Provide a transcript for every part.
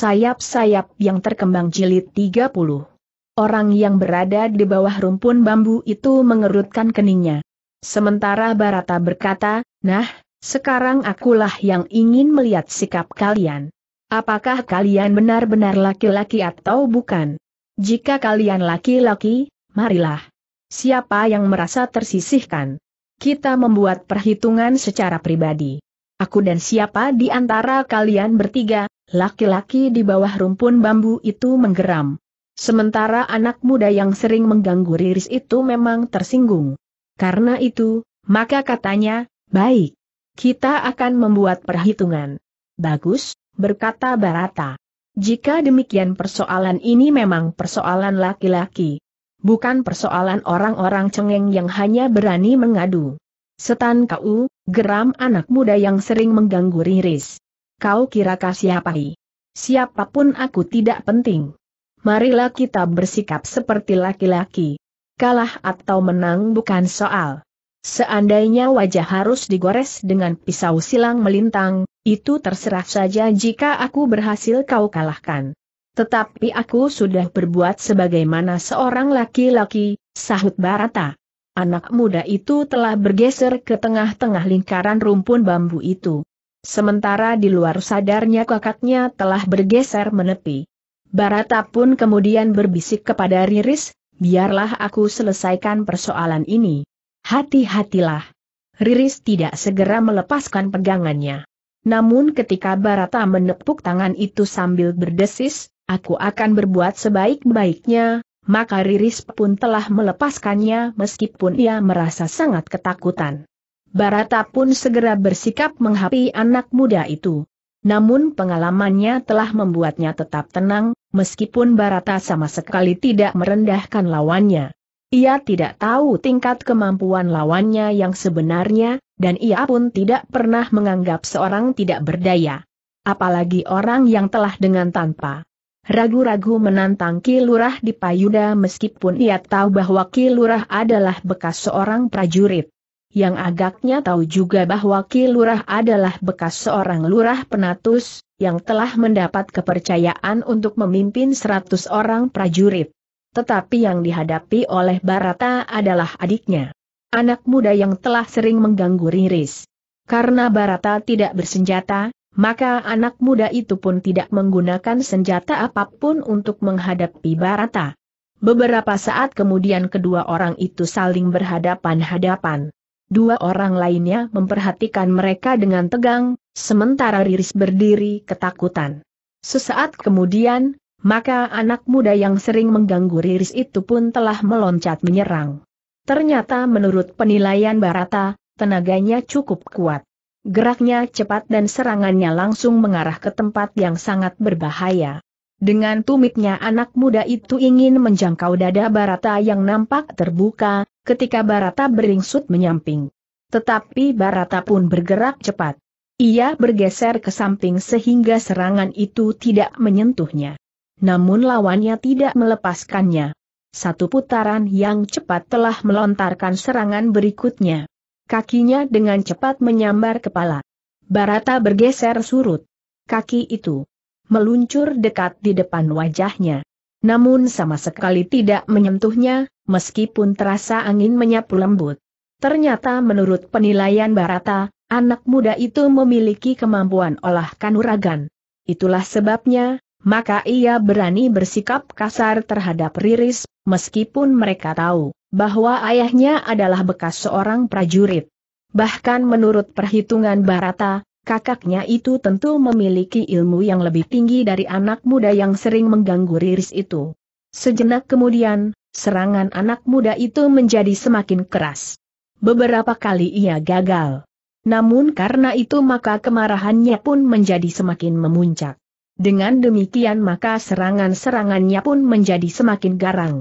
sayap-sayap yang terkembang jilid 30. Orang yang berada di bawah rumpun bambu itu mengerutkan keningnya. Sementara Barata berkata, Nah, sekarang akulah yang ingin melihat sikap kalian. Apakah kalian benar-benar laki-laki atau bukan? Jika kalian laki-laki, marilah. Siapa yang merasa tersisihkan? Kita membuat perhitungan secara pribadi. Aku dan siapa di antara kalian bertiga, laki-laki di bawah rumpun bambu itu menggeram. Sementara anak muda yang sering mengganggu Riris itu memang tersinggung. Karena itu, maka katanya, baik. Kita akan membuat perhitungan. Bagus, berkata Barata. Jika demikian persoalan ini memang persoalan laki-laki. Bukan persoalan orang-orang cengeng yang hanya berani mengadu. Setan kau, geram anak muda yang sering mengganggu Riris. Kau kira kirakah siapa? Siapapun aku tidak penting. Marilah kita bersikap seperti laki-laki. Kalah atau menang bukan soal. Seandainya wajah harus digores dengan pisau silang melintang, itu terserah saja jika aku berhasil kau kalahkan. Tetapi aku sudah berbuat sebagaimana seorang laki-laki, sahut Barata anak muda itu telah bergeser ke tengah-tengah lingkaran rumpun bambu itu. Sementara di luar sadarnya kakaknya telah bergeser menepi. Barata pun kemudian berbisik kepada Riris, biarlah aku selesaikan persoalan ini. Hati-hatilah. Riris tidak segera melepaskan pegangannya. Namun ketika Barata menepuk tangan itu sambil berdesis, aku akan berbuat sebaik-baiknya, maka Riris pun telah melepaskannya meskipun ia merasa sangat ketakutan. Barata pun segera bersikap menghapi anak muda itu. Namun pengalamannya telah membuatnya tetap tenang, meskipun Barata sama sekali tidak merendahkan lawannya. Ia tidak tahu tingkat kemampuan lawannya yang sebenarnya, dan ia pun tidak pernah menganggap seorang tidak berdaya. Apalagi orang yang telah dengan tanpa ragu-ragu menantang lurah di Payuda meskipun ia tahu bahwa Kilurah adalah bekas seorang prajurit. Yang agaknya tahu juga bahwa Kilurah adalah bekas seorang lurah penatus, yang telah mendapat kepercayaan untuk memimpin 100 orang prajurit. Tetapi yang dihadapi oleh Barata adalah adiknya. Anak muda yang telah sering mengganggu Riris. Karena Barata tidak bersenjata, maka anak muda itu pun tidak menggunakan senjata apapun untuk menghadapi Barata. Beberapa saat kemudian kedua orang itu saling berhadapan-hadapan. Dua orang lainnya memperhatikan mereka dengan tegang, sementara Riris berdiri ketakutan. Sesaat kemudian, maka anak muda yang sering mengganggu Riris itu pun telah meloncat menyerang. Ternyata menurut penilaian Barata, tenaganya cukup kuat. Geraknya cepat dan serangannya langsung mengarah ke tempat yang sangat berbahaya. Dengan tumitnya anak muda itu ingin menjangkau dada Barata yang nampak terbuka, ketika Barata beringsut menyamping. Tetapi Barata pun bergerak cepat. Ia bergeser ke samping sehingga serangan itu tidak menyentuhnya. Namun lawannya tidak melepaskannya. Satu putaran yang cepat telah melontarkan serangan berikutnya. Kakinya dengan cepat menyambar kepala. Barata bergeser surut. Kaki itu meluncur dekat di depan wajahnya. Namun sama sekali tidak menyentuhnya, meskipun terasa angin menyapu lembut. Ternyata menurut penilaian Barata, anak muda itu memiliki kemampuan olah kanuragan. Itulah sebabnya, maka ia berani bersikap kasar terhadap Riris, meskipun mereka tahu bahwa ayahnya adalah bekas seorang prajurit. Bahkan menurut perhitungan Barata, kakaknya itu tentu memiliki ilmu yang lebih tinggi dari anak muda yang sering mengganggu Riris itu. Sejenak kemudian, serangan anak muda itu menjadi semakin keras. Beberapa kali ia gagal. Namun karena itu maka kemarahannya pun menjadi semakin memuncak. Dengan demikian maka serangan-serangannya pun menjadi semakin garang.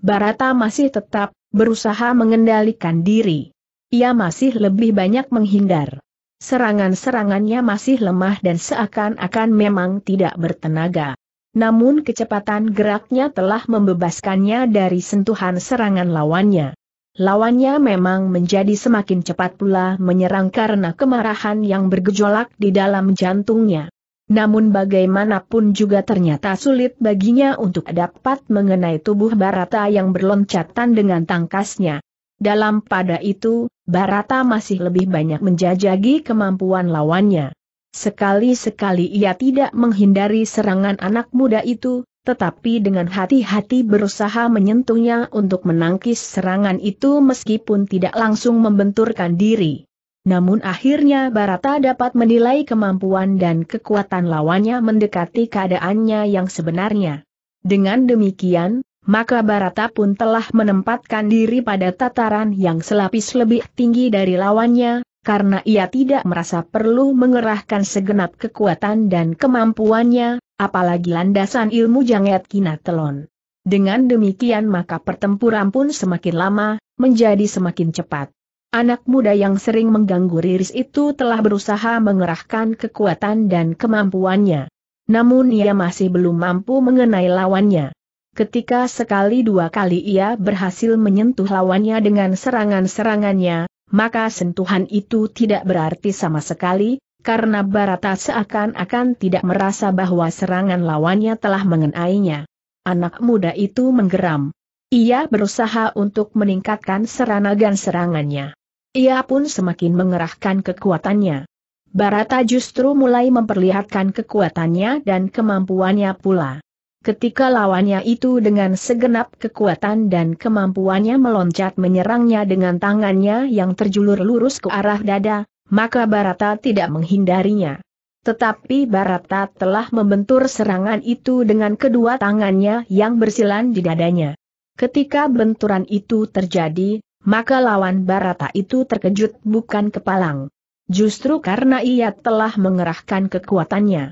Barata masih tetap berusaha mengendalikan diri. Ia masih lebih banyak menghindar. Serangan-serangannya masih lemah dan seakan-akan memang tidak bertenaga. Namun kecepatan geraknya telah membebaskannya dari sentuhan serangan lawannya. Lawannya memang menjadi semakin cepat pula menyerang karena kemarahan yang bergejolak di dalam jantungnya. Namun bagaimanapun juga ternyata sulit baginya untuk dapat mengenai tubuh Barata yang berloncatan dengan tangkasnya. Dalam pada itu, Barata masih lebih banyak menjajagi kemampuan lawannya. Sekali-sekali ia tidak menghindari serangan anak muda itu, tetapi dengan hati-hati berusaha menyentuhnya untuk menangkis serangan itu meskipun tidak langsung membenturkan diri namun akhirnya Barata dapat menilai kemampuan dan kekuatan lawannya mendekati keadaannya yang sebenarnya. Dengan demikian, maka Barata pun telah menempatkan diri pada tataran yang selapis lebih tinggi dari lawannya, karena ia tidak merasa perlu mengerahkan segenap kekuatan dan kemampuannya, apalagi landasan ilmu jangat kinatelon. Dengan demikian maka pertempuran pun semakin lama, menjadi semakin cepat. Anak muda yang sering mengganggu Riris itu telah berusaha mengerahkan kekuatan dan kemampuannya. Namun ia masih belum mampu mengenai lawannya. Ketika sekali dua kali ia berhasil menyentuh lawannya dengan serangan-serangannya, maka sentuhan itu tidak berarti sama sekali, karena Barata seakan-akan tidak merasa bahwa serangan lawannya telah mengenainya. Anak muda itu menggeram. Ia berusaha untuk meningkatkan serangan serangannya. Ia pun semakin mengerahkan kekuatannya. Barata justru mulai memperlihatkan kekuatannya dan kemampuannya pula. Ketika lawannya itu dengan segenap kekuatan dan kemampuannya meloncat menyerangnya dengan tangannya yang terjulur lurus ke arah dada, maka Barata tidak menghindarinya. Tetapi Barata telah membentur serangan itu dengan kedua tangannya yang bersilan di dadanya. Ketika benturan itu terjadi, maka lawan Barata itu terkejut bukan kepalang. Justru karena ia telah mengerahkan kekuatannya.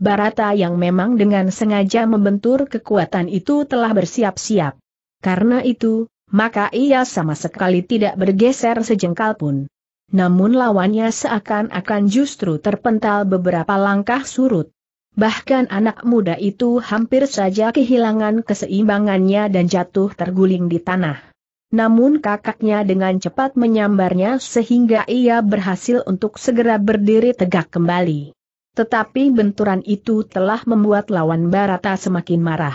Barata yang memang dengan sengaja membentur kekuatan itu telah bersiap-siap. Karena itu, maka ia sama sekali tidak bergeser sejengkal pun. Namun lawannya seakan-akan justru terpental beberapa langkah surut. Bahkan anak muda itu hampir saja kehilangan keseimbangannya dan jatuh terguling di tanah. Namun kakaknya dengan cepat menyambarnya sehingga ia berhasil untuk segera berdiri tegak kembali. Tetapi benturan itu telah membuat lawan Barata semakin marah.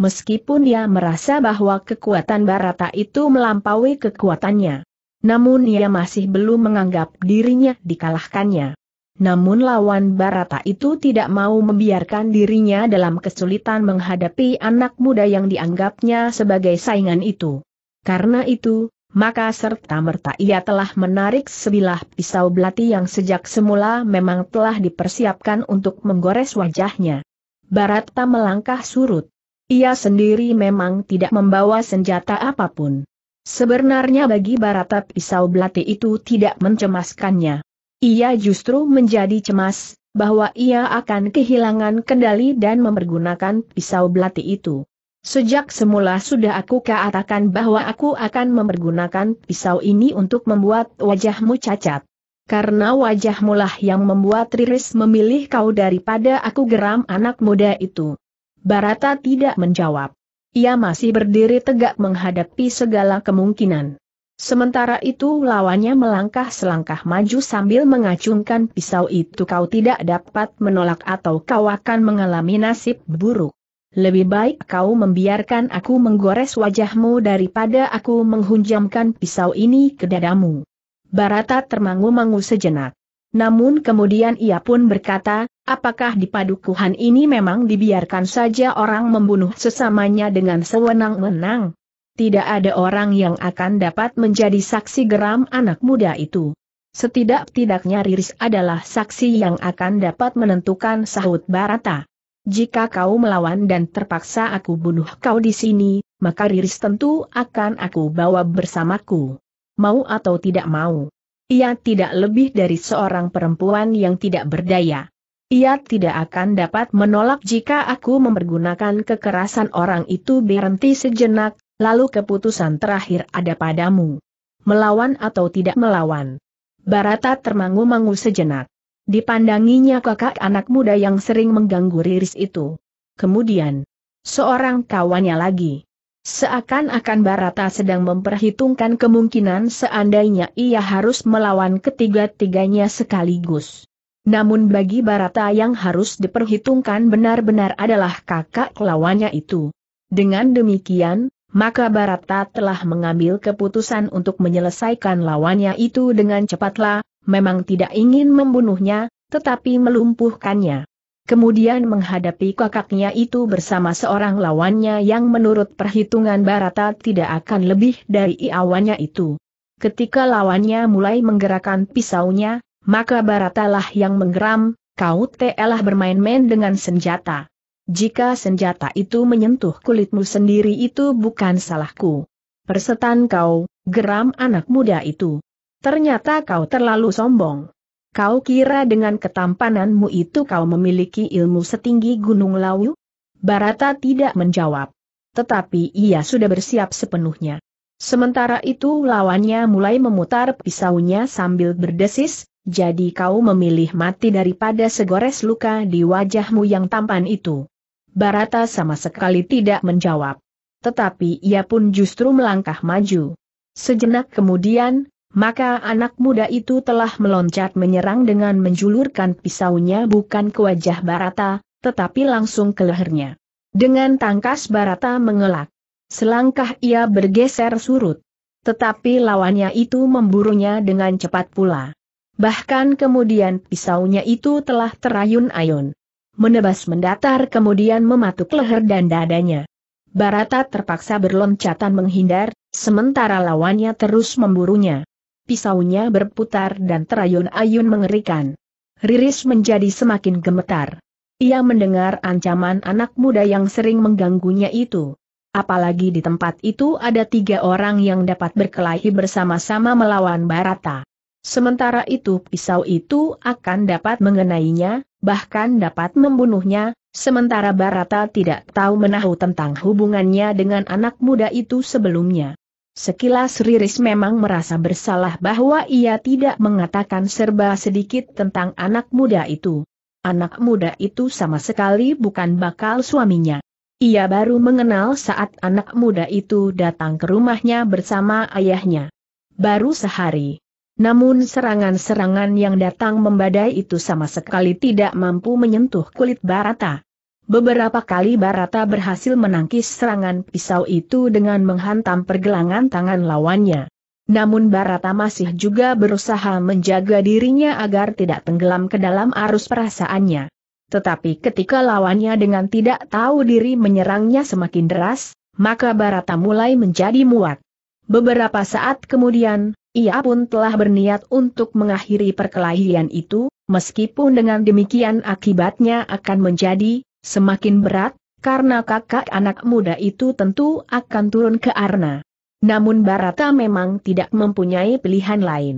Meskipun ia merasa bahwa kekuatan Barata itu melampaui kekuatannya. Namun ia masih belum menganggap dirinya dikalahkannya. Namun lawan Barata itu tidak mau membiarkan dirinya dalam kesulitan menghadapi anak muda yang dianggapnya sebagai saingan itu. Karena itu, maka serta-merta ia telah menarik sebilah pisau belati yang sejak semula memang telah dipersiapkan untuk menggores wajahnya. Barata melangkah surut. Ia sendiri memang tidak membawa senjata apapun. Sebenarnya bagi Barata pisau belati itu tidak mencemaskannya. Ia justru menjadi cemas, bahwa ia akan kehilangan kendali dan mempergunakan pisau belati itu. Sejak semula sudah aku katakan bahwa aku akan mempergunakan pisau ini untuk membuat wajahmu cacat. Karena wajahmulah yang membuat Riris memilih kau daripada aku geram anak muda itu. Barata tidak menjawab. Ia masih berdiri tegak menghadapi segala kemungkinan. Sementara itu lawannya melangkah selangkah maju sambil mengacungkan pisau itu kau tidak dapat menolak atau kau akan mengalami nasib buruk lebih baik kau membiarkan aku menggores wajahmu daripada aku menghunjamkan pisau ini ke dadamu. Barata termangu-mangu sejenak. Namun kemudian ia pun berkata, apakah di padukuhan ini memang dibiarkan saja orang membunuh sesamanya dengan sewenang-wenang? Tidak ada orang yang akan dapat menjadi saksi geram anak muda itu. Setidak-tidaknya Riris adalah saksi yang akan dapat menentukan sahut Barata. Jika kau melawan dan terpaksa aku bunuh kau di sini, maka Riris tentu akan aku bawa bersamaku. Mau atau tidak mau. Ia tidak lebih dari seorang perempuan yang tidak berdaya. Ia tidak akan dapat menolak jika aku mempergunakan kekerasan orang itu berhenti sejenak, lalu keputusan terakhir ada padamu. Melawan atau tidak melawan. Barata termangu-mangu sejenak. Dipandanginya kakak anak muda yang sering mengganggu Riris itu. Kemudian, seorang kawannya lagi. Seakan-akan Barata sedang memperhitungkan kemungkinan seandainya ia harus melawan ketiga-tiganya sekaligus. Namun bagi Barata yang harus diperhitungkan benar-benar adalah kakak lawannya itu. Dengan demikian, maka Barata telah mengambil keputusan untuk menyelesaikan lawannya itu dengan cepatlah, memang tidak ingin membunuhnya, tetapi melumpuhkannya. Kemudian menghadapi kakaknya itu bersama seorang lawannya yang menurut perhitungan Barata tidak akan lebih dari iawannya itu. Ketika lawannya mulai menggerakkan pisaunya, maka Baratalah yang menggeram, kau telah bermain-main dengan senjata. Jika senjata itu menyentuh kulitmu sendiri itu bukan salahku. Persetan kau, geram anak muda itu. Ternyata kau terlalu sombong. Kau kira dengan ketampananmu itu kau memiliki ilmu setinggi gunung lawu? Barata tidak menjawab. Tetapi ia sudah bersiap sepenuhnya. Sementara itu lawannya mulai memutar pisaunya sambil berdesis, jadi kau memilih mati daripada segores luka di wajahmu yang tampan itu. Barata sama sekali tidak menjawab. Tetapi ia pun justru melangkah maju. Sejenak kemudian, maka anak muda itu telah meloncat menyerang dengan menjulurkan pisaunya bukan ke wajah Barata, tetapi langsung ke lehernya. Dengan tangkas Barata mengelak. Selangkah ia bergeser surut. Tetapi lawannya itu memburunya dengan cepat pula. Bahkan kemudian pisaunya itu telah terayun-ayun. Menebas mendatar kemudian mematuk leher dan dadanya. Barata terpaksa berloncatan menghindar, sementara lawannya terus memburunya pisaunya berputar dan terayun-ayun mengerikan. Riris menjadi semakin gemetar. Ia mendengar ancaman anak muda yang sering mengganggunya itu. Apalagi di tempat itu ada tiga orang yang dapat berkelahi bersama-sama melawan Barata. Sementara itu pisau itu akan dapat mengenainya, bahkan dapat membunuhnya, sementara Barata tidak tahu menahu tentang hubungannya dengan anak muda itu sebelumnya. Sekilas Riris memang merasa bersalah bahwa ia tidak mengatakan serba sedikit tentang anak muda itu. Anak muda itu sama sekali bukan bakal suaminya. Ia baru mengenal saat anak muda itu datang ke rumahnya bersama ayahnya. Baru sehari. Namun serangan-serangan yang datang membadai itu sama sekali tidak mampu menyentuh kulit Barata. Beberapa kali Barata berhasil menangkis serangan pisau itu dengan menghantam pergelangan tangan lawannya. Namun Barata masih juga berusaha menjaga dirinya agar tidak tenggelam ke dalam arus perasaannya. Tetapi ketika lawannya dengan tidak tahu diri menyerangnya semakin deras, maka Barata mulai menjadi muat. Beberapa saat kemudian, ia pun telah berniat untuk mengakhiri perkelahian itu, meskipun dengan demikian akibatnya akan menjadi Semakin berat, karena kakak anak muda itu tentu akan turun ke Arna. Namun Barata memang tidak mempunyai pilihan lain.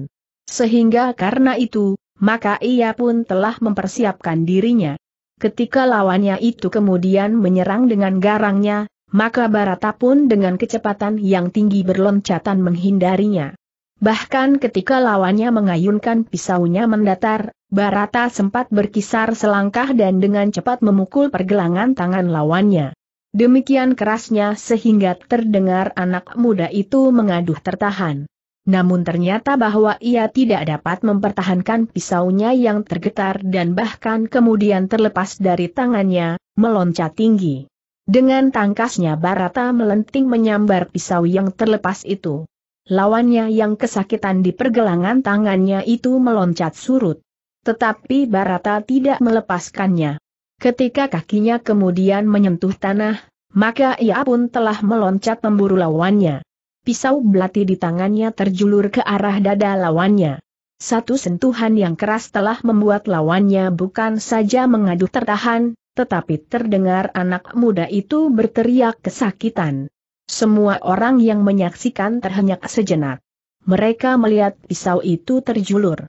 Sehingga karena itu, maka ia pun telah mempersiapkan dirinya. Ketika lawannya itu kemudian menyerang dengan garangnya, maka Barata pun dengan kecepatan yang tinggi berloncatan menghindarinya. Bahkan ketika lawannya mengayunkan pisaunya mendatar, Barata sempat berkisar selangkah dan dengan cepat memukul pergelangan tangan lawannya. Demikian kerasnya sehingga terdengar anak muda itu mengaduh tertahan. Namun ternyata bahwa ia tidak dapat mempertahankan pisaunya yang tergetar dan bahkan kemudian terlepas dari tangannya, meloncat tinggi. Dengan tangkasnya Barata melenting menyambar pisau yang terlepas itu. Lawannya yang kesakitan di pergelangan tangannya itu meloncat surut. Tetapi Barata tidak melepaskannya. Ketika kakinya kemudian menyentuh tanah, maka ia pun telah meloncat memburu lawannya. Pisau belati di tangannya terjulur ke arah dada lawannya. Satu sentuhan yang keras telah membuat lawannya bukan saja mengadu tertahan, tetapi terdengar anak muda itu berteriak kesakitan. Semua orang yang menyaksikan terhenyak sejenak. Mereka melihat pisau itu terjulur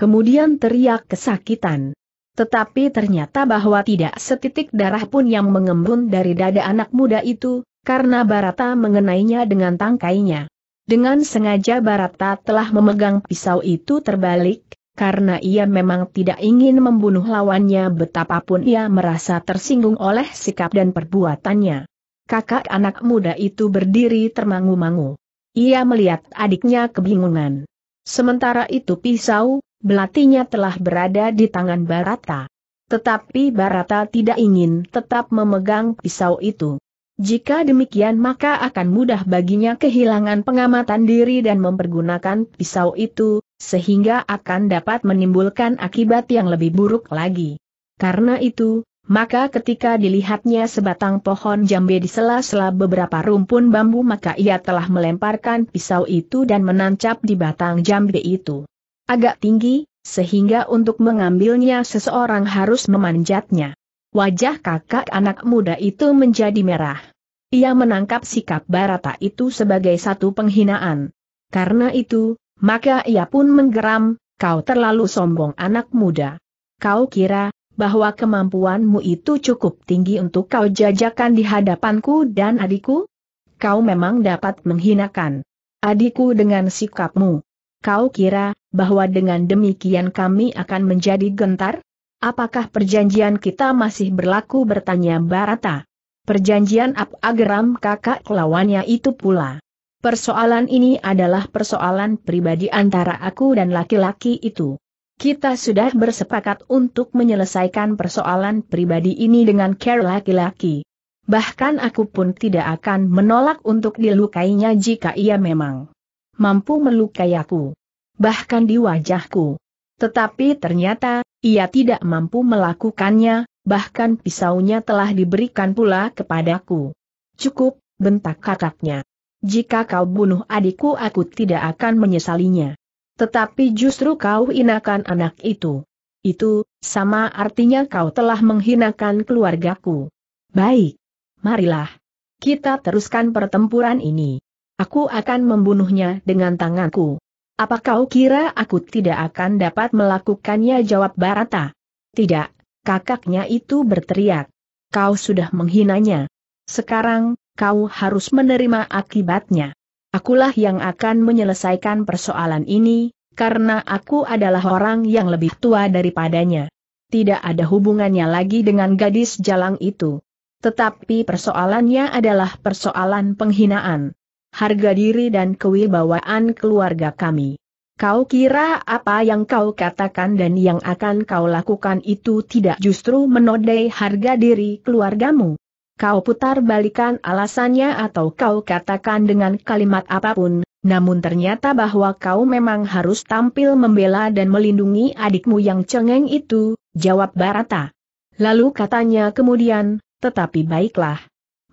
kemudian teriak kesakitan. Tetapi ternyata bahwa tidak setitik darah pun yang mengembun dari dada anak muda itu, karena Barata mengenainya dengan tangkainya. Dengan sengaja Barata telah memegang pisau itu terbalik, karena ia memang tidak ingin membunuh lawannya betapapun ia merasa tersinggung oleh sikap dan perbuatannya. Kakak anak muda itu berdiri termangu-mangu. Ia melihat adiknya kebingungan. Sementara itu pisau, belatinya telah berada di tangan Barata. Tetapi Barata tidak ingin tetap memegang pisau itu. Jika demikian maka akan mudah baginya kehilangan pengamatan diri dan mempergunakan pisau itu, sehingga akan dapat menimbulkan akibat yang lebih buruk lagi. Karena itu, maka ketika dilihatnya sebatang pohon jambe di sela-sela beberapa rumpun bambu maka ia telah melemparkan pisau itu dan menancap di batang jambe itu agak tinggi, sehingga untuk mengambilnya seseorang harus memanjatnya. Wajah kakak anak muda itu menjadi merah. Ia menangkap sikap Barata itu sebagai satu penghinaan. Karena itu, maka ia pun menggeram, kau terlalu sombong anak muda. Kau kira, bahwa kemampuanmu itu cukup tinggi untuk kau jajakan di hadapanku dan adikku? Kau memang dapat menghinakan adikku dengan sikapmu. Kau kira, bahwa dengan demikian kami akan menjadi gentar? Apakah perjanjian kita masih berlaku bertanya Barata? Perjanjian Ap Agram kakak lawannya itu pula. Persoalan ini adalah persoalan pribadi antara aku dan laki-laki itu. Kita sudah bersepakat untuk menyelesaikan persoalan pribadi ini dengan care laki-laki. Bahkan aku pun tidak akan menolak untuk dilukainya jika ia memang mampu melukai aku bahkan di wajahku. Tetapi ternyata, ia tidak mampu melakukannya, bahkan pisaunya telah diberikan pula kepadaku. Cukup, bentak kakaknya. Jika kau bunuh adikku aku tidak akan menyesalinya. Tetapi justru kau inakan anak itu. Itu, sama artinya kau telah menghinakan keluargaku. Baik. Marilah. Kita teruskan pertempuran ini. Aku akan membunuhnya dengan tanganku. Apa kau kira aku tidak akan dapat melakukannya jawab Barata? Tidak, kakaknya itu berteriak. Kau sudah menghinanya. Sekarang, kau harus menerima akibatnya. Akulah yang akan menyelesaikan persoalan ini, karena aku adalah orang yang lebih tua daripadanya. Tidak ada hubungannya lagi dengan gadis jalang itu. Tetapi persoalannya adalah persoalan penghinaan harga diri dan kewibawaan keluarga kami. Kau kira apa yang kau katakan dan yang akan kau lakukan itu tidak justru menodai harga diri keluargamu? Kau putar balikan alasannya atau kau katakan dengan kalimat apapun, namun ternyata bahwa kau memang harus tampil membela dan melindungi adikmu yang cengeng itu, jawab Barata. Lalu katanya kemudian, tetapi baiklah.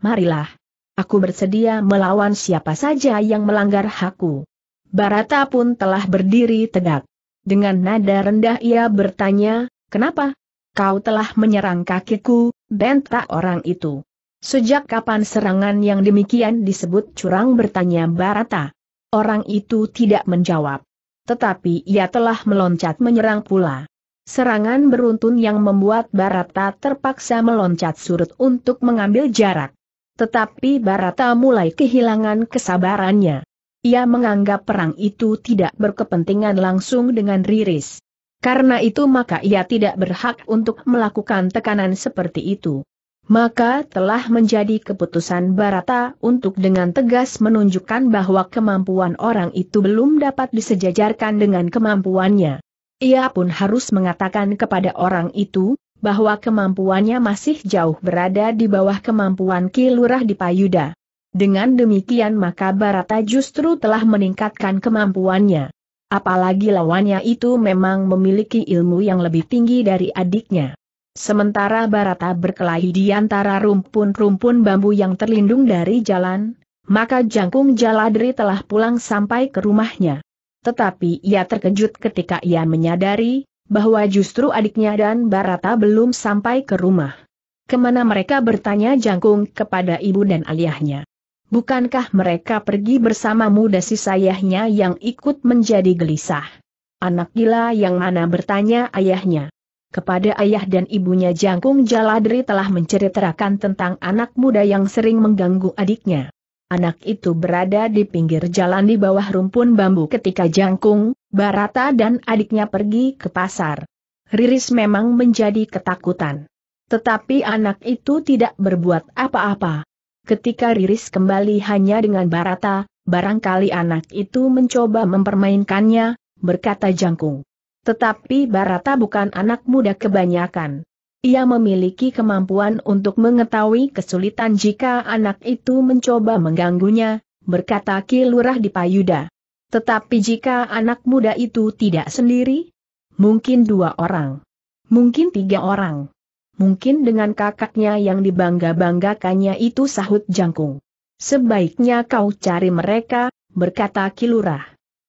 Marilah. Aku bersedia melawan siapa saja yang melanggar hakku. Barata pun telah berdiri tegak. Dengan nada rendah ia bertanya, kenapa? Kau telah menyerang kakiku, bentak orang itu. Sejak kapan serangan yang demikian disebut curang bertanya Barata? Orang itu tidak menjawab. Tetapi ia telah meloncat menyerang pula. Serangan beruntun yang membuat Barata terpaksa meloncat surut untuk mengambil jarak. Tetapi Barata mulai kehilangan kesabarannya. Ia menganggap perang itu tidak berkepentingan langsung dengan Riris. Karena itu maka ia tidak berhak untuk melakukan tekanan seperti itu. Maka telah menjadi keputusan Barata untuk dengan tegas menunjukkan bahwa kemampuan orang itu belum dapat disejajarkan dengan kemampuannya. Ia pun harus mengatakan kepada orang itu, bahwa kemampuannya masih jauh berada di bawah kemampuan Ki Lurah di Payuda. Dengan demikian maka Barata justru telah meningkatkan kemampuannya. Apalagi lawannya itu memang memiliki ilmu yang lebih tinggi dari adiknya. Sementara Barata berkelahi di antara rumpun-rumpun bambu yang terlindung dari jalan, maka Jangkung Jaladri telah pulang sampai ke rumahnya. Tetapi ia terkejut ketika ia menyadari, bahwa justru adiknya dan Barata belum sampai ke rumah. Kemana mereka bertanya Jangkung kepada ibu dan aliahnya. Bukankah mereka pergi bersamamu si sayahnya yang ikut menjadi gelisah? Anak gila yang mana bertanya ayahnya. Kepada ayah dan ibunya Jangkung Jaladri telah menceritakan tentang anak muda yang sering mengganggu adiknya. Anak itu berada di pinggir jalan di bawah rumpun bambu ketika Jangkung, Barata dan adiknya pergi ke pasar. Riris memang menjadi ketakutan. Tetapi anak itu tidak berbuat apa-apa. Ketika Riris kembali hanya dengan Barata, barangkali anak itu mencoba mempermainkannya, berkata Jangkung. Tetapi Barata bukan anak muda kebanyakan. Ia memiliki kemampuan untuk mengetahui kesulitan jika anak itu mencoba mengganggunya, berkata Ki Lurah di Payuda. Tetapi jika anak muda itu tidak sendiri, mungkin dua orang, mungkin tiga orang, mungkin dengan kakaknya yang dibangga-banggakannya itu sahut jangkung. Sebaiknya kau cari mereka, berkata Kilurah.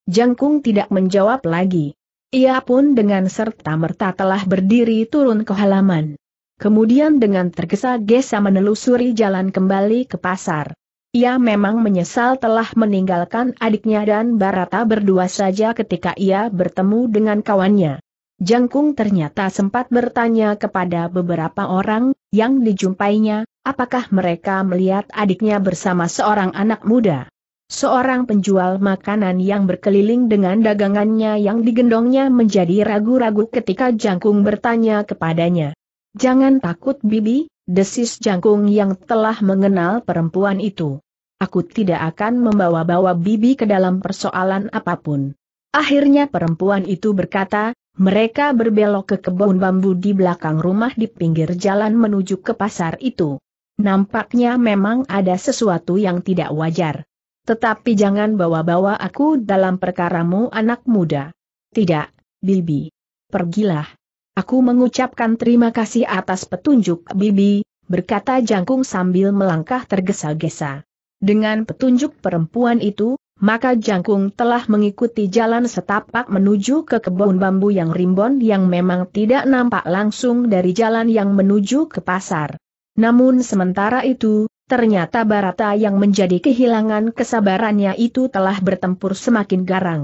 Jangkung tidak menjawab lagi. Ia pun dengan serta-merta telah berdiri turun ke halaman. Kemudian dengan tergesa-gesa menelusuri jalan kembali ke pasar. Ia memang menyesal telah meninggalkan adiknya dan Barata berdua saja ketika ia bertemu dengan kawannya. Jangkung ternyata sempat bertanya kepada beberapa orang yang dijumpainya, apakah mereka melihat adiknya bersama seorang anak muda. Seorang penjual makanan yang berkeliling dengan dagangannya yang digendongnya menjadi ragu-ragu ketika Jangkung bertanya kepadanya. Jangan takut Bibi, desis Jangkung yang telah mengenal perempuan itu. Aku tidak akan membawa-bawa Bibi ke dalam persoalan apapun. Akhirnya perempuan itu berkata, mereka berbelok ke kebun bambu di belakang rumah di pinggir jalan menuju ke pasar itu. Nampaknya memang ada sesuatu yang tidak wajar. Tetapi jangan bawa-bawa aku dalam perkaramu anak muda. Tidak, Bibi. Pergilah. Aku mengucapkan terima kasih atas petunjuk Bibi, berkata Jangkung sambil melangkah tergesa-gesa. Dengan petunjuk perempuan itu, maka Jangkung telah mengikuti jalan setapak menuju ke kebun bambu yang rimbon yang memang tidak nampak langsung dari jalan yang menuju ke pasar. Namun sementara itu, Ternyata Barata yang menjadi kehilangan kesabarannya itu telah bertempur semakin garang.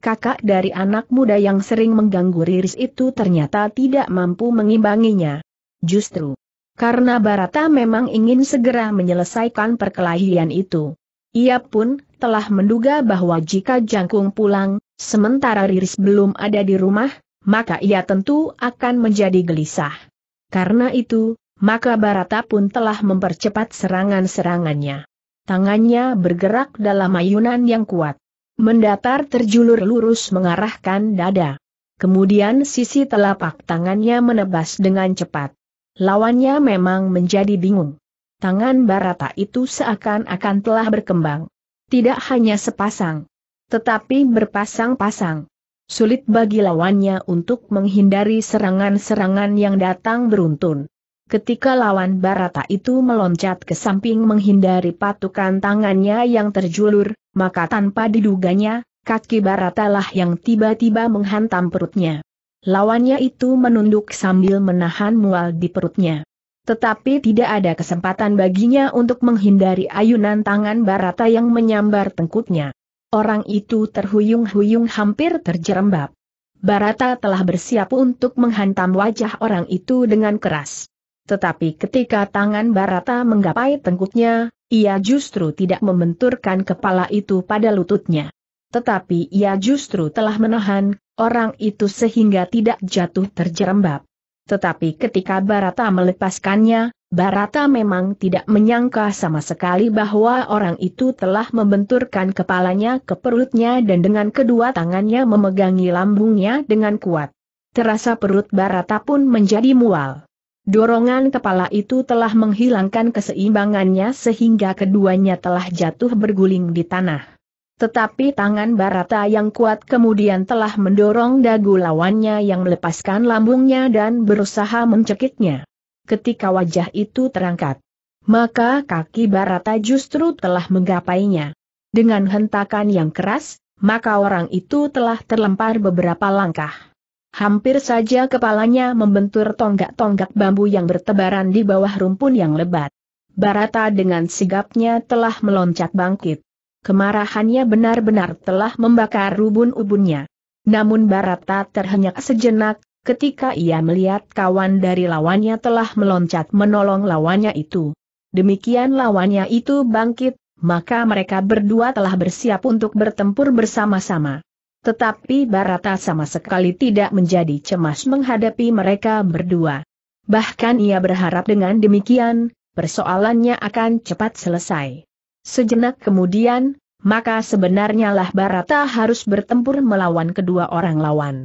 Kakak dari anak muda yang sering mengganggu Riris itu ternyata tidak mampu mengimbanginya. Justru karena Barata memang ingin segera menyelesaikan perkelahian itu. Ia pun telah menduga bahwa jika Jangkung pulang, sementara Riris belum ada di rumah, maka ia tentu akan menjadi gelisah. Karena itu, maka Barata pun telah mempercepat serangan-serangannya. Tangannya bergerak dalam ayunan yang kuat. Mendatar terjulur lurus mengarahkan dada. Kemudian sisi telapak tangannya menebas dengan cepat. Lawannya memang menjadi bingung. Tangan Barata itu seakan-akan telah berkembang. Tidak hanya sepasang, tetapi berpasang-pasang. Sulit bagi lawannya untuk menghindari serangan-serangan yang datang beruntun. Ketika lawan Barata itu meloncat ke samping menghindari patukan tangannya yang terjulur, maka tanpa diduganya, kaki Baratalah yang tiba-tiba menghantam perutnya. Lawannya itu menunduk sambil menahan mual di perutnya. Tetapi tidak ada kesempatan baginya untuk menghindari ayunan tangan Barata yang menyambar tengkutnya. Orang itu terhuyung-huyung hampir terjerembab. Barata telah bersiap untuk menghantam wajah orang itu dengan keras. Tetapi ketika tangan Barata menggapai tengkuknya, ia justru tidak membenturkan kepala itu pada lututnya. Tetapi ia justru telah menahan orang itu sehingga tidak jatuh terjerembab. Tetapi ketika Barata melepaskannya, Barata memang tidak menyangka sama sekali bahwa orang itu telah membenturkan kepalanya ke perutnya dan dengan kedua tangannya memegangi lambungnya dengan kuat. Terasa perut Barata pun menjadi mual. Dorongan kepala itu telah menghilangkan keseimbangannya sehingga keduanya telah jatuh berguling di tanah. Tetapi tangan Barata yang kuat kemudian telah mendorong dagu lawannya yang melepaskan lambungnya dan berusaha mencekiknya. Ketika wajah itu terangkat, maka kaki Barata justru telah menggapainya. Dengan hentakan yang keras, maka orang itu telah terlempar beberapa langkah. Hampir saja kepalanya membentur tonggak-tonggak bambu yang bertebaran di bawah rumpun yang lebat. Barata dengan sigapnya telah meloncat bangkit. Kemarahannya benar-benar telah membakar rubun ubunnya Namun Barata terhenyak sejenak, ketika ia melihat kawan dari lawannya telah meloncat menolong lawannya itu. Demikian lawannya itu bangkit, maka mereka berdua telah bersiap untuk bertempur bersama-sama. Tetapi Barata sama sekali tidak menjadi cemas menghadapi mereka berdua. Bahkan ia berharap dengan demikian, persoalannya akan cepat selesai. Sejenak kemudian, maka sebenarnya lah Barata harus bertempur melawan kedua orang lawan.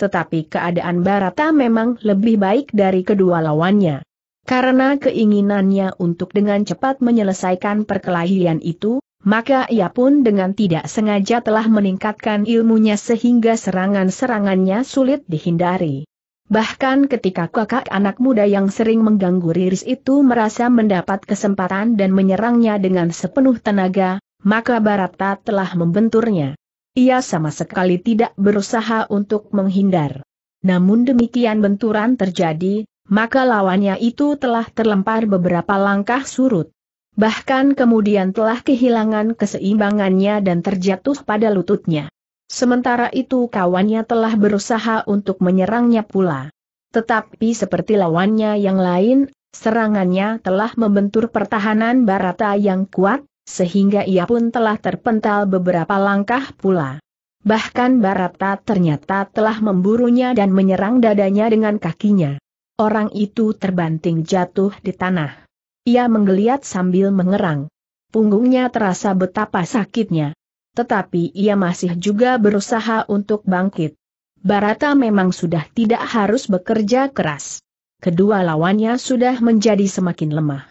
Tetapi keadaan Barata memang lebih baik dari kedua lawannya. Karena keinginannya untuk dengan cepat menyelesaikan perkelahian itu, maka ia pun dengan tidak sengaja telah meningkatkan ilmunya sehingga serangan-serangannya sulit dihindari. Bahkan ketika kakak anak muda yang sering mengganggu Riris itu merasa mendapat kesempatan dan menyerangnya dengan sepenuh tenaga, maka Barata telah membenturnya. Ia sama sekali tidak berusaha untuk menghindar. Namun demikian benturan terjadi, maka lawannya itu telah terlempar beberapa langkah surut bahkan kemudian telah kehilangan keseimbangannya dan terjatuh pada lututnya. Sementara itu kawannya telah berusaha untuk menyerangnya pula. Tetapi seperti lawannya yang lain, serangannya telah membentur pertahanan Barata yang kuat, sehingga ia pun telah terpental beberapa langkah pula. Bahkan Barata ternyata telah memburunya dan menyerang dadanya dengan kakinya. Orang itu terbanting jatuh di tanah. Ia menggeliat sambil mengerang. Punggungnya terasa betapa sakitnya. Tetapi ia masih juga berusaha untuk bangkit. Barata memang sudah tidak harus bekerja keras. Kedua lawannya sudah menjadi semakin lemah.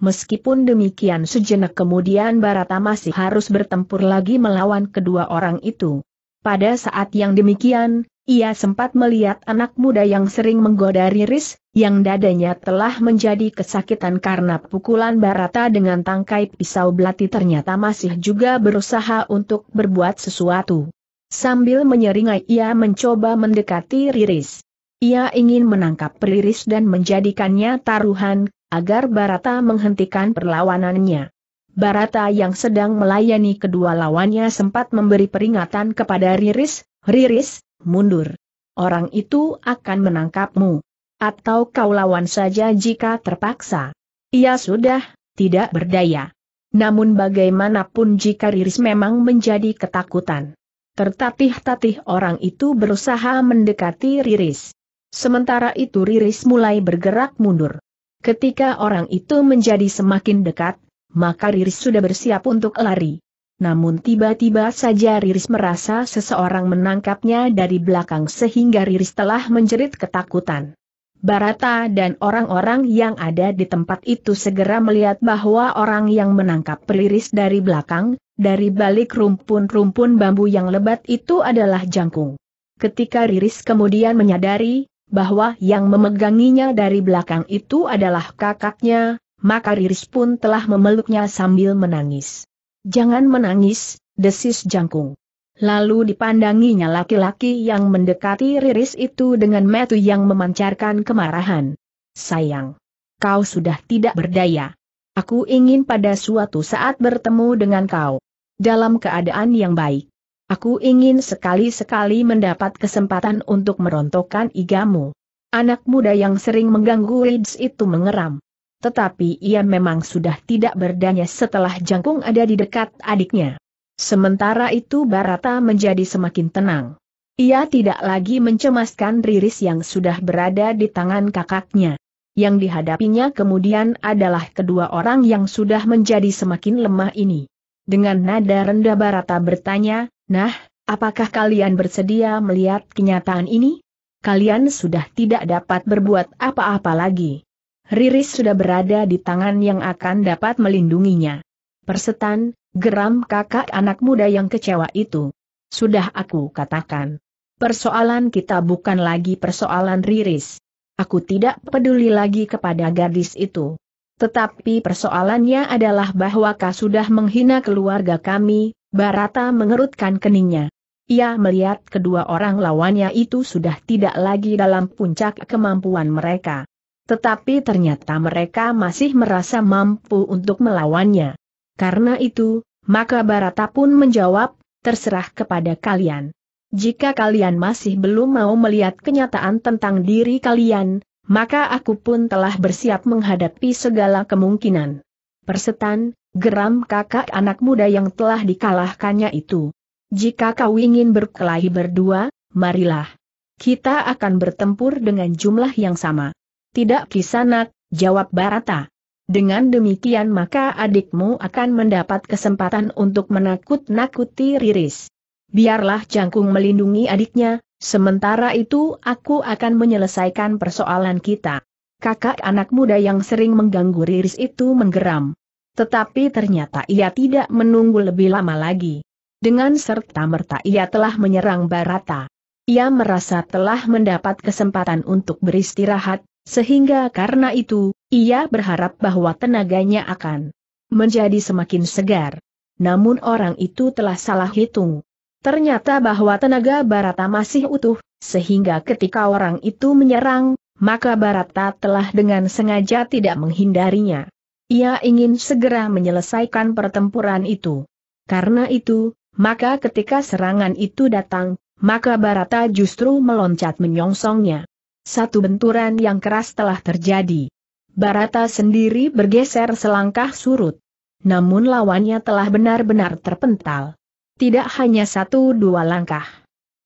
Meskipun demikian sejenak kemudian Barata masih harus bertempur lagi melawan kedua orang itu. Pada saat yang demikian, ia sempat melihat anak muda yang sering menggoda Riris, yang dadanya telah menjadi kesakitan karena pukulan Barata dengan tangkai pisau belati ternyata masih juga berusaha untuk berbuat sesuatu. Sambil menyeringai ia mencoba mendekati Riris. Ia ingin menangkap Riris dan menjadikannya taruhan, agar Barata menghentikan perlawanannya. Barata yang sedang melayani kedua lawannya sempat memberi peringatan kepada Riris, Riris, mundur. Orang itu akan menangkapmu. Atau kau lawan saja jika terpaksa. Ia sudah, tidak berdaya. Namun bagaimanapun jika Riris memang menjadi ketakutan. Tertatih-tatih orang itu berusaha mendekati Riris. Sementara itu Riris mulai bergerak mundur. Ketika orang itu menjadi semakin dekat, maka Riris sudah bersiap untuk lari namun tiba-tiba saja Riris merasa seseorang menangkapnya dari belakang sehingga Riris telah menjerit ketakutan. Barata dan orang-orang yang ada di tempat itu segera melihat bahwa orang yang menangkap Riris dari belakang, dari balik rumpun-rumpun bambu yang lebat itu adalah jangkung. Ketika Riris kemudian menyadari bahwa yang memeganginya dari belakang itu adalah kakaknya, maka Riris pun telah memeluknya sambil menangis. Jangan menangis, desis jangkung. Lalu dipandanginya laki-laki yang mendekati Riris itu dengan metu yang memancarkan kemarahan. Sayang. Kau sudah tidak berdaya. Aku ingin pada suatu saat bertemu dengan kau. Dalam keadaan yang baik. Aku ingin sekali-sekali mendapat kesempatan untuk merontokkan igamu. Anak muda yang sering mengganggu Rids itu mengeram tetapi ia memang sudah tidak berdaya setelah jangkung ada di dekat adiknya. Sementara itu Barata menjadi semakin tenang. Ia tidak lagi mencemaskan riris yang sudah berada di tangan kakaknya. Yang dihadapinya kemudian adalah kedua orang yang sudah menjadi semakin lemah ini. Dengan nada rendah Barata bertanya, Nah, apakah kalian bersedia melihat kenyataan ini? Kalian sudah tidak dapat berbuat apa-apa lagi. Riris sudah berada di tangan yang akan dapat melindunginya. Persetan, geram kakak anak muda yang kecewa itu. Sudah aku katakan. Persoalan kita bukan lagi persoalan Riris. Aku tidak peduli lagi kepada gadis itu. Tetapi persoalannya adalah bahwa Kak sudah menghina keluarga kami, Barata mengerutkan keningnya. Ia melihat kedua orang lawannya itu sudah tidak lagi dalam puncak kemampuan mereka. Tetapi ternyata mereka masih merasa mampu untuk melawannya. Karena itu, maka Barata pun menjawab, terserah kepada kalian. Jika kalian masih belum mau melihat kenyataan tentang diri kalian, maka aku pun telah bersiap menghadapi segala kemungkinan. Persetan, geram kakak anak muda yang telah dikalahkannya itu. Jika kau ingin berkelahi berdua, marilah. Kita akan bertempur dengan jumlah yang sama. Tidak kisanak, jawab Barata. Dengan demikian maka adikmu akan mendapat kesempatan untuk menakut-nakuti Riris. Biarlah Jangkung melindungi adiknya, sementara itu aku akan menyelesaikan persoalan kita. Kakak anak muda yang sering mengganggu Riris itu menggeram. Tetapi ternyata ia tidak menunggu lebih lama lagi. Dengan serta-merta ia telah menyerang Barata. Ia merasa telah mendapat kesempatan untuk beristirahat, sehingga karena itu, ia berharap bahwa tenaganya akan menjadi semakin segar. Namun orang itu telah salah hitung. Ternyata bahwa tenaga Barata masih utuh, sehingga ketika orang itu menyerang, maka Barata telah dengan sengaja tidak menghindarinya. Ia ingin segera menyelesaikan pertempuran itu. Karena itu, maka ketika serangan itu datang, maka Barata justru meloncat menyongsongnya. Satu benturan yang keras telah terjadi. Barata sendiri bergeser selangkah surut. Namun lawannya telah benar-benar terpental. Tidak hanya satu dua langkah.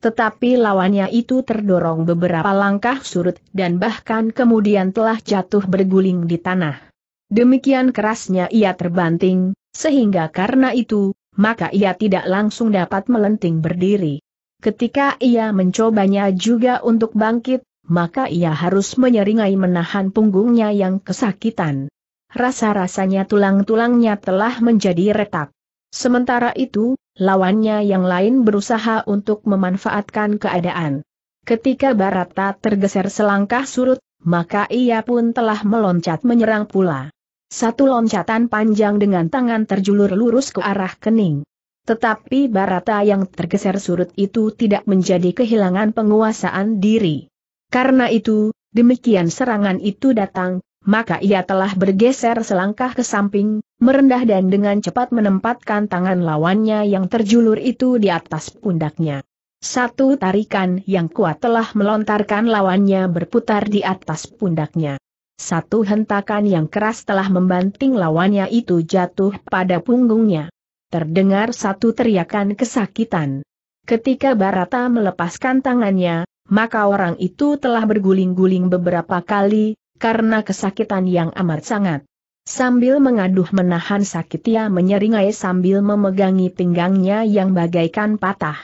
Tetapi lawannya itu terdorong beberapa langkah surut dan bahkan kemudian telah jatuh berguling di tanah. Demikian kerasnya ia terbanting, sehingga karena itu, maka ia tidak langsung dapat melenting berdiri. Ketika ia mencobanya juga untuk bangkit, maka ia harus menyeringai menahan punggungnya yang kesakitan. Rasa-rasanya tulang-tulangnya telah menjadi retak. Sementara itu, lawannya yang lain berusaha untuk memanfaatkan keadaan. Ketika Barata tergeser selangkah surut, maka ia pun telah meloncat menyerang pula. Satu loncatan panjang dengan tangan terjulur lurus ke arah kening. Tetapi Barata yang tergeser surut itu tidak menjadi kehilangan penguasaan diri. Karena itu, demikian serangan itu datang, maka ia telah bergeser selangkah ke samping, merendah dan dengan cepat menempatkan tangan lawannya yang terjulur itu di atas pundaknya. Satu tarikan yang kuat telah melontarkan lawannya berputar di atas pundaknya. Satu hentakan yang keras telah membanting lawannya itu jatuh pada punggungnya. Terdengar satu teriakan kesakitan. Ketika Barata melepaskan tangannya, maka orang itu telah berguling-guling beberapa kali, karena kesakitan yang amat sangat. Sambil mengaduh menahan sakit ia menyeringai sambil memegangi pinggangnya yang bagaikan patah.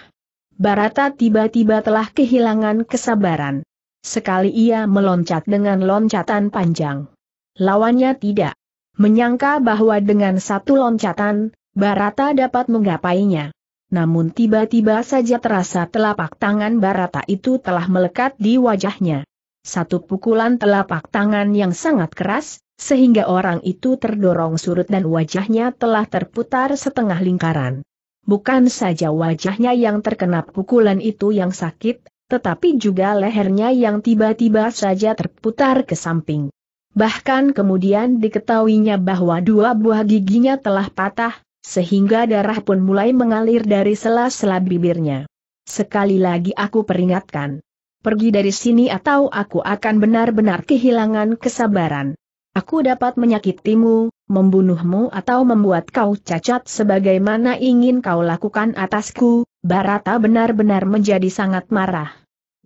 Barata tiba-tiba telah kehilangan kesabaran. Sekali ia meloncat dengan loncatan panjang. Lawannya tidak menyangka bahwa dengan satu loncatan, Barata dapat menggapainya namun tiba-tiba saja terasa telapak tangan Barata itu telah melekat di wajahnya. Satu pukulan telapak tangan yang sangat keras, sehingga orang itu terdorong surut dan wajahnya telah terputar setengah lingkaran. Bukan saja wajahnya yang terkena pukulan itu yang sakit, tetapi juga lehernya yang tiba-tiba saja terputar ke samping. Bahkan kemudian diketahuinya bahwa dua buah giginya telah patah, sehingga darah pun mulai mengalir dari sela-sela bibirnya. Sekali lagi aku peringatkan. Pergi dari sini atau aku akan benar-benar kehilangan kesabaran. Aku dapat menyakitimu, membunuhmu atau membuat kau cacat sebagaimana ingin kau lakukan atasku, Barata benar-benar menjadi sangat marah.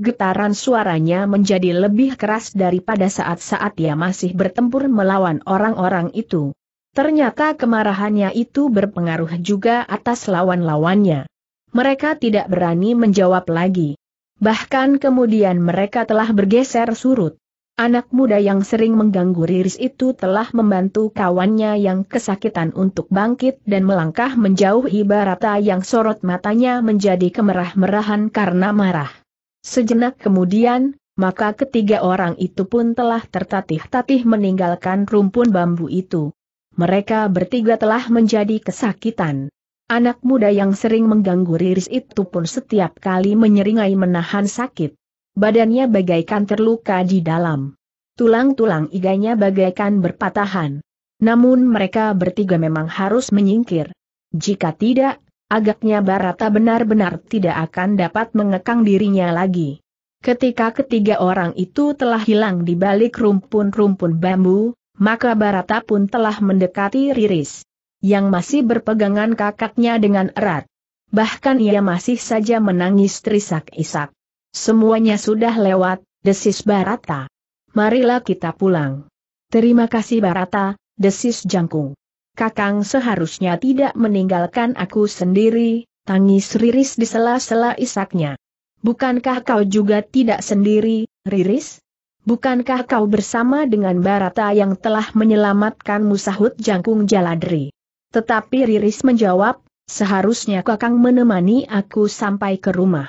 Getaran suaranya menjadi lebih keras daripada saat-saat ia masih bertempur melawan orang-orang itu. Ternyata kemarahannya itu berpengaruh juga atas lawan-lawannya. Mereka tidak berani menjawab lagi. Bahkan kemudian mereka telah bergeser surut. Anak muda yang sering mengganggu Riris itu telah membantu kawannya yang kesakitan untuk bangkit dan melangkah menjauh Ibarata yang sorot matanya menjadi kemerah-merahan karena marah. Sejenak kemudian, maka ketiga orang itu pun telah tertatih-tatih meninggalkan rumpun bambu itu mereka bertiga telah menjadi kesakitan. Anak muda yang sering mengganggu Riris itu pun setiap kali menyeringai menahan sakit. Badannya bagaikan terluka di dalam. Tulang-tulang iganya bagaikan berpatahan. Namun mereka bertiga memang harus menyingkir. Jika tidak, agaknya Barata benar-benar tidak akan dapat mengekang dirinya lagi. Ketika ketiga orang itu telah hilang di balik rumpun-rumpun bambu, maka Barata pun telah mendekati Riris. Yang masih berpegangan kakaknya dengan erat. Bahkan ia masih saja menangis terisak-isak. Semuanya sudah lewat, desis Barata. Marilah kita pulang. Terima kasih Barata, desis Jangkung. Kakang seharusnya tidak meninggalkan aku sendiri, tangis Riris di sela-sela isaknya. Bukankah kau juga tidak sendiri, Riris? Bukankah kau bersama dengan Barata yang telah menyelamatkan Musahut jangkung jaladri? Tetapi Riris menjawab, seharusnya kakang menemani aku sampai ke rumah.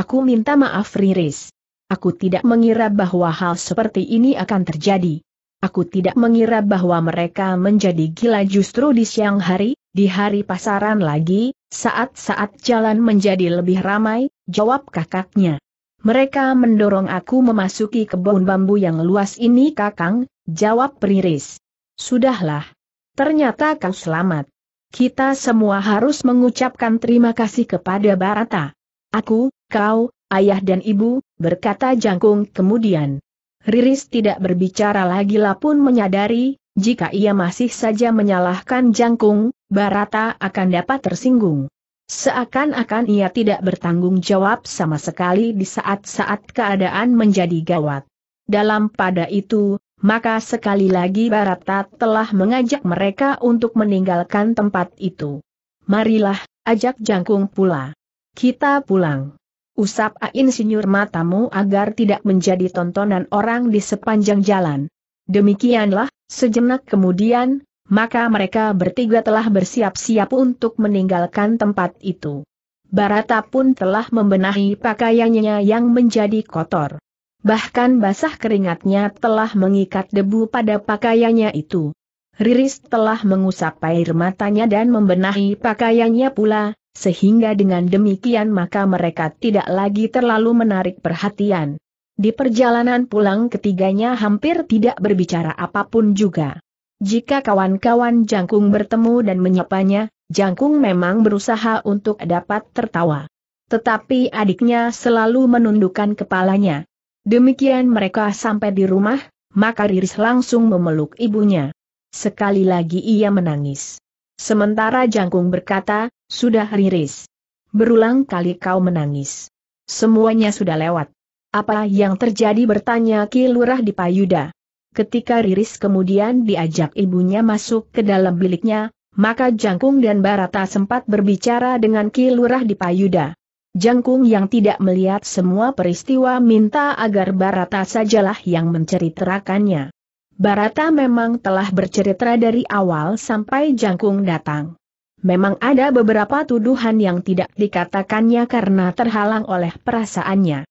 Aku minta maaf Riris. Aku tidak mengira bahwa hal seperti ini akan terjadi. Aku tidak mengira bahwa mereka menjadi gila justru di siang hari, di hari pasaran lagi, saat-saat jalan menjadi lebih ramai, jawab kakaknya. Mereka mendorong aku memasuki kebun bambu yang luas ini kakang, jawab Riris. Sudahlah. Ternyata kau selamat. Kita semua harus mengucapkan terima kasih kepada Barata. Aku, kau, ayah dan ibu, berkata Jangkung kemudian. Riris tidak berbicara lagi lah pun menyadari, jika ia masih saja menyalahkan Jangkung, Barata akan dapat tersinggung. Seakan-akan ia tidak bertanggung jawab sama sekali di saat-saat keadaan menjadi gawat. Dalam pada itu, maka sekali lagi Barata telah mengajak mereka untuk meninggalkan tempat itu. Marilah, ajak jangkung pula. Kita pulang. Usap insinyur matamu agar tidak menjadi tontonan orang di sepanjang jalan. Demikianlah, sejenak kemudian, maka mereka bertiga telah bersiap-siap untuk meninggalkan tempat itu. Barata pun telah membenahi pakaiannya yang menjadi kotor. Bahkan basah keringatnya telah mengikat debu pada pakaiannya itu. Riris telah mengusap air matanya dan membenahi pakaiannya pula, sehingga dengan demikian maka mereka tidak lagi terlalu menarik perhatian. Di perjalanan pulang ketiganya hampir tidak berbicara apapun juga. Jika kawan-kawan Jangkung bertemu dan menyapanya, Jangkung memang berusaha untuk dapat tertawa. Tetapi adiknya selalu menundukkan kepalanya. Demikian mereka sampai di rumah, maka Riris langsung memeluk ibunya. Sekali lagi ia menangis. Sementara Jangkung berkata, sudah Riris. Berulang kali kau menangis. Semuanya sudah lewat. Apa yang terjadi bertanya Kilurah di Payuda. Ketika Riris kemudian diajak ibunya masuk ke dalam biliknya, maka Jangkung dan Barata sempat berbicara dengan Ki Lurah di Payuda. Jangkung yang tidak melihat semua peristiwa minta agar Barata sajalah yang menceritakannya. Barata memang telah bercerita dari awal sampai Jangkung datang. Memang ada beberapa tuduhan yang tidak dikatakannya karena terhalang oleh perasaannya.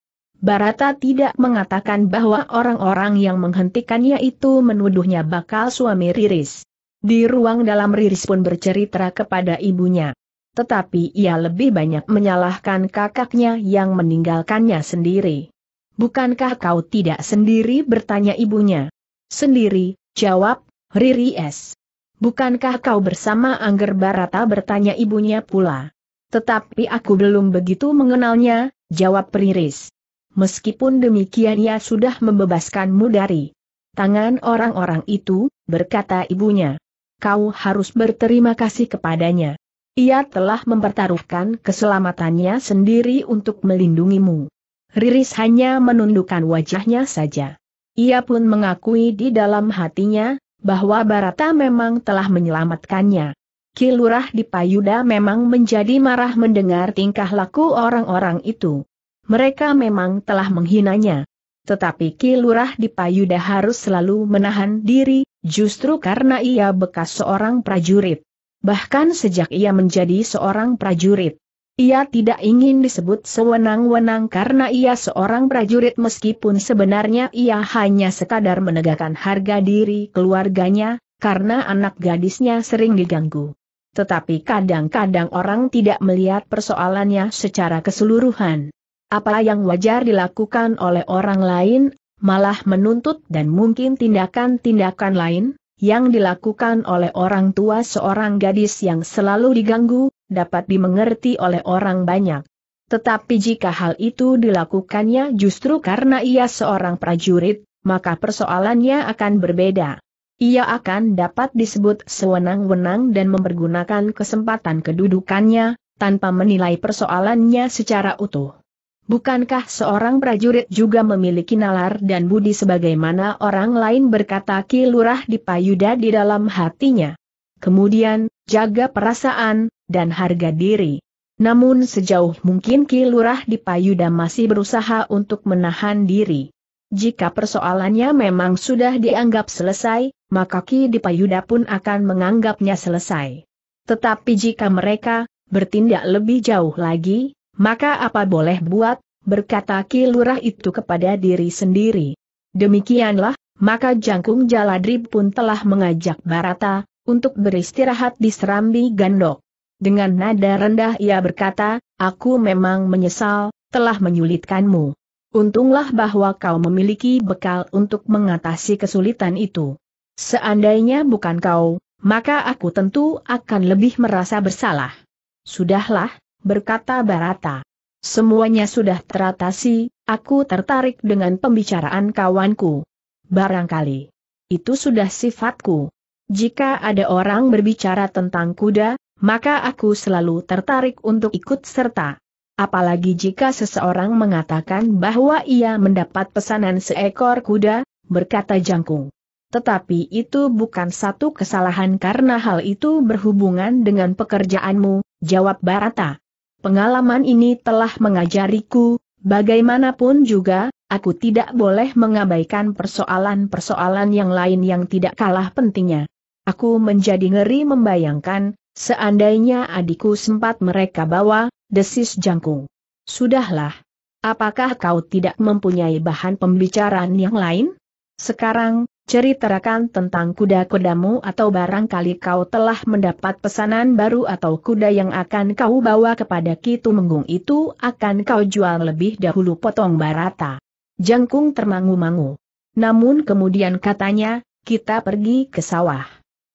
Barata tidak mengatakan bahwa orang-orang yang menghentikannya itu menuduhnya bakal suami Riris. Di ruang dalam Riris pun bercerita kepada ibunya. Tetapi ia lebih banyak menyalahkan kakaknya yang meninggalkannya sendiri. Bukankah kau tidak sendiri bertanya ibunya? Sendiri, jawab, Riri S. Bukankah kau bersama Angger Barata bertanya ibunya pula? Tetapi aku belum begitu mengenalnya, jawab Riris. Meskipun demikian ia sudah membebaskanmu dari tangan orang-orang itu, berkata ibunya. Kau harus berterima kasih kepadanya. Ia telah mempertaruhkan keselamatannya sendiri untuk melindungimu. Riris hanya menundukkan wajahnya saja. Ia pun mengakui di dalam hatinya, bahwa Barata memang telah menyelamatkannya. Kilurah di Payuda memang menjadi marah mendengar tingkah laku orang-orang itu mereka memang telah menghinanya. Tetapi Ki Lurah di Payuda harus selalu menahan diri, justru karena ia bekas seorang prajurit. Bahkan sejak ia menjadi seorang prajurit. Ia tidak ingin disebut sewenang-wenang karena ia seorang prajurit meskipun sebenarnya ia hanya sekadar menegakkan harga diri keluarganya, karena anak gadisnya sering diganggu. Tetapi kadang-kadang orang tidak melihat persoalannya secara keseluruhan. Apa yang wajar dilakukan oleh orang lain, malah menuntut dan mungkin tindakan-tindakan lain, yang dilakukan oleh orang tua seorang gadis yang selalu diganggu, dapat dimengerti oleh orang banyak. Tetapi jika hal itu dilakukannya justru karena ia seorang prajurit, maka persoalannya akan berbeda. Ia akan dapat disebut sewenang-wenang dan mempergunakan kesempatan kedudukannya, tanpa menilai persoalannya secara utuh. Bukankah seorang prajurit juga memiliki nalar dan budi sebagaimana orang lain berkata Ki Lurah di Payuda di dalam hatinya? Kemudian, jaga perasaan, dan harga diri. Namun sejauh mungkin Ki Lurah di Payuda masih berusaha untuk menahan diri. Jika persoalannya memang sudah dianggap selesai, maka Ki di pun akan menganggapnya selesai. Tetapi jika mereka bertindak lebih jauh lagi, maka apa boleh buat, berkata Ki Lurah itu kepada diri sendiri. Demikianlah, maka Jangkung Jaladrib pun telah mengajak Barata, untuk beristirahat di Serambi Gandok. Dengan nada rendah ia berkata, aku memang menyesal, telah menyulitkanmu. Untunglah bahwa kau memiliki bekal untuk mengatasi kesulitan itu. Seandainya bukan kau, maka aku tentu akan lebih merasa bersalah. Sudahlah, berkata Barata. Semuanya sudah teratasi, aku tertarik dengan pembicaraan kawanku. Barangkali. Itu sudah sifatku. Jika ada orang berbicara tentang kuda, maka aku selalu tertarik untuk ikut serta. Apalagi jika seseorang mengatakan bahwa ia mendapat pesanan seekor kuda, berkata jangkung. Tetapi itu bukan satu kesalahan karena hal itu berhubungan dengan pekerjaanmu, jawab Barata. Pengalaman ini telah mengajariku, bagaimanapun juga, aku tidak boleh mengabaikan persoalan-persoalan yang lain yang tidak kalah pentingnya. Aku menjadi ngeri membayangkan, seandainya adikku sempat mereka bawa, desis jangkung. Sudahlah. Apakah kau tidak mempunyai bahan pembicaraan yang lain? Sekarang, ceritakan tentang kuda-kudamu atau barangkali kau telah mendapat pesanan baru atau kuda yang akan kau bawa kepada Kitu Menggung itu akan kau jual lebih dahulu potong barata. Jangkung termangu-mangu. Namun kemudian katanya, kita pergi ke sawah.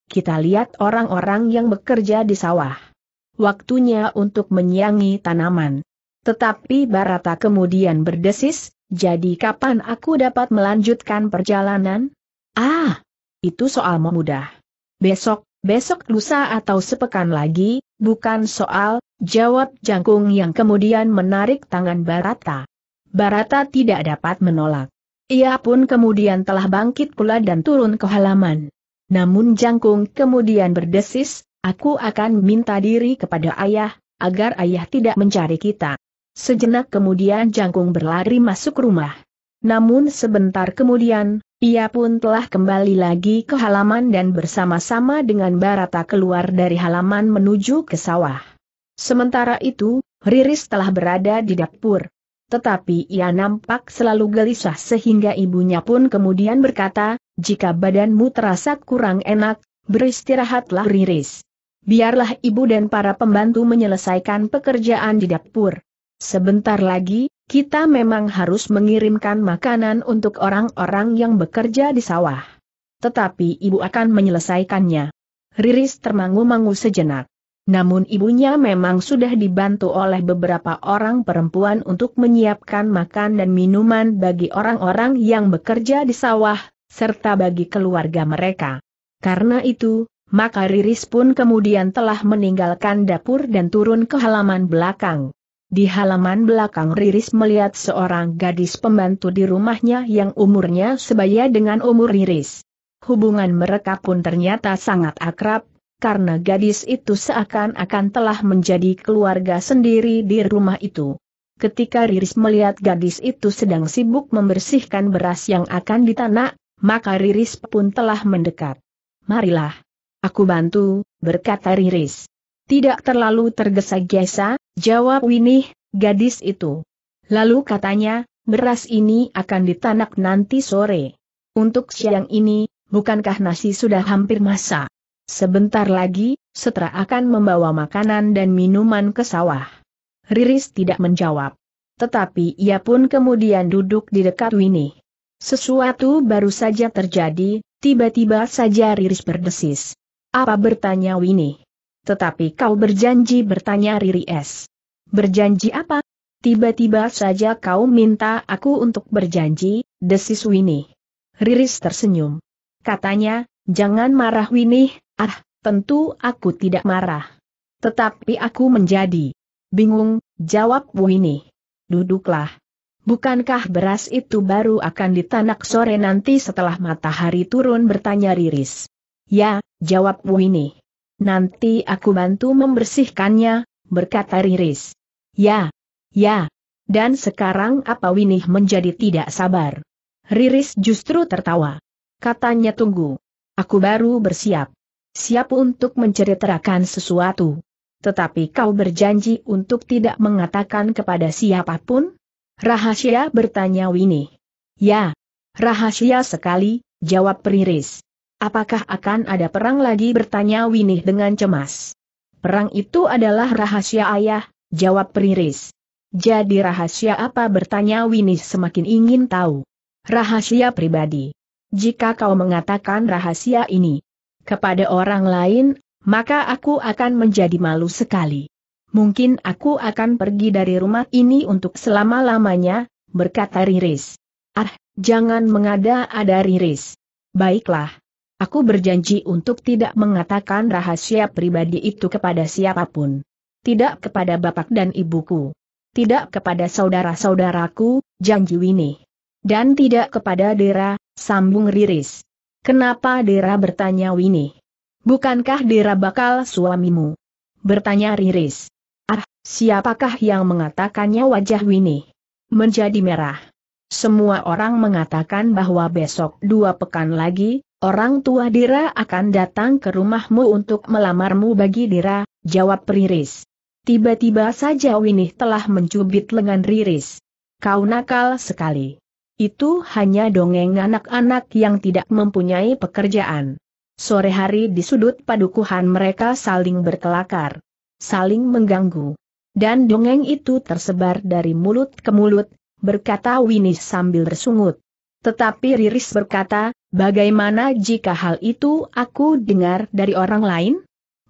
Kita lihat orang-orang yang bekerja di sawah. Waktunya untuk menyiangi tanaman. Tetapi Barata kemudian berdesis, jadi kapan aku dapat melanjutkan perjalanan? Ah, itu soal memudah. Besok, besok lusa atau sepekan lagi, bukan soal, jawab jangkung yang kemudian menarik tangan Barata. Barata tidak dapat menolak. Ia pun kemudian telah bangkit pula dan turun ke halaman. Namun jangkung kemudian berdesis, aku akan minta diri kepada ayah, agar ayah tidak mencari kita. Sejenak kemudian jangkung berlari masuk rumah. Namun sebentar kemudian, ia pun telah kembali lagi ke halaman dan bersama-sama dengan Barata keluar dari halaman menuju ke sawah. Sementara itu, Riris telah berada di dapur. Tetapi ia nampak selalu gelisah sehingga ibunya pun kemudian berkata, jika badanmu terasa kurang enak, beristirahatlah Riris. Biarlah ibu dan para pembantu menyelesaikan pekerjaan di dapur. Sebentar lagi, kita memang harus mengirimkan makanan untuk orang-orang yang bekerja di sawah. Tetapi ibu akan menyelesaikannya. Riris termangu-mangu sejenak. Namun ibunya memang sudah dibantu oleh beberapa orang perempuan untuk menyiapkan makan dan minuman bagi orang-orang yang bekerja di sawah, serta bagi keluarga mereka. Karena itu, maka Riris pun kemudian telah meninggalkan dapur dan turun ke halaman belakang. Di halaman belakang Riris melihat seorang gadis pembantu di rumahnya yang umurnya sebaya dengan umur Riris. Hubungan mereka pun ternyata sangat akrab, karena gadis itu seakan-akan telah menjadi keluarga sendiri di rumah itu. Ketika Riris melihat gadis itu sedang sibuk membersihkan beras yang akan ditanak, maka Riris pun telah mendekat. Marilah. Aku bantu, berkata Riris. Tidak terlalu tergesa-gesa, Jawab Winih, gadis itu. Lalu katanya, beras ini akan ditanak nanti sore. Untuk siang ini, bukankah nasi sudah hampir masak? Sebentar lagi, Setra akan membawa makanan dan minuman ke sawah. Riris tidak menjawab. Tetapi ia pun kemudian duduk di dekat Winih. Sesuatu baru saja terjadi, tiba-tiba saja Riris berdesis. Apa bertanya Winnie? Tetapi kau berjanji bertanya Riri S. Berjanji apa? Tiba-tiba saja kau minta aku untuk berjanji, desis Winnie. Riris tersenyum. Katanya, jangan marah Winnie, ah, tentu aku tidak marah. Tetapi aku menjadi bingung, jawab Winnie. Duduklah. Bukankah beras itu baru akan ditanak sore nanti setelah matahari turun bertanya Riris? Ya, jawab Winnie. Nanti aku bantu membersihkannya, berkata Riris. Ya, ya. Dan sekarang apa Winih menjadi tidak sabar? Riris justru tertawa. Katanya tunggu. Aku baru bersiap. Siap untuk menceritakan sesuatu. Tetapi kau berjanji untuk tidak mengatakan kepada siapapun? Rahasia bertanya Winih. Ya, rahasia sekali, jawab Riris. Apakah akan ada perang lagi bertanya Winih dengan cemas. Perang itu adalah rahasia ayah, jawab Priris. Jadi rahasia apa bertanya Winih semakin ingin tahu. Rahasia pribadi. Jika kau mengatakan rahasia ini kepada orang lain, maka aku akan menjadi malu sekali. Mungkin aku akan pergi dari rumah ini untuk selama-lamanya, berkata Riris. Ah, jangan mengada-ada Riris. Baiklah. Aku berjanji untuk tidak mengatakan rahasia pribadi itu kepada siapapun. Tidak kepada bapak dan ibuku. Tidak kepada saudara-saudaraku, janji Winnie. Dan tidak kepada Dera, sambung Riris. Kenapa Dera bertanya Winnie? Bukankah Dera bakal suamimu? Bertanya Riris. Ah, siapakah yang mengatakannya wajah Winnie? Menjadi merah. Semua orang mengatakan bahwa besok dua pekan lagi, Orang tua Dira akan datang ke rumahmu untuk melamarmu bagi Dira, jawab Riris. Tiba-tiba saja Winih telah mencubit lengan Riris. Kau nakal sekali. Itu hanya dongeng anak-anak yang tidak mempunyai pekerjaan. Sore hari di sudut padukuhan mereka saling berkelakar. Saling mengganggu. Dan dongeng itu tersebar dari mulut ke mulut, berkata Winis sambil bersungut. Tetapi Riris berkata, Bagaimana jika hal itu aku dengar dari orang lain?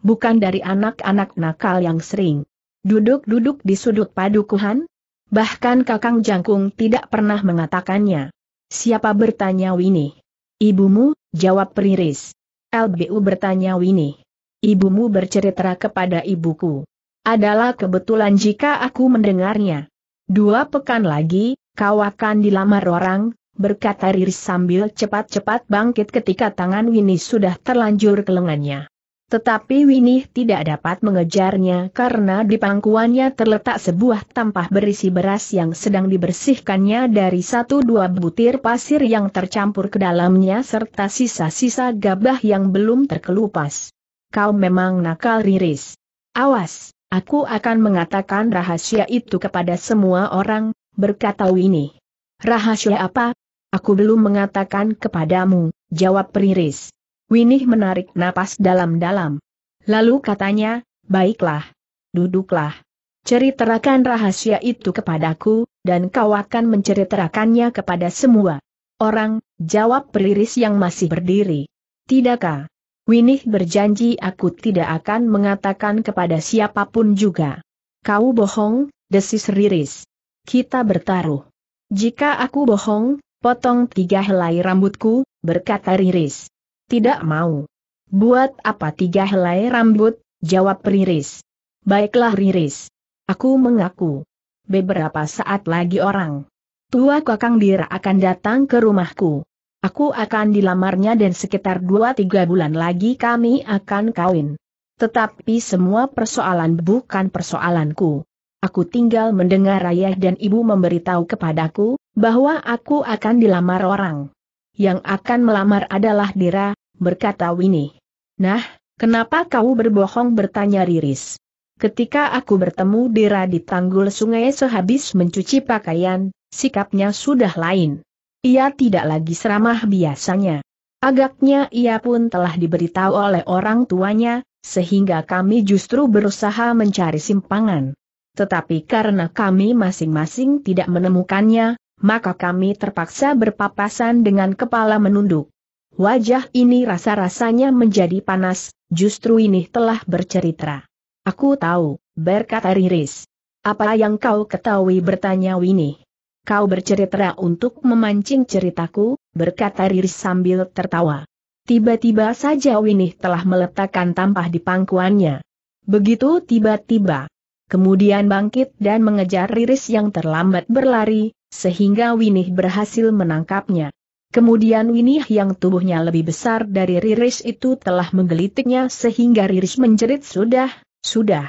Bukan dari anak-anak nakal yang sering duduk-duduk di sudut padukuhan? Bahkan Kakang Jangkung tidak pernah mengatakannya. Siapa bertanya Winnie? Ibumu, jawab Priris. LBU bertanya Winnie. Ibumu bercerita kepada ibuku. Adalah kebetulan jika aku mendengarnya. Dua pekan lagi, kau akan dilamar orang, berkata Riris sambil cepat-cepat bangkit ketika tangan Winnie sudah terlanjur ke lengannya. Tetapi Winnie tidak dapat mengejarnya karena di pangkuannya terletak sebuah tampah berisi beras yang sedang dibersihkannya dari satu dua butir pasir yang tercampur ke dalamnya serta sisa-sisa gabah yang belum terkelupas. Kau memang nakal Riris. Awas, aku akan mengatakan rahasia itu kepada semua orang, berkata Winnie. Rahasia apa, Aku belum mengatakan kepadamu, jawab Periris. Winih menarik napas dalam-dalam. Lalu katanya, baiklah. Duduklah. Ceritakan rahasia itu kepadaku, dan kau akan menceritakannya kepada semua. Orang, jawab Periris yang masih berdiri. Tidakkah? Winih berjanji aku tidak akan mengatakan kepada siapapun juga. Kau bohong, desis Riris. Kita bertaruh. Jika aku bohong, potong tiga helai rambutku, berkata Riris. Tidak mau. Buat apa tiga helai rambut, jawab Riris. Baiklah Riris. Aku mengaku. Beberapa saat lagi orang. Tua kakang Dira akan datang ke rumahku. Aku akan dilamarnya dan sekitar 2 tiga bulan lagi kami akan kawin. Tetapi semua persoalan bukan persoalanku. Aku tinggal mendengar ayah dan ibu memberitahu kepadaku, bahwa aku akan dilamar orang. Yang akan melamar adalah Dira, berkata Winnie. Nah, kenapa kau berbohong bertanya Riris. Ketika aku bertemu Dira di tanggul sungai sehabis mencuci pakaian, sikapnya sudah lain. Ia tidak lagi seramah biasanya. Agaknya ia pun telah diberitahu oleh orang tuanya, sehingga kami justru berusaha mencari simpangan tetapi karena kami masing-masing tidak menemukannya, maka kami terpaksa berpapasan dengan kepala menunduk. Wajah ini rasa-rasanya menjadi panas, justru ini telah bercerita. Aku tahu, berkata Riris. Apa yang kau ketahui bertanya Winnie. Kau bercerita untuk memancing ceritaku, berkata Riris sambil tertawa. Tiba-tiba saja Winnie telah meletakkan tampah di pangkuannya. Begitu tiba-tiba, kemudian bangkit dan mengejar Riris yang terlambat berlari, sehingga Winih berhasil menangkapnya. Kemudian Winih yang tubuhnya lebih besar dari Riris itu telah menggelitiknya sehingga Riris menjerit sudah, sudah.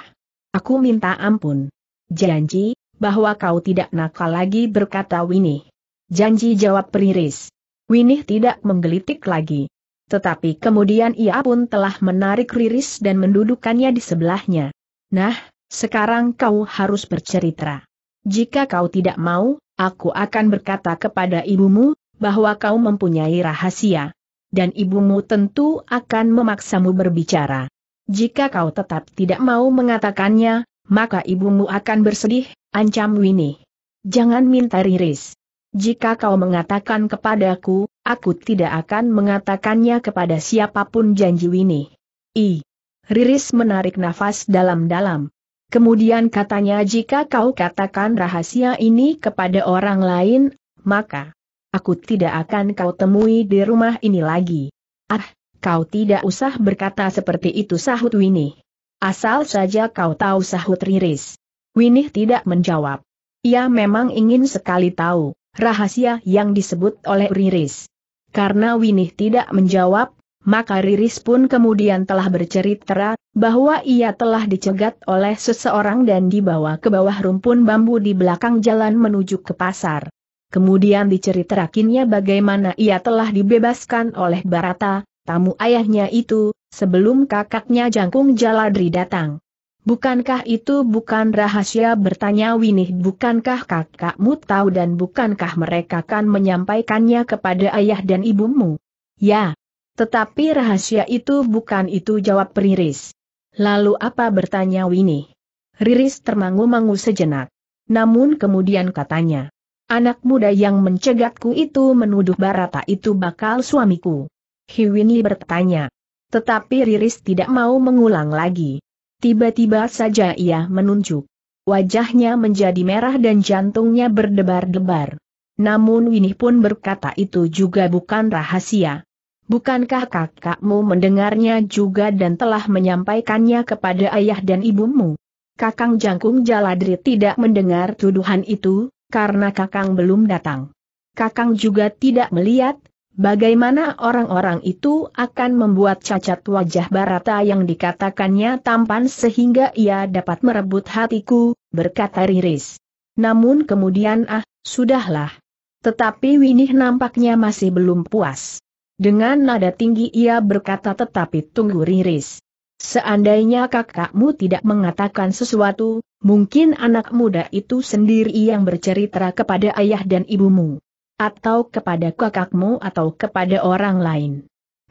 Aku minta ampun. Janji, bahwa kau tidak nakal lagi berkata Winih. Janji jawab Riris. Winih tidak menggelitik lagi. Tetapi kemudian ia pun telah menarik Riris dan mendudukannya di sebelahnya. Nah, sekarang kau harus bercerita. Jika kau tidak mau, aku akan berkata kepada ibumu, bahwa kau mempunyai rahasia. Dan ibumu tentu akan memaksamu berbicara. Jika kau tetap tidak mau mengatakannya, maka ibumu akan bersedih, ancam Winnie. Jangan minta riris. Jika kau mengatakan kepadaku, aku tidak akan mengatakannya kepada siapapun janji Winnie. I. Riris menarik nafas dalam-dalam. Kemudian katanya jika kau katakan rahasia ini kepada orang lain, maka aku tidak akan kau temui di rumah ini lagi. Ah, kau tidak usah berkata seperti itu sahut Winih. Asal saja kau tahu sahut Riris. Winih tidak menjawab. Ia memang ingin sekali tahu, rahasia yang disebut oleh Riris. Karena Winih tidak menjawab, maka Riris pun kemudian telah bercerita bahwa ia telah dicegat oleh seseorang dan dibawa ke bawah rumpun bambu di belakang jalan menuju ke pasar. Kemudian diceritakannya bagaimana ia telah dibebaskan oleh Barata, tamu ayahnya itu, sebelum kakaknya Jangkung Jaladri datang. Bukankah itu bukan rahasia bertanya Winih bukankah kakakmu tahu dan bukankah mereka kan menyampaikannya kepada ayah dan ibumu? Ya, tetapi rahasia itu bukan itu jawab Riris. Lalu apa bertanya Winnie? Riris termangu-mangu sejenak. Namun kemudian katanya, anak muda yang mencegatku itu menuduh Barata itu bakal suamiku. Hiwini bertanya. Tetapi Riris tidak mau mengulang lagi. Tiba-tiba saja ia menunjuk. Wajahnya menjadi merah dan jantungnya berdebar-debar. Namun Winnie pun berkata itu juga bukan rahasia. Bukankah kakakmu mendengarnya juga dan telah menyampaikannya kepada ayah dan ibumu? Kakang Jangkung Jaladri tidak mendengar tuduhan itu, karena kakang belum datang. Kakang juga tidak melihat, bagaimana orang-orang itu akan membuat cacat wajah Barata yang dikatakannya tampan sehingga ia dapat merebut hatiku, berkata Riris. Namun kemudian ah, sudahlah. Tetapi Winih nampaknya masih belum puas. Dengan nada tinggi ia berkata tetapi tunggu Riris. Seandainya kakakmu tidak mengatakan sesuatu, mungkin anak muda itu sendiri yang bercerita kepada ayah dan ibumu. Atau kepada kakakmu atau kepada orang lain.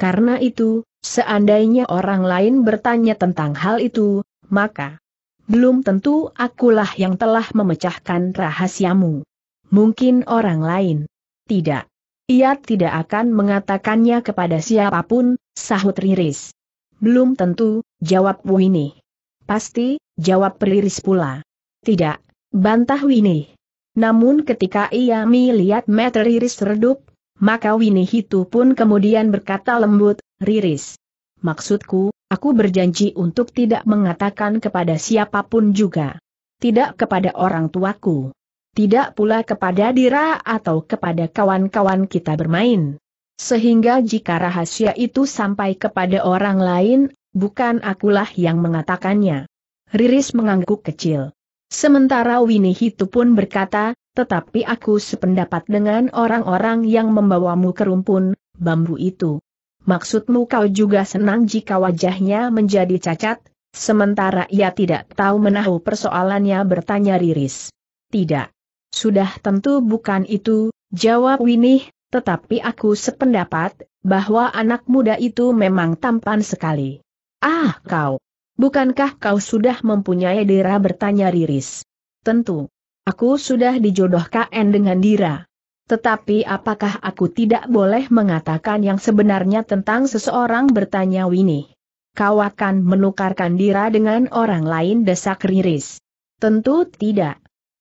Karena itu, seandainya orang lain bertanya tentang hal itu, maka belum tentu akulah yang telah memecahkan rahasiamu. Mungkin orang lain. Tidak. Ia tidak akan mengatakannya kepada siapapun, sahut Riris. Belum tentu, jawab Wini. Pasti, jawab Riris pula. Tidak, bantah Wini. Namun ketika ia melihat mata Riris redup, maka Wini itu pun kemudian berkata lembut, Riris. Maksudku, aku berjanji untuk tidak mengatakan kepada siapapun juga. Tidak kepada orang tuaku tidak pula kepada Dira atau kepada kawan-kawan kita bermain. Sehingga jika rahasia itu sampai kepada orang lain, bukan akulah yang mengatakannya. Riris mengangguk kecil. Sementara Winnie itu pun berkata, tetapi aku sependapat dengan orang-orang yang membawamu ke rumpun, bambu itu. Maksudmu kau juga senang jika wajahnya menjadi cacat, sementara ia tidak tahu menahu persoalannya bertanya Riris. Tidak. Sudah tentu bukan itu, jawab Winih, tetapi aku sependapat, bahwa anak muda itu memang tampan sekali. Ah kau, bukankah kau sudah mempunyai Dira bertanya Riris? Tentu. Aku sudah dijodohkan dengan Dira. Tetapi apakah aku tidak boleh mengatakan yang sebenarnya tentang seseorang bertanya Winnie? Kau akan menukarkan Dira dengan orang lain desak Riris. Tentu tidak.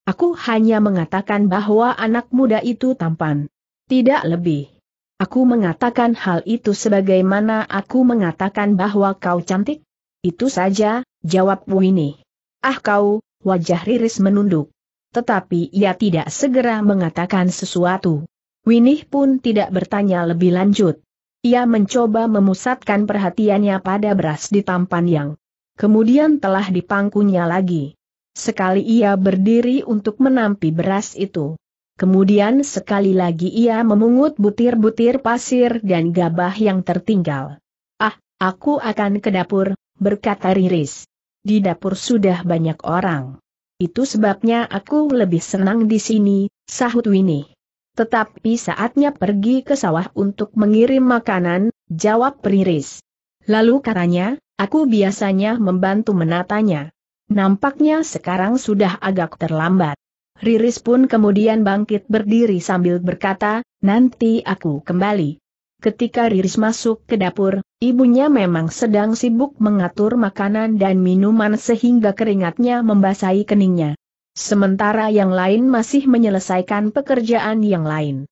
Aku hanya mengatakan bahwa anak muda itu tampan. Tidak lebih. Aku mengatakan hal itu sebagaimana aku mengatakan bahwa kau cantik. Itu saja, jawab Wini. Ah kau, wajah Riris menunduk. Tetapi ia tidak segera mengatakan sesuatu. Winih pun tidak bertanya lebih lanjut. Ia mencoba memusatkan perhatiannya pada beras di tampan yang kemudian telah dipangkunya lagi. Sekali ia berdiri untuk menampi beras itu. Kemudian sekali lagi ia memungut butir-butir pasir dan gabah yang tertinggal. Ah, aku akan ke dapur, berkata Riris. Di dapur sudah banyak orang. Itu sebabnya aku lebih senang di sini, sahut Winnie. Tetapi saatnya pergi ke sawah untuk mengirim makanan, jawab Riris. Lalu katanya, aku biasanya membantu menatanya. Nampaknya sekarang sudah agak terlambat. Riris pun kemudian bangkit berdiri sambil berkata, nanti aku kembali. Ketika Riris masuk ke dapur, ibunya memang sedang sibuk mengatur makanan dan minuman sehingga keringatnya membasahi keningnya. Sementara yang lain masih menyelesaikan pekerjaan yang lain.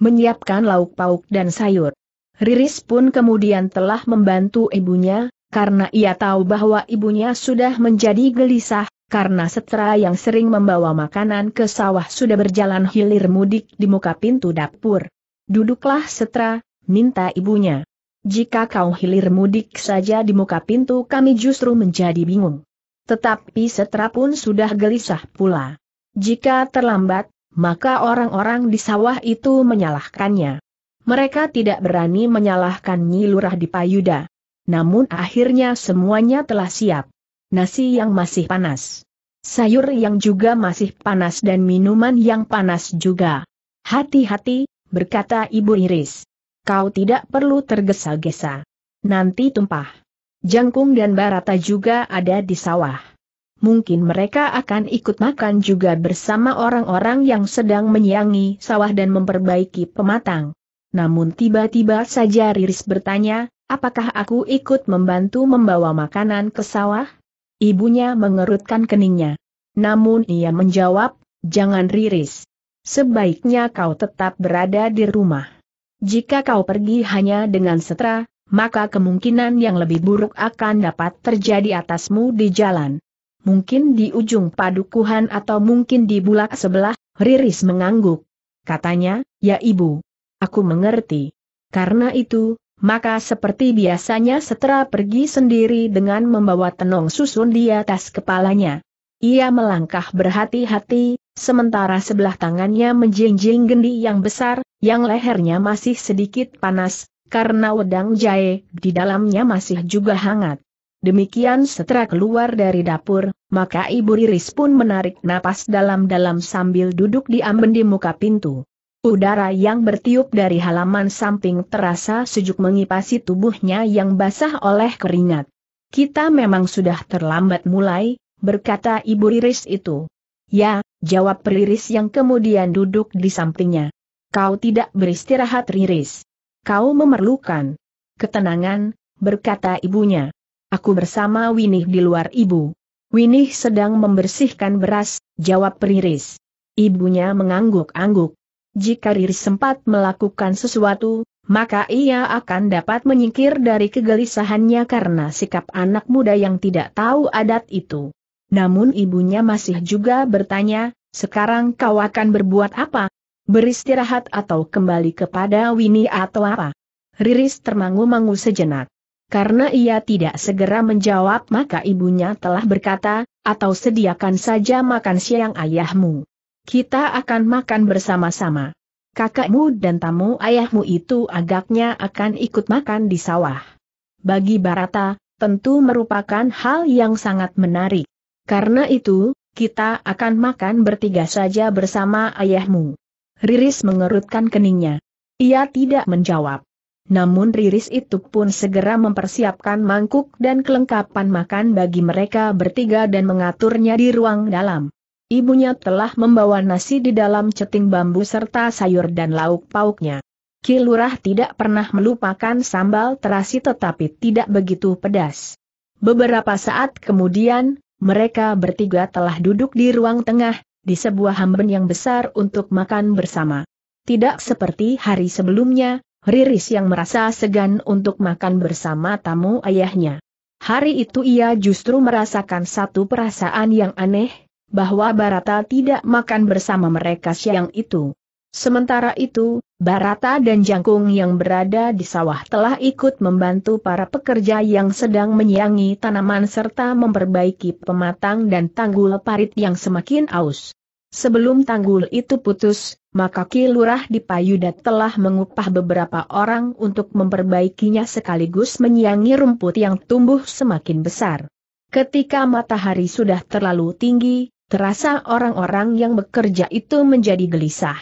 Menyiapkan lauk pauk dan sayur. Riris pun kemudian telah membantu ibunya, karena ia tahu bahwa ibunya sudah menjadi gelisah, karena Setra yang sering membawa makanan ke sawah sudah berjalan hilir mudik di muka pintu dapur. Duduklah Setra, minta ibunya. Jika kau hilir mudik saja di muka pintu kami justru menjadi bingung. Tetapi Setra pun sudah gelisah pula. Jika terlambat, maka orang-orang di sawah itu menyalahkannya. Mereka tidak berani menyalahkan Nyi Lurah di Payuda namun akhirnya semuanya telah siap. Nasi yang masih panas. Sayur yang juga masih panas dan minuman yang panas juga. Hati-hati, berkata Ibu Iris. Kau tidak perlu tergesa-gesa. Nanti tumpah. Jangkung dan Barata juga ada di sawah. Mungkin mereka akan ikut makan juga bersama orang-orang yang sedang menyiangi sawah dan memperbaiki pematang. Namun tiba-tiba saja Riris bertanya, Apakah aku ikut membantu membawa makanan ke sawah? Ibunya mengerutkan keningnya. Namun ia menjawab, jangan riris. Sebaiknya kau tetap berada di rumah. Jika kau pergi hanya dengan setra, maka kemungkinan yang lebih buruk akan dapat terjadi atasmu di jalan. Mungkin di ujung padukuhan atau mungkin di bulak sebelah, Riris mengangguk. Katanya, ya ibu. Aku mengerti. Karena itu, maka seperti biasanya setera pergi sendiri dengan membawa tenong susun di atas kepalanya. Ia melangkah berhati-hati, sementara sebelah tangannya menjinjing gendi yang besar, yang lehernya masih sedikit panas, karena wedang jahe di dalamnya masih juga hangat. Demikian setelah keluar dari dapur, maka Ibu Riris pun menarik napas dalam-dalam sambil duduk di amben di muka pintu. Udara yang bertiup dari halaman samping terasa sejuk mengipasi tubuhnya yang basah oleh keringat. Kita memang sudah terlambat mulai, berkata Ibu Riris itu. Ya, jawab Riris yang kemudian duduk di sampingnya. Kau tidak beristirahat Riris. Kau memerlukan ketenangan, berkata ibunya. Aku bersama Winih di luar ibu. Winih sedang membersihkan beras, jawab Riris. Ibunya mengangguk-angguk. Jika Riri sempat melakukan sesuatu, maka ia akan dapat menyingkir dari kegelisahannya karena sikap anak muda yang tidak tahu adat itu. Namun ibunya masih juga bertanya, sekarang kau akan berbuat apa? Beristirahat atau kembali kepada Winnie atau apa? Riris termangu-mangu sejenak. Karena ia tidak segera menjawab maka ibunya telah berkata, atau sediakan saja makan siang ayahmu. Kita akan makan bersama-sama. Kakakmu dan tamu ayahmu itu agaknya akan ikut makan di sawah. Bagi Barata, tentu merupakan hal yang sangat menarik. Karena itu, kita akan makan bertiga saja bersama ayahmu. Riris mengerutkan keningnya. Ia tidak menjawab. Namun Riris itu pun segera mempersiapkan mangkuk dan kelengkapan makan bagi mereka bertiga dan mengaturnya di ruang dalam ibunya telah membawa nasi di dalam ceting bambu serta sayur dan lauk pauknya. Kilurah tidak pernah melupakan sambal terasi tetapi tidak begitu pedas. Beberapa saat kemudian, mereka bertiga telah duduk di ruang tengah, di sebuah hamben yang besar untuk makan bersama. Tidak seperti hari sebelumnya, Riris yang merasa segan untuk makan bersama tamu ayahnya. Hari itu ia justru merasakan satu perasaan yang aneh, bahwa Barata tidak makan bersama mereka siang itu. Sementara itu, Barata dan Jangkung yang berada di sawah telah ikut membantu para pekerja yang sedang menyiangi tanaman serta memperbaiki pematang dan tanggul parit yang semakin aus. Sebelum tanggul itu putus, maka Kilurah di Payuda telah mengupah beberapa orang untuk memperbaikinya sekaligus menyiangi rumput yang tumbuh semakin besar. Ketika matahari sudah terlalu tinggi, Terasa orang-orang yang bekerja itu menjadi gelisah.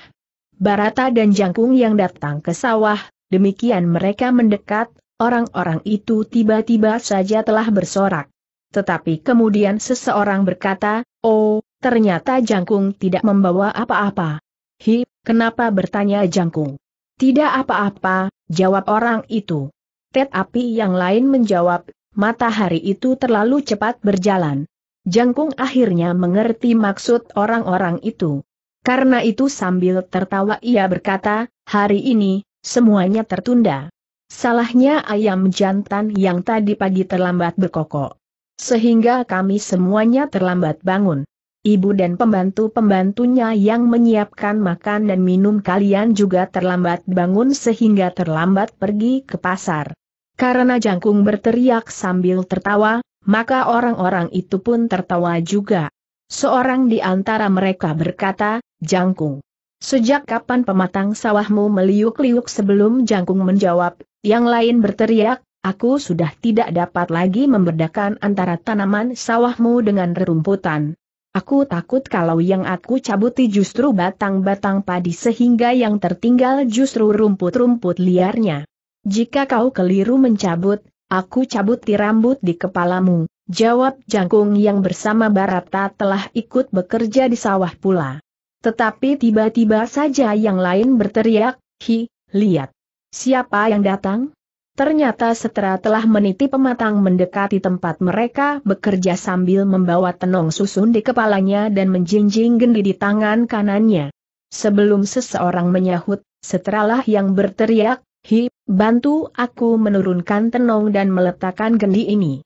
Barata dan Jangkung yang datang ke sawah, demikian mereka mendekat, orang-orang itu tiba-tiba saja telah bersorak. Tetapi kemudian seseorang berkata, oh, ternyata Jangkung tidak membawa apa-apa. Hi, kenapa bertanya Jangkung? Tidak apa-apa, jawab orang itu. Tetapi yang lain menjawab, matahari itu terlalu cepat berjalan. Jangkung akhirnya mengerti maksud orang-orang itu. Karena itu sambil tertawa ia berkata, hari ini, semuanya tertunda. Salahnya ayam jantan yang tadi pagi terlambat berkokok. Sehingga kami semuanya terlambat bangun. Ibu dan pembantu-pembantunya yang menyiapkan makan dan minum kalian juga terlambat bangun sehingga terlambat pergi ke pasar. Karena jangkung berteriak sambil tertawa, maka orang-orang itu pun tertawa juga. Seorang di antara mereka berkata, Jangkung. Sejak kapan pematang sawahmu meliuk-liuk sebelum Jangkung menjawab, yang lain berteriak, aku sudah tidak dapat lagi membedakan antara tanaman sawahmu dengan rerumputan. Aku takut kalau yang aku cabuti justru batang-batang padi sehingga yang tertinggal justru rumput-rumput liarnya. Jika kau keliru mencabut, Aku cabut di rambut di kepalamu, jawab jangkung yang bersama Barata telah ikut bekerja di sawah pula. Tetapi tiba-tiba saja yang lain berteriak, hi, lihat. Siapa yang datang? Ternyata setera telah meniti pematang mendekati tempat mereka bekerja sambil membawa tenong susun di kepalanya dan menjinjing gendi di tangan kanannya. Sebelum seseorang menyahut, seteralah yang berteriak, hi, Bantu aku menurunkan tenong dan meletakkan gendi ini.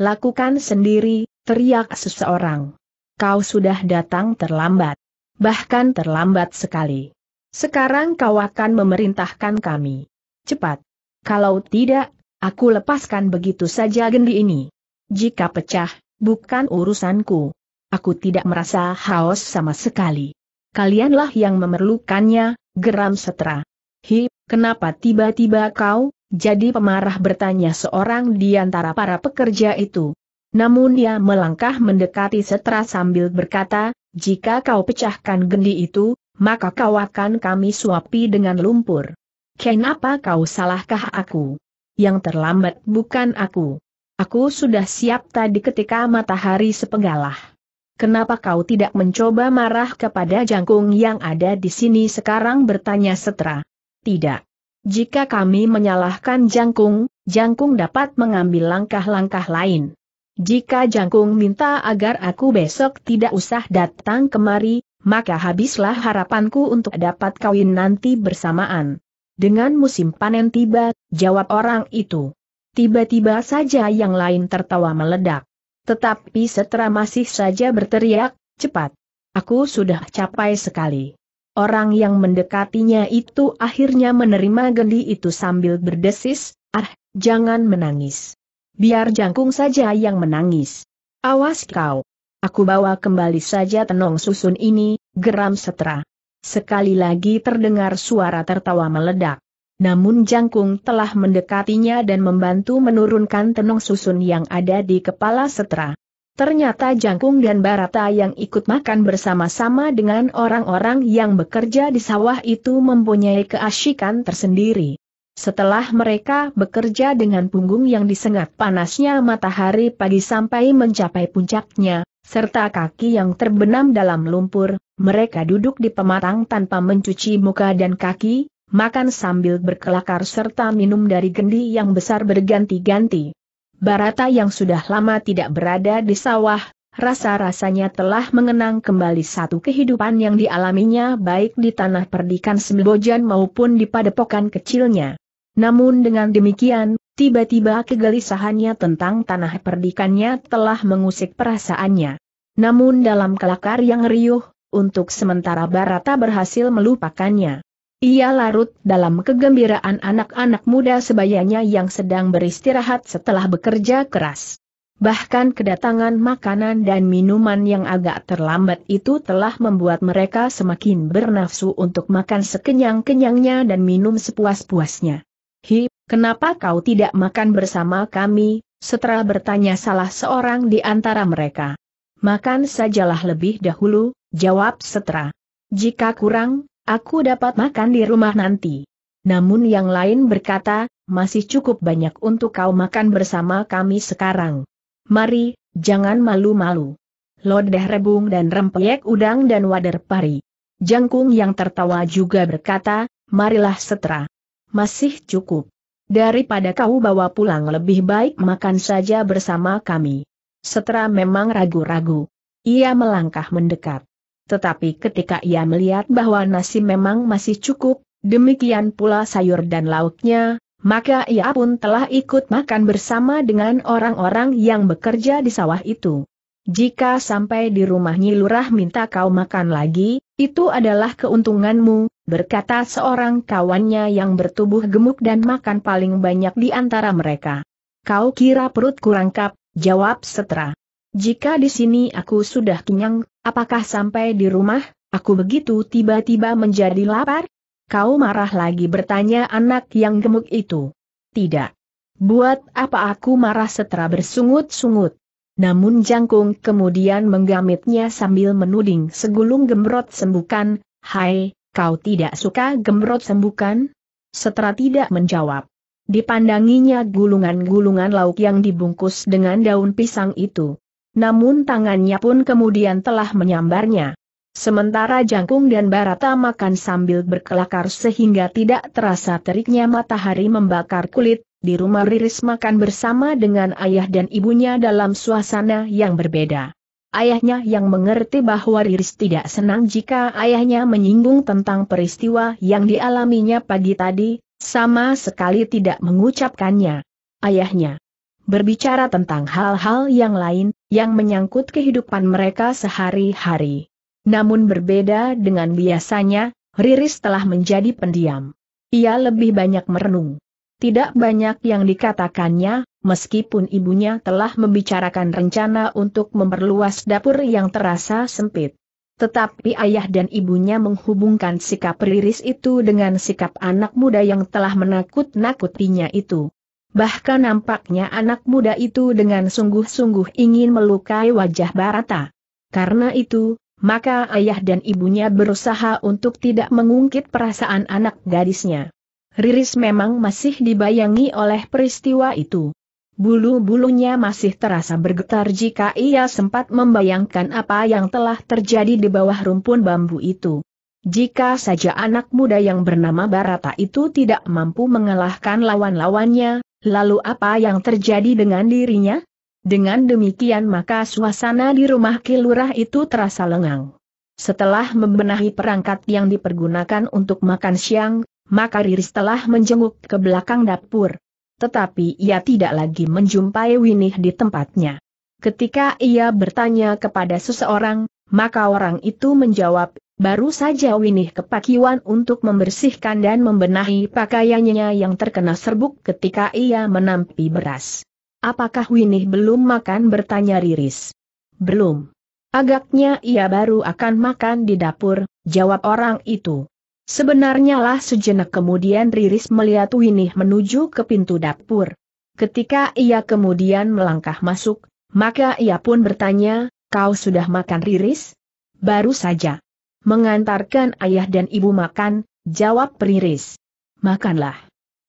Lakukan sendiri, teriak seseorang. Kau sudah datang terlambat. Bahkan terlambat sekali. Sekarang kau akan memerintahkan kami. Cepat. Kalau tidak, aku lepaskan begitu saja gendi ini. Jika pecah, bukan urusanku. Aku tidak merasa haus sama sekali. Kalianlah yang memerlukannya, geram setra. Hi, Kenapa tiba-tiba kau, jadi pemarah bertanya seorang di antara para pekerja itu. Namun dia melangkah mendekati setra sambil berkata, jika kau pecahkan gendi itu, maka kau akan kami suapi dengan lumpur. Kenapa kau salahkah aku? Yang terlambat bukan aku. Aku sudah siap tadi ketika matahari sepenggalah. Kenapa kau tidak mencoba marah kepada jangkung yang ada di sini sekarang bertanya setra tidak. Jika kami menyalahkan Jangkung, Jangkung dapat mengambil langkah-langkah lain. Jika Jangkung minta agar aku besok tidak usah datang kemari, maka habislah harapanku untuk dapat kawin nanti bersamaan. Dengan musim panen tiba, jawab orang itu. Tiba-tiba saja yang lain tertawa meledak. Tetapi setera masih saja berteriak, cepat. Aku sudah capai sekali. Orang yang mendekatinya itu akhirnya menerima gendi itu sambil berdesis, ah, jangan menangis. Biar jangkung saja yang menangis. Awas kau. Aku bawa kembali saja tenong susun ini, geram setra. Sekali lagi terdengar suara tertawa meledak. Namun jangkung telah mendekatinya dan membantu menurunkan tenong susun yang ada di kepala setra. Ternyata Jangkung dan Barata yang ikut makan bersama-sama dengan orang-orang yang bekerja di sawah itu mempunyai keasyikan tersendiri. Setelah mereka bekerja dengan punggung yang disengat panasnya matahari pagi sampai mencapai puncaknya, serta kaki yang terbenam dalam lumpur, mereka duduk di pematang tanpa mencuci muka dan kaki, makan sambil berkelakar serta minum dari gendi yang besar berganti-ganti. Barata yang sudah lama tidak berada di sawah, rasa-rasanya telah mengenang kembali satu kehidupan yang dialaminya baik di tanah perdikan Sembojan maupun di padepokan kecilnya. Namun dengan demikian, tiba-tiba kegelisahannya tentang tanah perdikannya telah mengusik perasaannya. Namun dalam kelakar yang riuh, untuk sementara Barata berhasil melupakannya. Ia larut dalam kegembiraan anak-anak muda sebayanya yang sedang beristirahat setelah bekerja keras. Bahkan kedatangan makanan dan minuman yang agak terlambat itu telah membuat mereka semakin bernafsu untuk makan sekenyang-kenyangnya dan minum sepuas-puasnya. Hi, kenapa kau tidak makan bersama kami? Setelah bertanya salah seorang di antara mereka. Makan sajalah lebih dahulu, jawab Setra. Jika kurang, Aku dapat makan di rumah nanti. Namun yang lain berkata, masih cukup banyak untuk kau makan bersama kami sekarang. Mari, jangan malu-malu. Lodeh rebung dan rempeyek udang dan wader pari. Jangkung yang tertawa juga berkata, marilah setera. Masih cukup. Daripada kau bawa pulang lebih baik makan saja bersama kami. Setera memang ragu-ragu. Ia melangkah mendekat. Tetapi ketika ia melihat bahwa nasi memang masih cukup, demikian pula sayur dan lauknya, maka ia pun telah ikut makan bersama dengan orang-orang yang bekerja di sawah itu. Jika sampai di rumah lurah minta kau makan lagi, itu adalah keuntunganmu, berkata seorang kawannya yang bertubuh gemuk dan makan paling banyak di antara mereka. Kau kira perut kurang kap, jawab setra. Jika di sini aku sudah kenyang, apakah sampai di rumah, aku begitu tiba-tiba menjadi lapar? Kau marah lagi bertanya anak yang gemuk itu. Tidak. Buat apa aku marah setelah bersungut-sungut? Namun jangkung kemudian menggamitnya sambil menuding segulung gembrot sembukan, Hai, kau tidak suka gembrot sembukan? Setra tidak menjawab. Dipandanginya gulungan-gulungan lauk yang dibungkus dengan daun pisang itu. Namun tangannya pun kemudian telah menyambarnya. Sementara jangkung dan barata makan sambil berkelakar sehingga tidak terasa teriknya matahari membakar kulit, di rumah Riris makan bersama dengan ayah dan ibunya dalam suasana yang berbeda. Ayahnya yang mengerti bahwa Riris tidak senang jika ayahnya menyinggung tentang peristiwa yang dialaminya pagi tadi, sama sekali tidak mengucapkannya. Ayahnya berbicara tentang hal-hal yang lain, yang menyangkut kehidupan mereka sehari-hari. Namun berbeda dengan biasanya, Riris telah menjadi pendiam. Ia lebih banyak merenung. Tidak banyak yang dikatakannya, meskipun ibunya telah membicarakan rencana untuk memperluas dapur yang terasa sempit. Tetapi ayah dan ibunya menghubungkan sikap Riris itu dengan sikap anak muda yang telah menakut-nakutinya itu bahkan nampaknya anak muda itu dengan sungguh-sungguh ingin melukai wajah Barata. Karena itu, maka ayah dan ibunya berusaha untuk tidak mengungkit perasaan anak gadisnya. Riris memang masih dibayangi oleh peristiwa itu. Bulu-bulunya masih terasa bergetar jika ia sempat membayangkan apa yang telah terjadi di bawah rumpun bambu itu. Jika saja anak muda yang bernama Barata itu tidak mampu mengalahkan lawan-lawannya, Lalu apa yang terjadi dengan dirinya? Dengan demikian maka suasana di rumah kilurah itu terasa lengang. Setelah membenahi perangkat yang dipergunakan untuk makan siang, maka Riris telah menjenguk ke belakang dapur. Tetapi ia tidak lagi menjumpai Winih di tempatnya. Ketika ia bertanya kepada seseorang, maka orang itu menjawab Baru saja Winih kepakiwan untuk membersihkan dan membenahi pakaiannya yang terkena serbuk ketika ia menampi beras. Apakah Winih belum makan bertanya Riris? Belum. Agaknya ia baru akan makan di dapur, jawab orang itu. Sebenarnya lah sejenak kemudian Riris melihat Winih menuju ke pintu dapur. Ketika ia kemudian melangkah masuk, maka ia pun bertanya, kau sudah makan Riris? Baru saja mengantarkan ayah dan ibu makan, jawab Periris. Makanlah.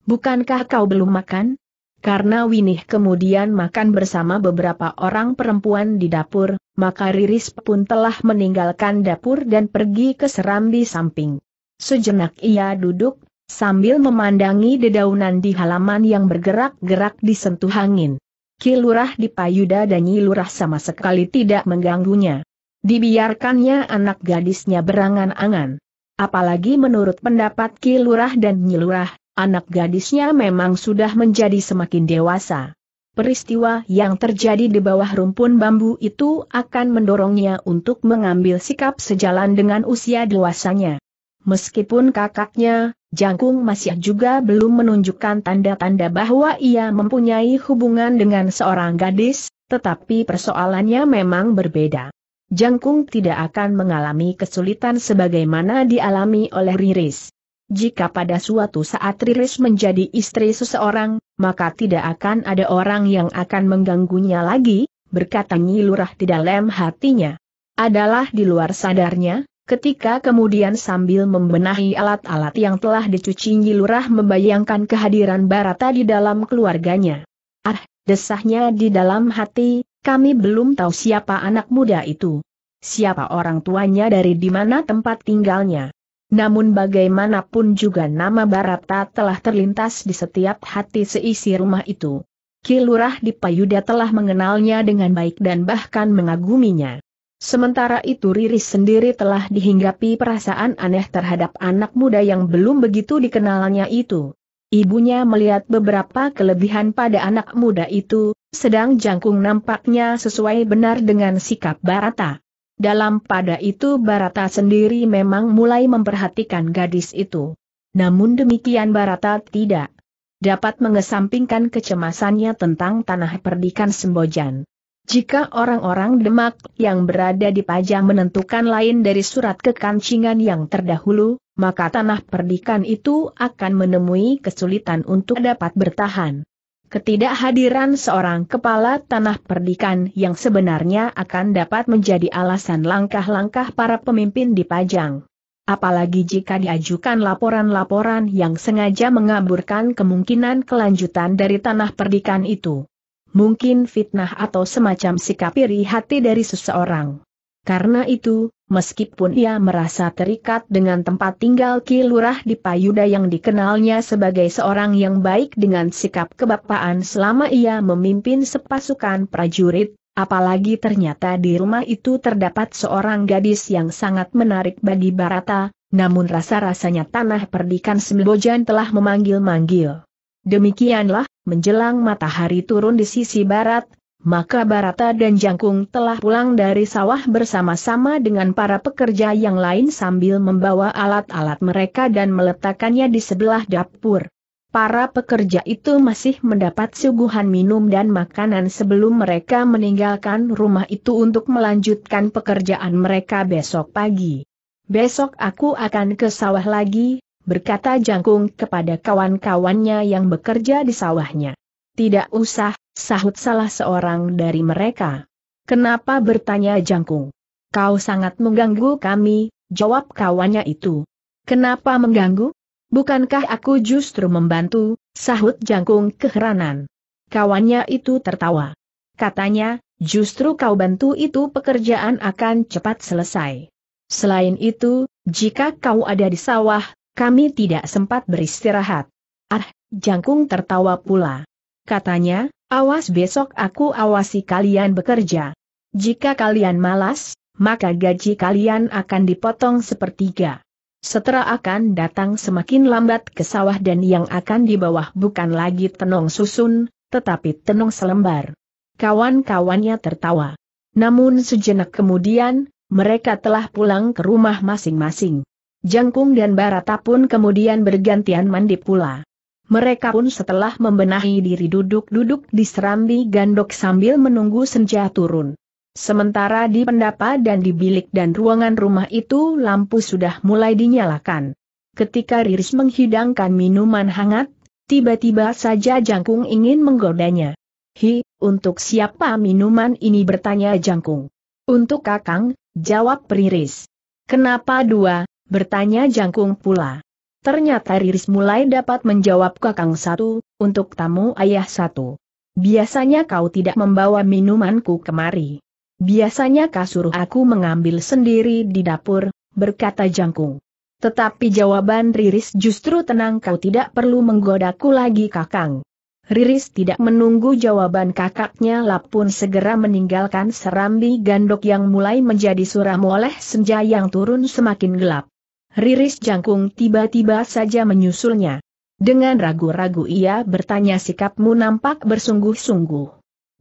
Bukankah kau belum makan? Karena Winih kemudian makan bersama beberapa orang perempuan di dapur, maka Riris pun telah meninggalkan dapur dan pergi ke serambi samping. Sejenak ia duduk, sambil memandangi dedaunan di halaman yang bergerak-gerak disentuh angin. Kilurah di Payuda dan Nyilurah sama sekali tidak mengganggunya. Dibiarkannya anak gadisnya berangan-angan. Apalagi menurut pendapat Ki Lurah dan Nyi Lurah, anak gadisnya memang sudah menjadi semakin dewasa. Peristiwa yang terjadi di bawah rumpun bambu itu akan mendorongnya untuk mengambil sikap sejalan dengan usia dewasanya. Meskipun kakaknya, Jangkung masih juga belum menunjukkan tanda-tanda bahwa ia mempunyai hubungan dengan seorang gadis, tetapi persoalannya memang berbeda. Jangkung tidak akan mengalami kesulitan sebagaimana dialami oleh Riris. Jika pada suatu saat Riris menjadi istri seseorang, maka tidak akan ada orang yang akan mengganggunya lagi, berkata Nyi Lurah tidak dalam hatinya. Adalah di luar sadarnya, ketika kemudian sambil membenahi alat-alat yang telah dicuci Nyi Lurah membayangkan kehadiran Barata di dalam keluarganya. Ah, desahnya di dalam hati, kami belum tahu siapa anak muda itu. Siapa orang tuanya dari di mana tempat tinggalnya. Namun bagaimanapun juga nama Barata telah terlintas di setiap hati seisi rumah itu. Kilurah di Payuda telah mengenalnya dengan baik dan bahkan mengaguminya. Sementara itu Riris sendiri telah dihinggapi perasaan aneh terhadap anak muda yang belum begitu dikenalnya itu. Ibunya melihat beberapa kelebihan pada anak muda itu, sedang jangkung nampaknya sesuai benar dengan sikap Barata. Dalam pada itu Barata sendiri memang mulai memperhatikan gadis itu. Namun demikian Barata tidak dapat mengesampingkan kecemasannya tentang tanah perdikan Sembojan. Jika orang-orang Demak yang berada di Pajang menentukan lain dari surat kekancingan yang terdahulu, maka tanah perdikan itu akan menemui kesulitan untuk dapat bertahan ketidakhadiran seorang kepala tanah perdikan yang sebenarnya akan dapat menjadi alasan langkah-langkah para pemimpin di Pajang. Apalagi jika diajukan laporan-laporan yang sengaja mengaburkan kemungkinan kelanjutan dari tanah perdikan itu. Mungkin fitnah atau semacam sikap iri hati dari seseorang. Karena itu, meskipun ia merasa terikat dengan tempat tinggal Ki Lurah di Payuda yang dikenalnya sebagai seorang yang baik dengan sikap kebapaan selama ia memimpin sepasukan prajurit, apalagi ternyata di rumah itu terdapat seorang gadis yang sangat menarik bagi Barata, namun rasa-rasanya tanah perdikan Sembojan telah memanggil-manggil. Demikianlah, menjelang matahari turun di sisi barat, maka Barata dan Jangkung telah pulang dari sawah bersama-sama dengan para pekerja yang lain sambil membawa alat-alat mereka dan meletakkannya di sebelah dapur. Para pekerja itu masih mendapat suguhan minum dan makanan sebelum mereka meninggalkan rumah itu untuk melanjutkan pekerjaan mereka besok pagi. Besok aku akan ke sawah lagi, berkata Jangkung kepada kawan-kawannya yang bekerja di sawahnya. Tidak usah, sahut salah seorang dari mereka. Kenapa bertanya Jangkung? Kau sangat mengganggu kami, jawab kawannya itu. Kenapa mengganggu? Bukankah aku justru membantu, sahut Jangkung keheranan. Kawannya itu tertawa. Katanya, justru kau bantu itu pekerjaan akan cepat selesai. Selain itu, jika kau ada di sawah, kami tidak sempat beristirahat. Ah, Jangkung tertawa pula katanya, awas besok aku awasi kalian bekerja. Jika kalian malas, maka gaji kalian akan dipotong sepertiga. Setelah akan datang semakin lambat ke sawah dan yang akan di bawah bukan lagi tenong susun, tetapi tenong selembar. Kawan-kawannya tertawa. Namun sejenak kemudian, mereka telah pulang ke rumah masing-masing. Jangkung dan Barata pun kemudian bergantian mandi pula. Mereka pun setelah membenahi diri duduk-duduk di serambi gandok sambil menunggu senja turun. Sementara di pendapa dan di bilik dan ruangan rumah itu lampu sudah mulai dinyalakan. Ketika Riris menghidangkan minuman hangat, tiba-tiba saja Jangkung ingin menggodanya. Hi, untuk siapa minuman ini bertanya Jangkung. Untuk Kakang, jawab Riris. Kenapa dua, bertanya Jangkung pula. Ternyata Riris mulai dapat menjawab kakang satu, untuk tamu ayah satu. Biasanya kau tidak membawa minumanku kemari. Biasanya kau suruh aku mengambil sendiri di dapur, berkata Jangkung. Tetapi jawaban Riris justru tenang kau tidak perlu menggodaku lagi kakang. Riris tidak menunggu jawaban kakaknya Lapun segera meninggalkan serambi gandok yang mulai menjadi suram oleh senja yang turun semakin gelap. Riris Jangkung tiba-tiba saja menyusulnya. Dengan ragu-ragu ia bertanya sikapmu nampak bersungguh-sungguh.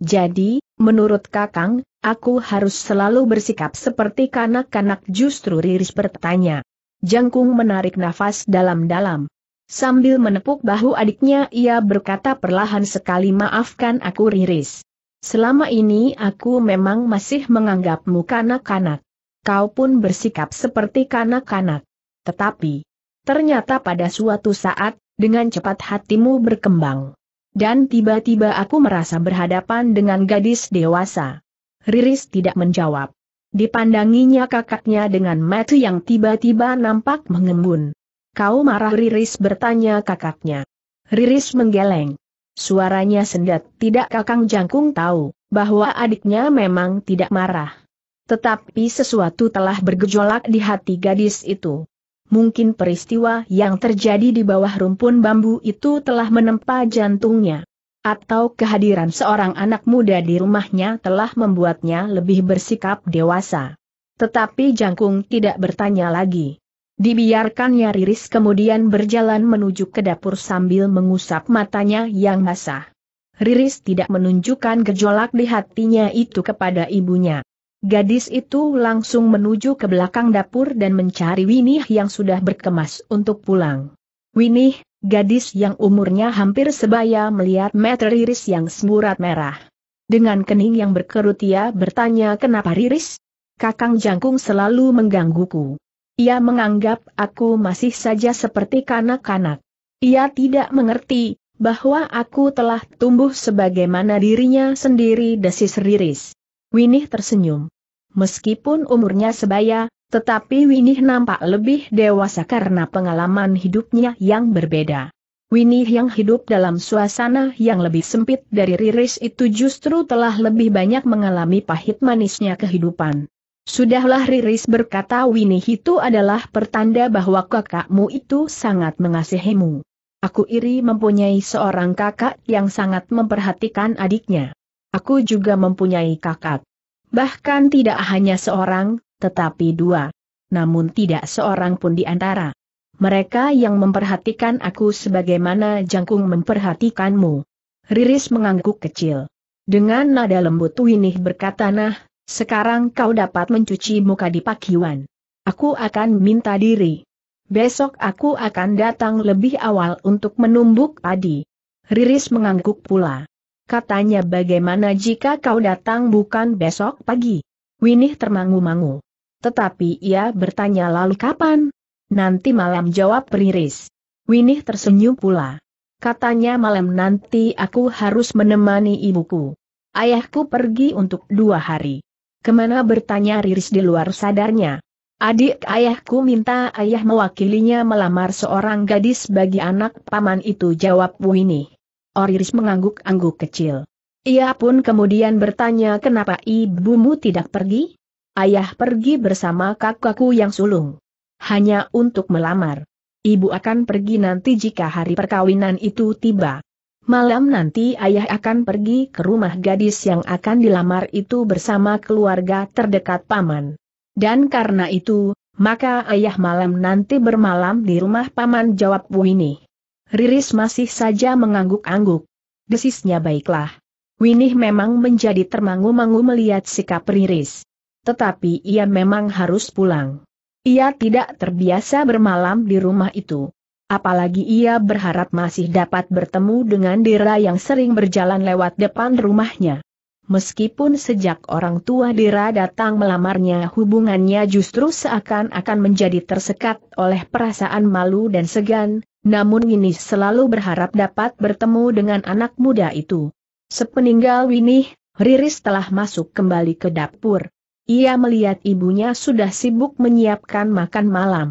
Jadi, menurut Kakang, aku harus selalu bersikap seperti kanak-kanak justru Riris bertanya. Jangkung menarik nafas dalam-dalam. Sambil menepuk bahu adiknya ia berkata perlahan sekali maafkan aku Riris. Selama ini aku memang masih menganggapmu kanak-kanak. Kau pun bersikap seperti kanak-kanak. Tetapi, ternyata pada suatu saat, dengan cepat hatimu berkembang. Dan tiba-tiba aku merasa berhadapan dengan gadis dewasa. Riris tidak menjawab. Dipandanginya kakaknya dengan mata yang tiba-tiba nampak mengembun. Kau marah Riris bertanya kakaknya. Riris menggeleng. Suaranya sendat tidak kakang jangkung tahu, bahwa adiknya memang tidak marah. Tetapi sesuatu telah bergejolak di hati gadis itu mungkin peristiwa yang terjadi di bawah rumpun bambu itu telah menempa jantungnya. Atau kehadiran seorang anak muda di rumahnya telah membuatnya lebih bersikap dewasa. Tetapi Jangkung tidak bertanya lagi. Dibiarkannya Riris kemudian berjalan menuju ke dapur sambil mengusap matanya yang basah. Riris tidak menunjukkan gejolak di hatinya itu kepada ibunya. Gadis itu langsung menuju ke belakang dapur dan mencari Winih yang sudah berkemas untuk pulang. Winih, gadis yang umurnya hampir sebaya melihat meter Riris yang semburat merah. Dengan kening yang berkerut ia bertanya kenapa Riris? Kakang Jangkung selalu menggangguku. Ia menganggap aku masih saja seperti kanak-kanak. Ia tidak mengerti bahwa aku telah tumbuh sebagaimana dirinya sendiri desis Riris. Winih tersenyum. Meskipun umurnya sebaya, tetapi Winih nampak lebih dewasa karena pengalaman hidupnya yang berbeda. Winih yang hidup dalam suasana yang lebih sempit dari Riris itu justru telah lebih banyak mengalami pahit manisnya kehidupan. Sudahlah Riris berkata Winih itu adalah pertanda bahwa kakakmu itu sangat mengasihimu. Aku iri mempunyai seorang kakak yang sangat memperhatikan adiknya. Aku juga mempunyai kakak. Bahkan tidak hanya seorang, tetapi dua. Namun tidak seorang pun di antara. Mereka yang memperhatikan aku sebagaimana jangkung memperhatikanmu. Riris mengangguk kecil. Dengan nada lembut Winih berkata nah, sekarang kau dapat mencuci muka di pakiwan. Aku akan minta diri. Besok aku akan datang lebih awal untuk menumbuk padi. Riris mengangguk pula katanya bagaimana jika kau datang bukan besok pagi? Winih termangu-mangu. Tetapi ia bertanya lalu kapan? Nanti malam jawab Riris. Winih tersenyum pula. Katanya malam nanti aku harus menemani ibuku. Ayahku pergi untuk dua hari. Kemana bertanya Riris di luar sadarnya. Adik ayahku minta ayah mewakilinya melamar seorang gadis bagi anak paman itu jawab Winnie. Oriris mengangguk-angguk kecil. Ia pun kemudian bertanya kenapa ibumu tidak pergi? Ayah pergi bersama kakakku yang sulung. Hanya untuk melamar. Ibu akan pergi nanti jika hari perkawinan itu tiba. Malam nanti ayah akan pergi ke rumah gadis yang akan dilamar itu bersama keluarga terdekat paman. Dan karena itu, maka ayah malam nanti bermalam di rumah paman jawab Bu ini. Riris masih saja mengangguk-angguk. Desisnya baiklah. Winih memang menjadi termangu-mangu melihat sikap Riris. Tetapi ia memang harus pulang. Ia tidak terbiasa bermalam di rumah itu. Apalagi ia berharap masih dapat bertemu dengan Dira yang sering berjalan lewat depan rumahnya. Meskipun sejak orang tua Dira datang melamarnya hubungannya justru seakan-akan menjadi tersekat oleh perasaan malu dan segan, namun Winih selalu berharap dapat bertemu dengan anak muda itu. Sepeninggal Winih, Riris telah masuk kembali ke dapur. Ia melihat ibunya sudah sibuk menyiapkan makan malam.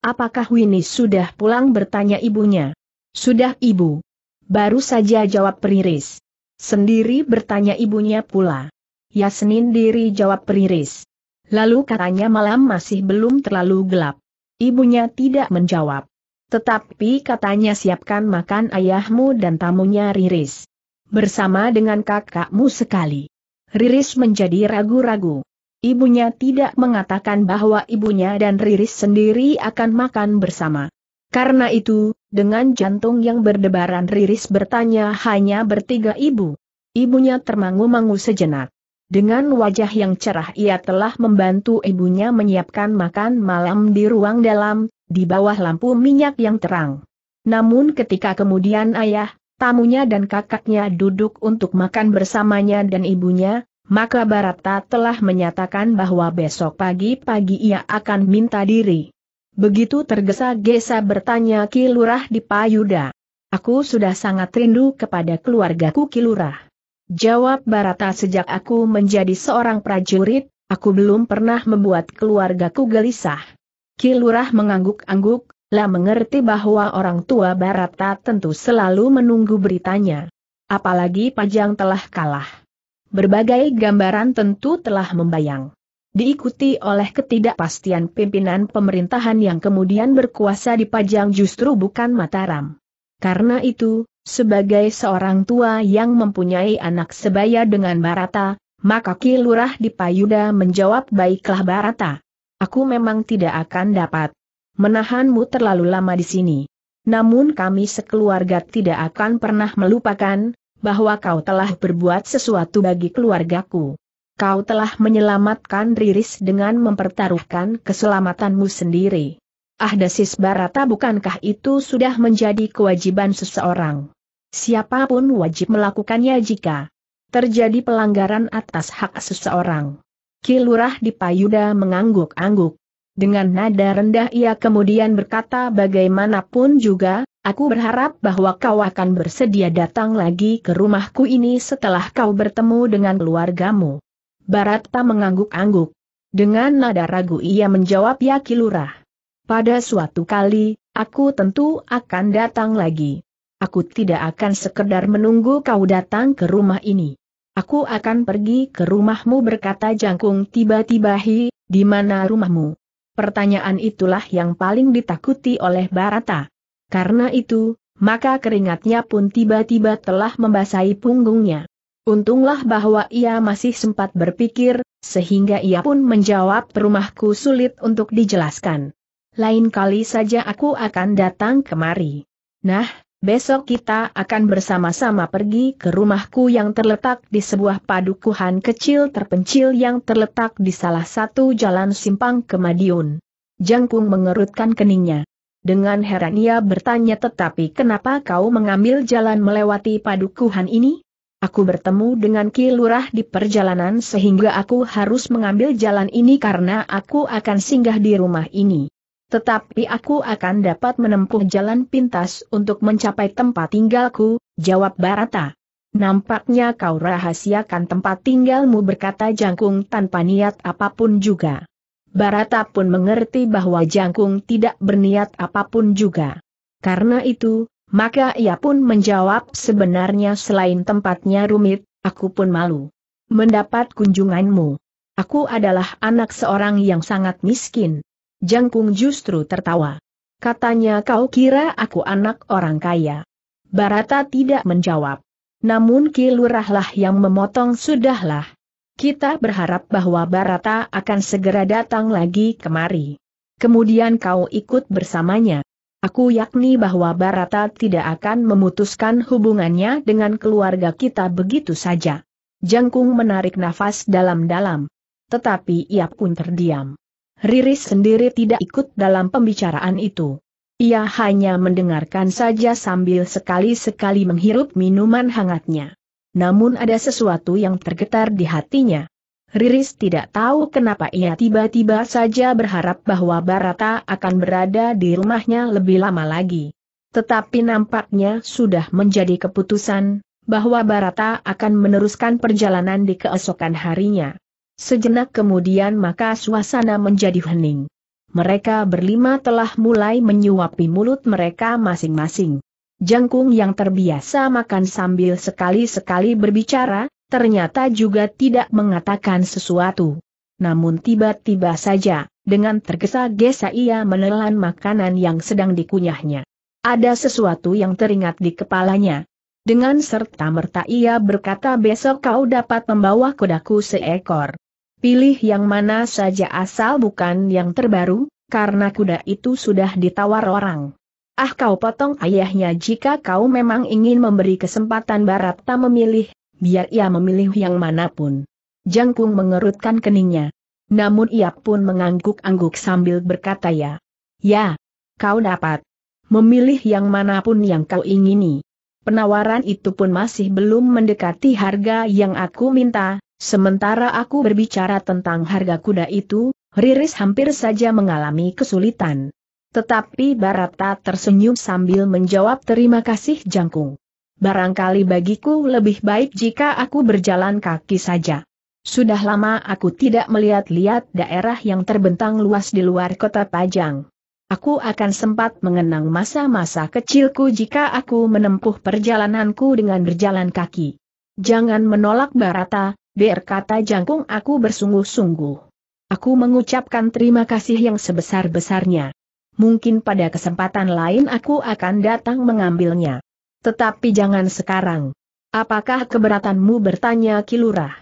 Apakah Winnie sudah pulang bertanya ibunya? Sudah ibu. Baru saja jawab Riris. Sendiri bertanya ibunya pula. Yasnin diri jawab periris. Lalu katanya malam masih belum terlalu gelap. Ibunya tidak menjawab. Tetapi katanya siapkan makan ayahmu dan tamunya Riris. Bersama dengan kakakmu sekali. Riris menjadi ragu-ragu. Ibunya tidak mengatakan bahwa ibunya dan Riris sendiri akan makan bersama. Karena itu, dengan jantung yang berdebaran riris bertanya hanya bertiga ibu. Ibunya termangu-mangu sejenak. Dengan wajah yang cerah ia telah membantu ibunya menyiapkan makan malam di ruang dalam, di bawah lampu minyak yang terang. Namun ketika kemudian ayah, tamunya dan kakaknya duduk untuk makan bersamanya dan ibunya, maka Barata telah menyatakan bahwa besok pagi-pagi ia akan minta diri. Begitu tergesa-gesa bertanya Kilurah di Payuda. Aku sudah sangat rindu kepada keluargaku Kilurah. Jawab Barata sejak aku menjadi seorang prajurit, aku belum pernah membuat keluargaku gelisah. Kilurah mengangguk-angguk, lah mengerti bahwa orang tua Barata tentu selalu menunggu beritanya. Apalagi Pajang telah kalah. Berbagai gambaran tentu telah membayang diikuti oleh ketidakpastian pimpinan pemerintahan yang kemudian berkuasa di Pajang justru bukan Mataram. Karena itu, sebagai seorang tua yang mempunyai anak sebaya dengan Barata, maka Ki Lurah di Payuda menjawab baiklah Barata. Aku memang tidak akan dapat menahanmu terlalu lama di sini. Namun kami sekeluarga tidak akan pernah melupakan, bahwa kau telah berbuat sesuatu bagi keluargaku. Kau telah menyelamatkan Riris dengan mempertaruhkan keselamatanmu sendiri. Ah Ahdasis Barata bukankah itu sudah menjadi kewajiban seseorang? Siapapun wajib melakukannya jika terjadi pelanggaran atas hak seseorang. Kilurah di Payuda mengangguk-angguk. Dengan nada rendah ia kemudian berkata bagaimanapun juga, aku berharap bahwa kau akan bersedia datang lagi ke rumahku ini setelah kau bertemu dengan keluargamu. Barata mengangguk-angguk. Dengan nada ragu ia menjawab ya kilurah. Pada suatu kali, aku tentu akan datang lagi. Aku tidak akan sekedar menunggu kau datang ke rumah ini. Aku akan pergi ke rumahmu berkata jangkung tiba-tiba hi, di mana rumahmu? Pertanyaan itulah yang paling ditakuti oleh Barata. Karena itu, maka keringatnya pun tiba-tiba telah membasahi punggungnya. Untunglah bahwa ia masih sempat berpikir, sehingga ia pun menjawab perumahku sulit untuk dijelaskan. Lain kali saja aku akan datang kemari. Nah, besok kita akan bersama-sama pergi ke rumahku yang terletak di sebuah padukuhan kecil terpencil yang terletak di salah satu jalan simpang ke Madiun. Jangkung mengerutkan keningnya. Dengan heran ia bertanya tetapi kenapa kau mengambil jalan melewati padukuhan ini? Aku bertemu dengan Ki Lurah di perjalanan sehingga aku harus mengambil jalan ini karena aku akan singgah di rumah ini. Tetapi aku akan dapat menempuh jalan pintas untuk mencapai tempat tinggalku, jawab Barata. Nampaknya kau rahasiakan tempat tinggalmu berkata Jangkung tanpa niat apapun juga. Barata pun mengerti bahwa Jangkung tidak berniat apapun juga. Karena itu, maka ia pun menjawab sebenarnya selain tempatnya rumit, aku pun malu. Mendapat kunjunganmu. Aku adalah anak seorang yang sangat miskin. Jangkung justru tertawa. Katanya kau kira aku anak orang kaya. Barata tidak menjawab. Namun kilurahlah yang memotong sudahlah. Kita berharap bahwa Barata akan segera datang lagi kemari. Kemudian kau ikut bersamanya aku yakni bahwa Barata tidak akan memutuskan hubungannya dengan keluarga kita begitu saja. Jangkung menarik nafas dalam-dalam. Tetapi ia pun terdiam. Riris sendiri tidak ikut dalam pembicaraan itu. Ia hanya mendengarkan saja sambil sekali-sekali menghirup minuman hangatnya. Namun ada sesuatu yang tergetar di hatinya. Riris tidak tahu kenapa ia tiba-tiba saja berharap bahwa Barata akan berada di rumahnya lebih lama lagi. Tetapi nampaknya sudah menjadi keputusan, bahwa Barata akan meneruskan perjalanan di keesokan harinya. Sejenak kemudian maka suasana menjadi hening. Mereka berlima telah mulai menyuapi mulut mereka masing-masing. Jangkung yang terbiasa makan sambil sekali-sekali berbicara, ternyata juga tidak mengatakan sesuatu. Namun tiba-tiba saja, dengan tergesa-gesa ia menelan makanan yang sedang dikunyahnya. Ada sesuatu yang teringat di kepalanya. Dengan serta-merta ia berkata besok kau dapat membawa kudaku seekor. Pilih yang mana saja asal bukan yang terbaru, karena kuda itu sudah ditawar orang. Ah kau potong ayahnya jika kau memang ingin memberi kesempatan Barata memilih, biar ia memilih yang manapun. Jangkung mengerutkan keningnya. Namun ia pun mengangguk-angguk sambil berkata ya. Ya, kau dapat memilih yang manapun yang kau ingini. Penawaran itu pun masih belum mendekati harga yang aku minta, sementara aku berbicara tentang harga kuda itu, Riris hampir saja mengalami kesulitan. Tetapi Barata tersenyum sambil menjawab terima kasih Jangkung. Barangkali bagiku lebih baik jika aku berjalan kaki saja. Sudah lama aku tidak melihat-lihat daerah yang terbentang luas di luar kota Pajang. Aku akan sempat mengenang masa-masa kecilku jika aku menempuh perjalananku dengan berjalan kaki. Jangan menolak Barata, biar kata jangkung aku bersungguh-sungguh. Aku mengucapkan terima kasih yang sebesar-besarnya. Mungkin pada kesempatan lain aku akan datang mengambilnya. Tetapi jangan sekarang. Apakah keberatanmu bertanya Kilurah?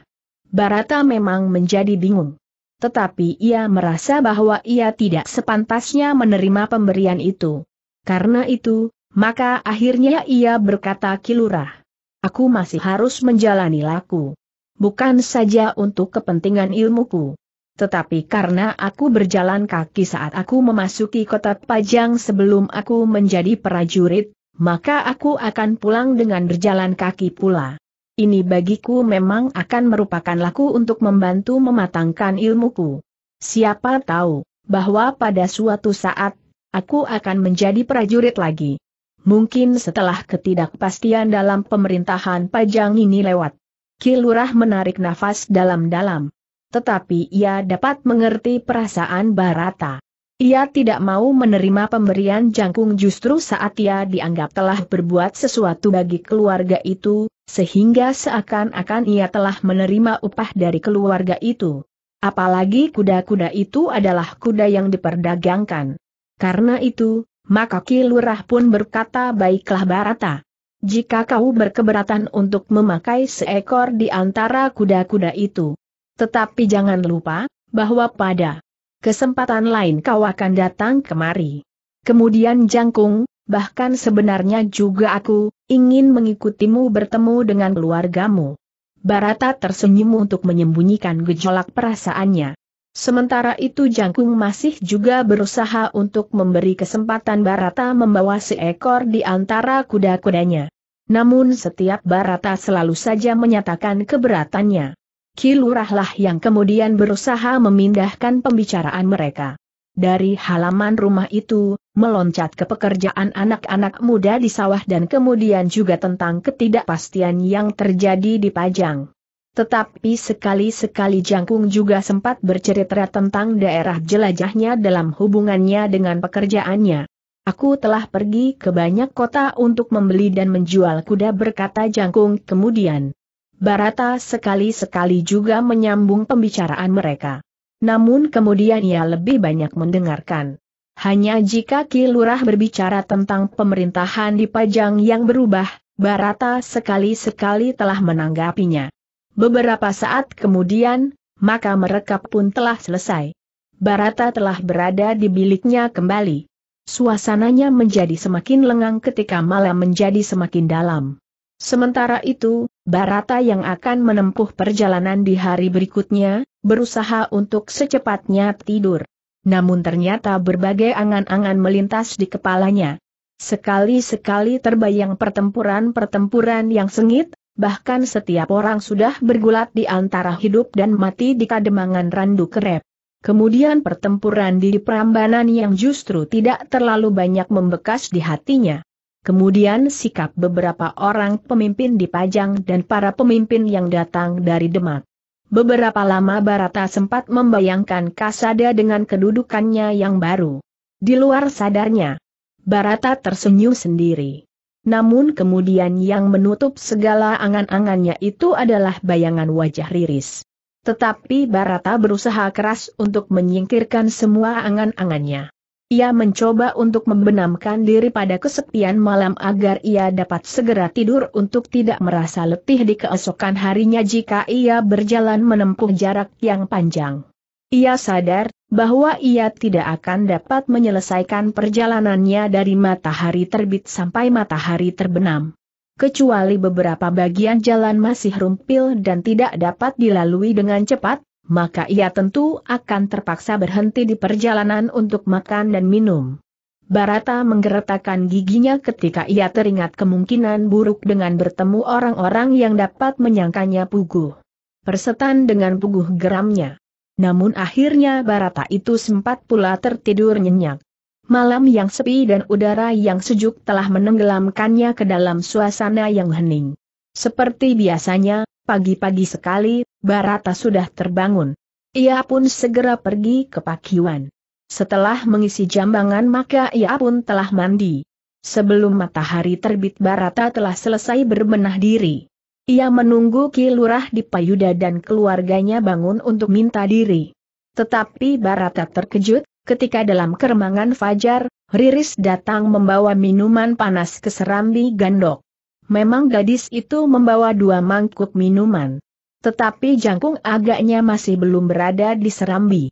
Barata memang menjadi bingung. Tetapi ia merasa bahwa ia tidak sepantasnya menerima pemberian itu. Karena itu, maka akhirnya ia berkata Kilurah. Aku masih harus menjalani laku. Bukan saja untuk kepentingan ilmuku. Tetapi karena aku berjalan kaki saat aku memasuki kota Pajang sebelum aku menjadi prajurit, maka aku akan pulang dengan berjalan kaki pula. Ini bagiku memang akan merupakan laku untuk membantu mematangkan ilmuku. Siapa tahu, bahwa pada suatu saat, aku akan menjadi prajurit lagi. Mungkin setelah ketidakpastian dalam pemerintahan pajang ini lewat. Kilurah menarik nafas dalam-dalam. Tetapi ia dapat mengerti perasaan Barata. Ia tidak mau menerima pemberian jangkung justru saat ia dianggap telah berbuat sesuatu bagi keluarga itu, sehingga seakan-akan ia telah menerima upah dari keluarga itu. Apalagi kuda-kuda itu adalah kuda yang diperdagangkan. Karena itu, maka Kilurah pun berkata baiklah Barata. Jika kau berkeberatan untuk memakai seekor di antara kuda-kuda itu. Tetapi jangan lupa, bahwa pada kesempatan lain kau akan datang kemari. Kemudian Jangkung, bahkan sebenarnya juga aku, ingin mengikutimu bertemu dengan keluargamu. Barata tersenyum untuk menyembunyikan gejolak perasaannya. Sementara itu Jangkung masih juga berusaha untuk memberi kesempatan Barata membawa seekor di antara kuda-kudanya. Namun setiap Barata selalu saja menyatakan keberatannya. Kilurahlah yang kemudian berusaha memindahkan pembicaraan mereka. Dari halaman rumah itu, meloncat ke pekerjaan anak-anak muda di sawah dan kemudian juga tentang ketidakpastian yang terjadi di Pajang. Tetapi sekali-sekali Jangkung juga sempat bercerita tentang daerah jelajahnya dalam hubungannya dengan pekerjaannya. Aku telah pergi ke banyak kota untuk membeli dan menjual kuda berkata Jangkung kemudian. Barata sekali-sekali juga menyambung pembicaraan mereka. Namun kemudian ia lebih banyak mendengarkan. Hanya jika kilurah berbicara tentang pemerintahan di Pajang yang berubah, Barata sekali-sekali telah menanggapinya. Beberapa saat kemudian, maka mereka pun telah selesai. Barata telah berada di biliknya kembali. Suasananya menjadi semakin lengang ketika malam menjadi semakin dalam. Sementara itu, Barata yang akan menempuh perjalanan di hari berikutnya, berusaha untuk secepatnya tidur. Namun ternyata berbagai angan-angan melintas di kepalanya. Sekali-sekali terbayang pertempuran-pertempuran yang sengit, bahkan setiap orang sudah bergulat di antara hidup dan mati di kademangan randu kerep. Kemudian pertempuran di Prambanan yang justru tidak terlalu banyak membekas di hatinya. Kemudian sikap beberapa orang pemimpin di Pajang dan para pemimpin yang datang dari Demak. Beberapa lama Barata sempat membayangkan Kasada dengan kedudukannya yang baru. Di luar sadarnya, Barata tersenyum sendiri. Namun kemudian yang menutup segala angan-angannya itu adalah bayangan wajah Riris. Tetapi Barata berusaha keras untuk menyingkirkan semua angan-angannya. Ia mencoba untuk membenamkan diri pada kesepian malam agar ia dapat segera tidur untuk tidak merasa letih di keesokan harinya jika ia berjalan menempuh jarak yang panjang. Ia sadar bahwa ia tidak akan dapat menyelesaikan perjalanannya dari matahari terbit sampai matahari terbenam. Kecuali beberapa bagian jalan masih rumpil dan tidak dapat dilalui dengan cepat, maka ia tentu akan terpaksa berhenti di perjalanan untuk makan dan minum. Barata menggeretakkan giginya ketika ia teringat kemungkinan buruk dengan bertemu orang-orang yang dapat menyangkanya puguh. Persetan dengan puguh geramnya. Namun akhirnya Barata itu sempat pula tertidur nyenyak. Malam yang sepi dan udara yang sejuk telah menenggelamkannya ke dalam suasana yang hening. Seperti biasanya, pagi-pagi sekali, Barata sudah terbangun. Ia pun segera pergi ke pakiwan. Setelah mengisi jambangan maka ia pun telah mandi. Sebelum matahari terbit Barata telah selesai berbenah diri. Ia menunggu Kilurah di Payuda dan keluarganya bangun untuk minta diri. Tetapi Barata terkejut, ketika dalam keremangan Fajar, Riris datang membawa minuman panas ke Serambi Gandok. Memang gadis itu membawa dua mangkuk minuman. Tetapi jangkung agaknya masih belum berada di Serambi.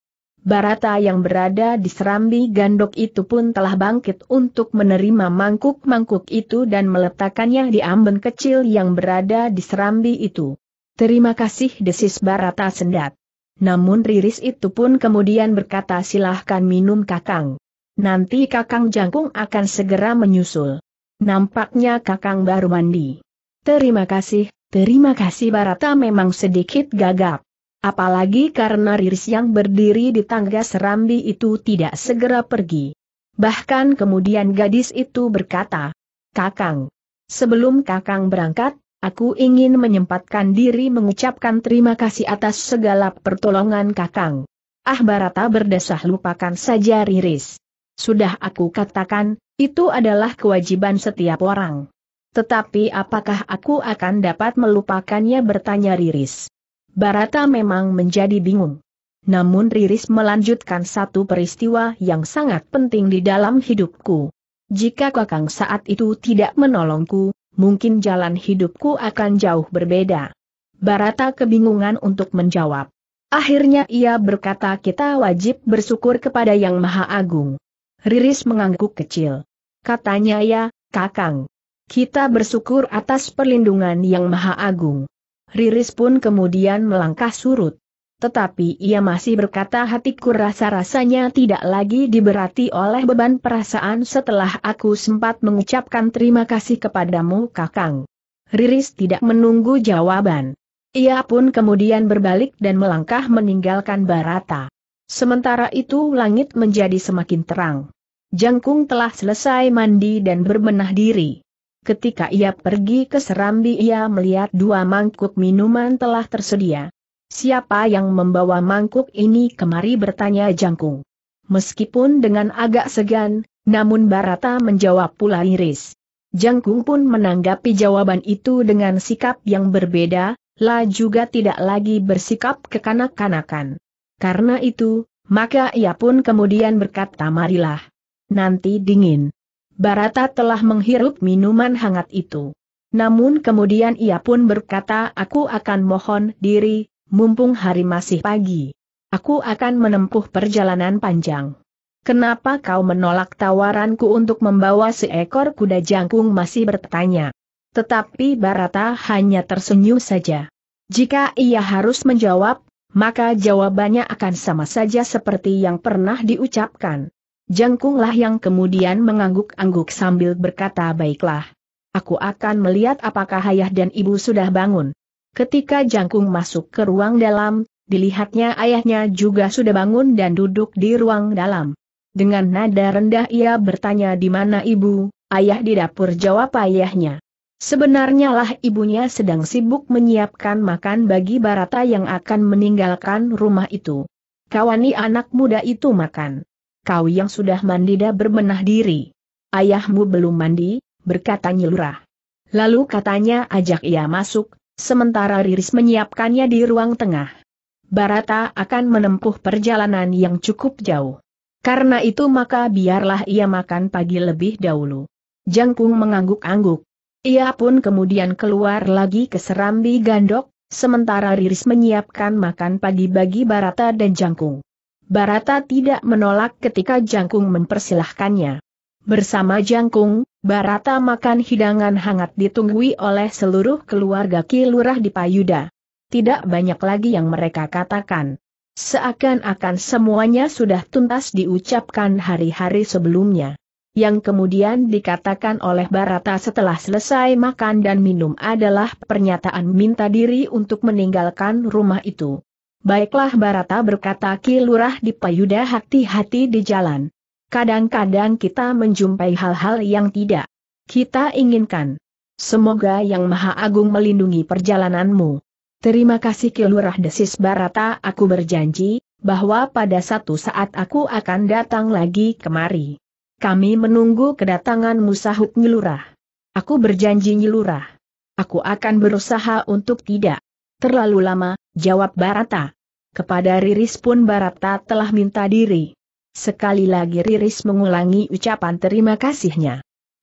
Barata yang berada di Serambi Gandok itu pun telah bangkit untuk menerima mangkuk-mangkuk itu dan meletakkannya di amben kecil yang berada di Serambi itu. Terima kasih desis Barata sendat. Namun Riris itu pun kemudian berkata silahkan minum kakang. Nanti kakang jangkung akan segera menyusul. Nampaknya kakang baru mandi. Terima kasih, Terima kasih Barata memang sedikit gagap. Apalagi karena Riris yang berdiri di tangga serambi itu tidak segera pergi. Bahkan kemudian gadis itu berkata, Kakang, sebelum kakang berangkat, aku ingin menyempatkan diri mengucapkan terima kasih atas segala pertolongan kakang. Ah Barata berdesah lupakan saja Riris. Sudah aku katakan, itu adalah kewajiban setiap orang. Tetapi apakah aku akan dapat melupakannya bertanya Riris. Barata memang menjadi bingung. Namun Riris melanjutkan satu peristiwa yang sangat penting di dalam hidupku. Jika Kakang saat itu tidak menolongku, mungkin jalan hidupku akan jauh berbeda. Barata kebingungan untuk menjawab. Akhirnya ia berkata kita wajib bersyukur kepada Yang Maha Agung. Riris mengangguk kecil. Katanya ya, Kakang, kita bersyukur atas perlindungan yang maha agung. Riris pun kemudian melangkah surut. Tetapi ia masih berkata hatiku rasa-rasanya tidak lagi diberati oleh beban perasaan setelah aku sempat mengucapkan terima kasih kepadamu kakang. Riris tidak menunggu jawaban. Ia pun kemudian berbalik dan melangkah meninggalkan Barata. Sementara itu langit menjadi semakin terang. Jangkung telah selesai mandi dan berbenah diri. Ketika ia pergi ke Serambi ia melihat dua mangkuk minuman telah tersedia. Siapa yang membawa mangkuk ini kemari bertanya Jangkung. Meskipun dengan agak segan, namun Barata menjawab pula iris. Jangkung pun menanggapi jawaban itu dengan sikap yang berbeda, La juga tidak lagi bersikap kekanak-kanakan. Karena itu, maka ia pun kemudian berkata marilah. Nanti dingin. Barata telah menghirup minuman hangat itu. Namun kemudian ia pun berkata aku akan mohon diri, mumpung hari masih pagi. Aku akan menempuh perjalanan panjang. Kenapa kau menolak tawaranku untuk membawa seekor kuda jangkung masih bertanya. Tetapi Barata hanya tersenyum saja. Jika ia harus menjawab, maka jawabannya akan sama saja seperti yang pernah diucapkan. Jangkunglah yang kemudian mengangguk-angguk sambil berkata baiklah. Aku akan melihat apakah ayah dan ibu sudah bangun. Ketika Jangkung masuk ke ruang dalam, dilihatnya ayahnya juga sudah bangun dan duduk di ruang dalam. Dengan nada rendah ia bertanya di mana ibu, ayah di dapur jawab ayahnya. Sebenarnya lah ibunya sedang sibuk menyiapkan makan bagi Barata yang akan meninggalkan rumah itu. Kawani anak muda itu makan kau yang sudah mandi dah berbenah diri. Ayahmu belum mandi, berkata Nyilurah. Lalu katanya ajak ia masuk, sementara Riris menyiapkannya di ruang tengah. Barata akan menempuh perjalanan yang cukup jauh. Karena itu maka biarlah ia makan pagi lebih dahulu. Jangkung mengangguk-angguk. Ia pun kemudian keluar lagi ke serambi gandok, sementara Riris menyiapkan makan pagi bagi Barata dan Jangkung. Barata tidak menolak ketika Jangkung mempersilahkannya. Bersama Jangkung, Barata makan hidangan hangat ditunggui oleh seluruh keluarga Kilurah di Payuda. Tidak banyak lagi yang mereka katakan. Seakan-akan semuanya sudah tuntas diucapkan hari-hari sebelumnya. Yang kemudian dikatakan oleh Barata setelah selesai makan dan minum adalah pernyataan minta diri untuk meninggalkan rumah itu. Baiklah Barata berkata Ki Lurah di Payuda hati-hati di jalan. Kadang-kadang kita menjumpai hal-hal yang tidak kita inginkan. Semoga Yang Maha Agung melindungi perjalananmu. Terima kasih Ki Lurah Desis Barata aku berjanji, bahwa pada satu saat aku akan datang lagi kemari. Kami menunggu kedatangan Musahuk Nyelurah. Aku berjanji Nyelurah. Aku akan berusaha untuk tidak terlalu lama, Jawab Barata. Kepada Riris pun Barata telah minta diri. Sekali lagi Riris mengulangi ucapan terima kasihnya.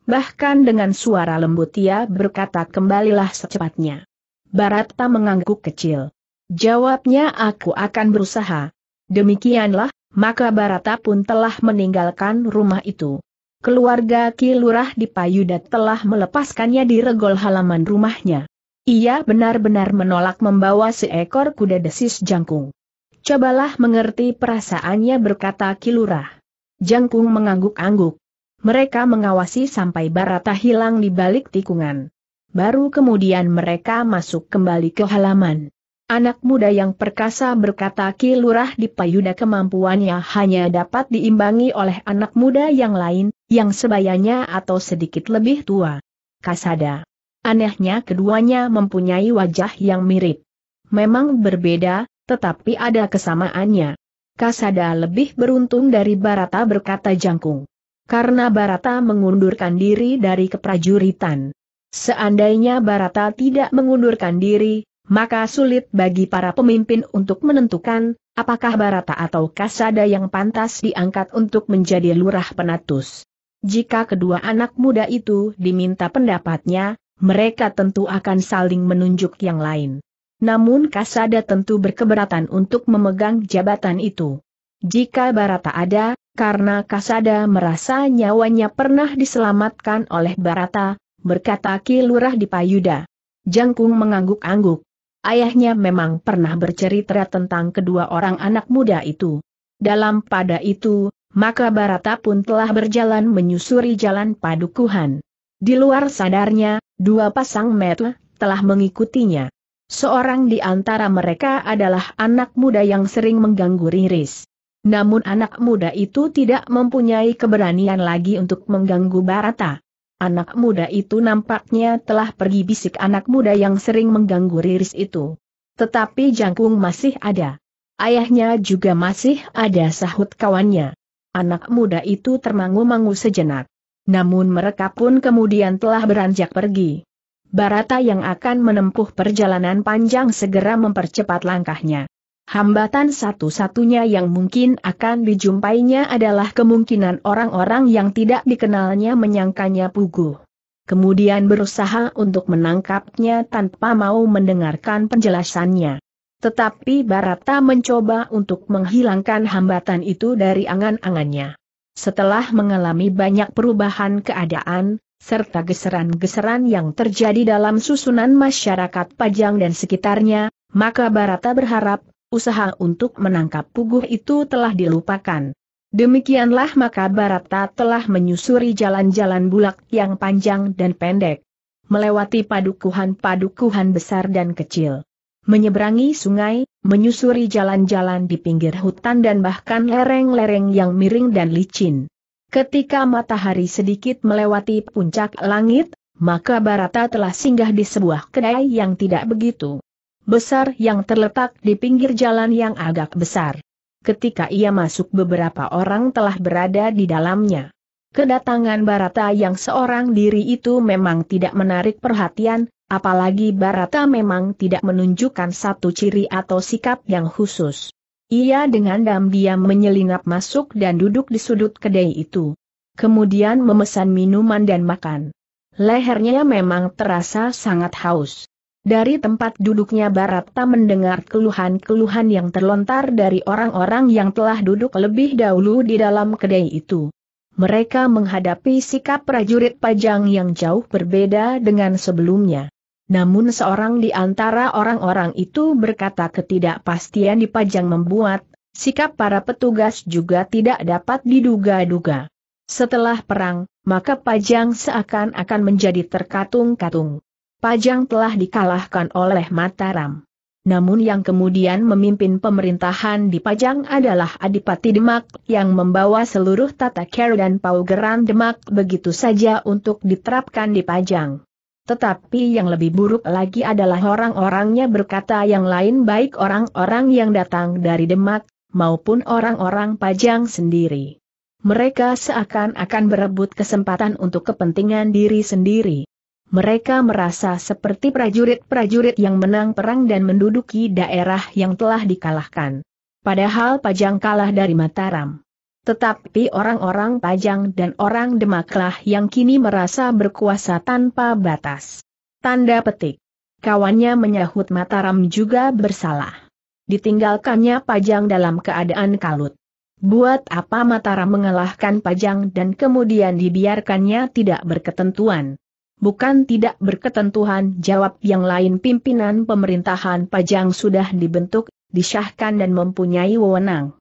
Bahkan dengan suara lembut ia berkata kembalilah secepatnya. Barata mengangguk kecil. Jawabnya aku akan berusaha. Demikianlah, maka Barata pun telah meninggalkan rumah itu. Keluarga Kilurah di Payudat telah melepaskannya di regol halaman rumahnya. Ia benar-benar menolak membawa seekor kuda desis jangkung. Cobalah mengerti perasaannya berkata Kilurah. Jangkung mengangguk-angguk. Mereka mengawasi sampai Barata hilang di balik tikungan. Baru kemudian mereka masuk kembali ke halaman. Anak muda yang perkasa berkata kilurah Lurah di payuda kemampuannya hanya dapat diimbangi oleh anak muda yang lain, yang sebayanya atau sedikit lebih tua. Kasada. Anehnya keduanya mempunyai wajah yang mirip. Memang berbeda, tetapi ada kesamaannya. Kasada lebih beruntung dari Barata berkata Jangkung. Karena Barata mengundurkan diri dari keprajuritan. Seandainya Barata tidak mengundurkan diri, maka sulit bagi para pemimpin untuk menentukan, apakah Barata atau Kasada yang pantas diangkat untuk menjadi lurah penatus. Jika kedua anak muda itu diminta pendapatnya, mereka tentu akan saling menunjuk yang lain. Namun Kasada tentu berkeberatan untuk memegang jabatan itu. Jika Barata ada, karena Kasada merasa nyawanya pernah diselamatkan oleh Barata, berkata Ki Lurah di Payuda. Jangkung mengangguk-angguk. Ayahnya memang pernah bercerita tentang kedua orang anak muda itu. Dalam pada itu, maka Barata pun telah berjalan menyusuri jalan padukuhan. Di luar sadarnya, dua pasang mata telah mengikutinya. Seorang di antara mereka adalah anak muda yang sering mengganggu Riris. Namun anak muda itu tidak mempunyai keberanian lagi untuk mengganggu Barata. Anak muda itu nampaknya telah pergi bisik anak muda yang sering mengganggu Riris itu. Tetapi Jangkung masih ada. Ayahnya juga masih ada sahut kawannya. Anak muda itu termangu-mangu sejenak. Namun mereka pun kemudian telah beranjak pergi. Barata yang akan menempuh perjalanan panjang segera mempercepat langkahnya. Hambatan satu-satunya yang mungkin akan dijumpainya adalah kemungkinan orang-orang yang tidak dikenalnya menyangkanya pugu. Kemudian berusaha untuk menangkapnya tanpa mau mendengarkan penjelasannya. Tetapi Barata mencoba untuk menghilangkan hambatan itu dari angan-angannya. Setelah mengalami banyak perubahan keadaan, serta geseran-geseran yang terjadi dalam susunan masyarakat Pajang dan sekitarnya, maka Barata berharap, usaha untuk menangkap puguh itu telah dilupakan. Demikianlah maka Barata telah menyusuri jalan-jalan bulak yang panjang dan pendek, melewati padukuhan-padukuhan besar dan kecil menyeberangi sungai, menyusuri jalan-jalan di pinggir hutan dan bahkan lereng-lereng yang miring dan licin. Ketika matahari sedikit melewati puncak langit, maka Barata telah singgah di sebuah kedai yang tidak begitu besar yang terletak di pinggir jalan yang agak besar. Ketika ia masuk beberapa orang telah berada di dalamnya. Kedatangan Barata yang seorang diri itu memang tidak menarik perhatian, Apalagi Barata memang tidak menunjukkan satu ciri atau sikap yang khusus. Ia dengan diam-diam menyelinap masuk dan duduk di sudut kedai itu. Kemudian memesan minuman dan makan. Lehernya memang terasa sangat haus. Dari tempat duduknya Barata mendengar keluhan-keluhan yang terlontar dari orang-orang yang telah duduk lebih dahulu di dalam kedai itu. Mereka menghadapi sikap prajurit pajang yang jauh berbeda dengan sebelumnya. Namun seorang di antara orang-orang itu berkata ketidakpastian dipajang membuat, sikap para petugas juga tidak dapat diduga-duga. Setelah perang, maka Pajang seakan-akan menjadi terkatung-katung. Pajang telah dikalahkan oleh Mataram. Namun yang kemudian memimpin pemerintahan di Pajang adalah Adipati Demak yang membawa seluruh tata cara dan paugeran Demak begitu saja untuk diterapkan di Pajang. Tetapi yang lebih buruk lagi adalah orang-orangnya berkata yang lain baik orang-orang yang datang dari Demak, maupun orang-orang Pajang sendiri. Mereka seakan-akan berebut kesempatan untuk kepentingan diri sendiri. Mereka merasa seperti prajurit-prajurit yang menang perang dan menduduki daerah yang telah dikalahkan. Padahal Pajang kalah dari Mataram. Tetapi orang-orang Pajang dan orang Demaklah yang kini merasa berkuasa tanpa batas. Tanda petik. Kawannya menyahut Mataram juga bersalah. Ditinggalkannya Pajang dalam keadaan kalut. Buat apa Mataram mengalahkan Pajang dan kemudian dibiarkannya tidak berketentuan? Bukan tidak berketentuan jawab yang lain pimpinan pemerintahan Pajang sudah dibentuk, disahkan dan mempunyai wewenang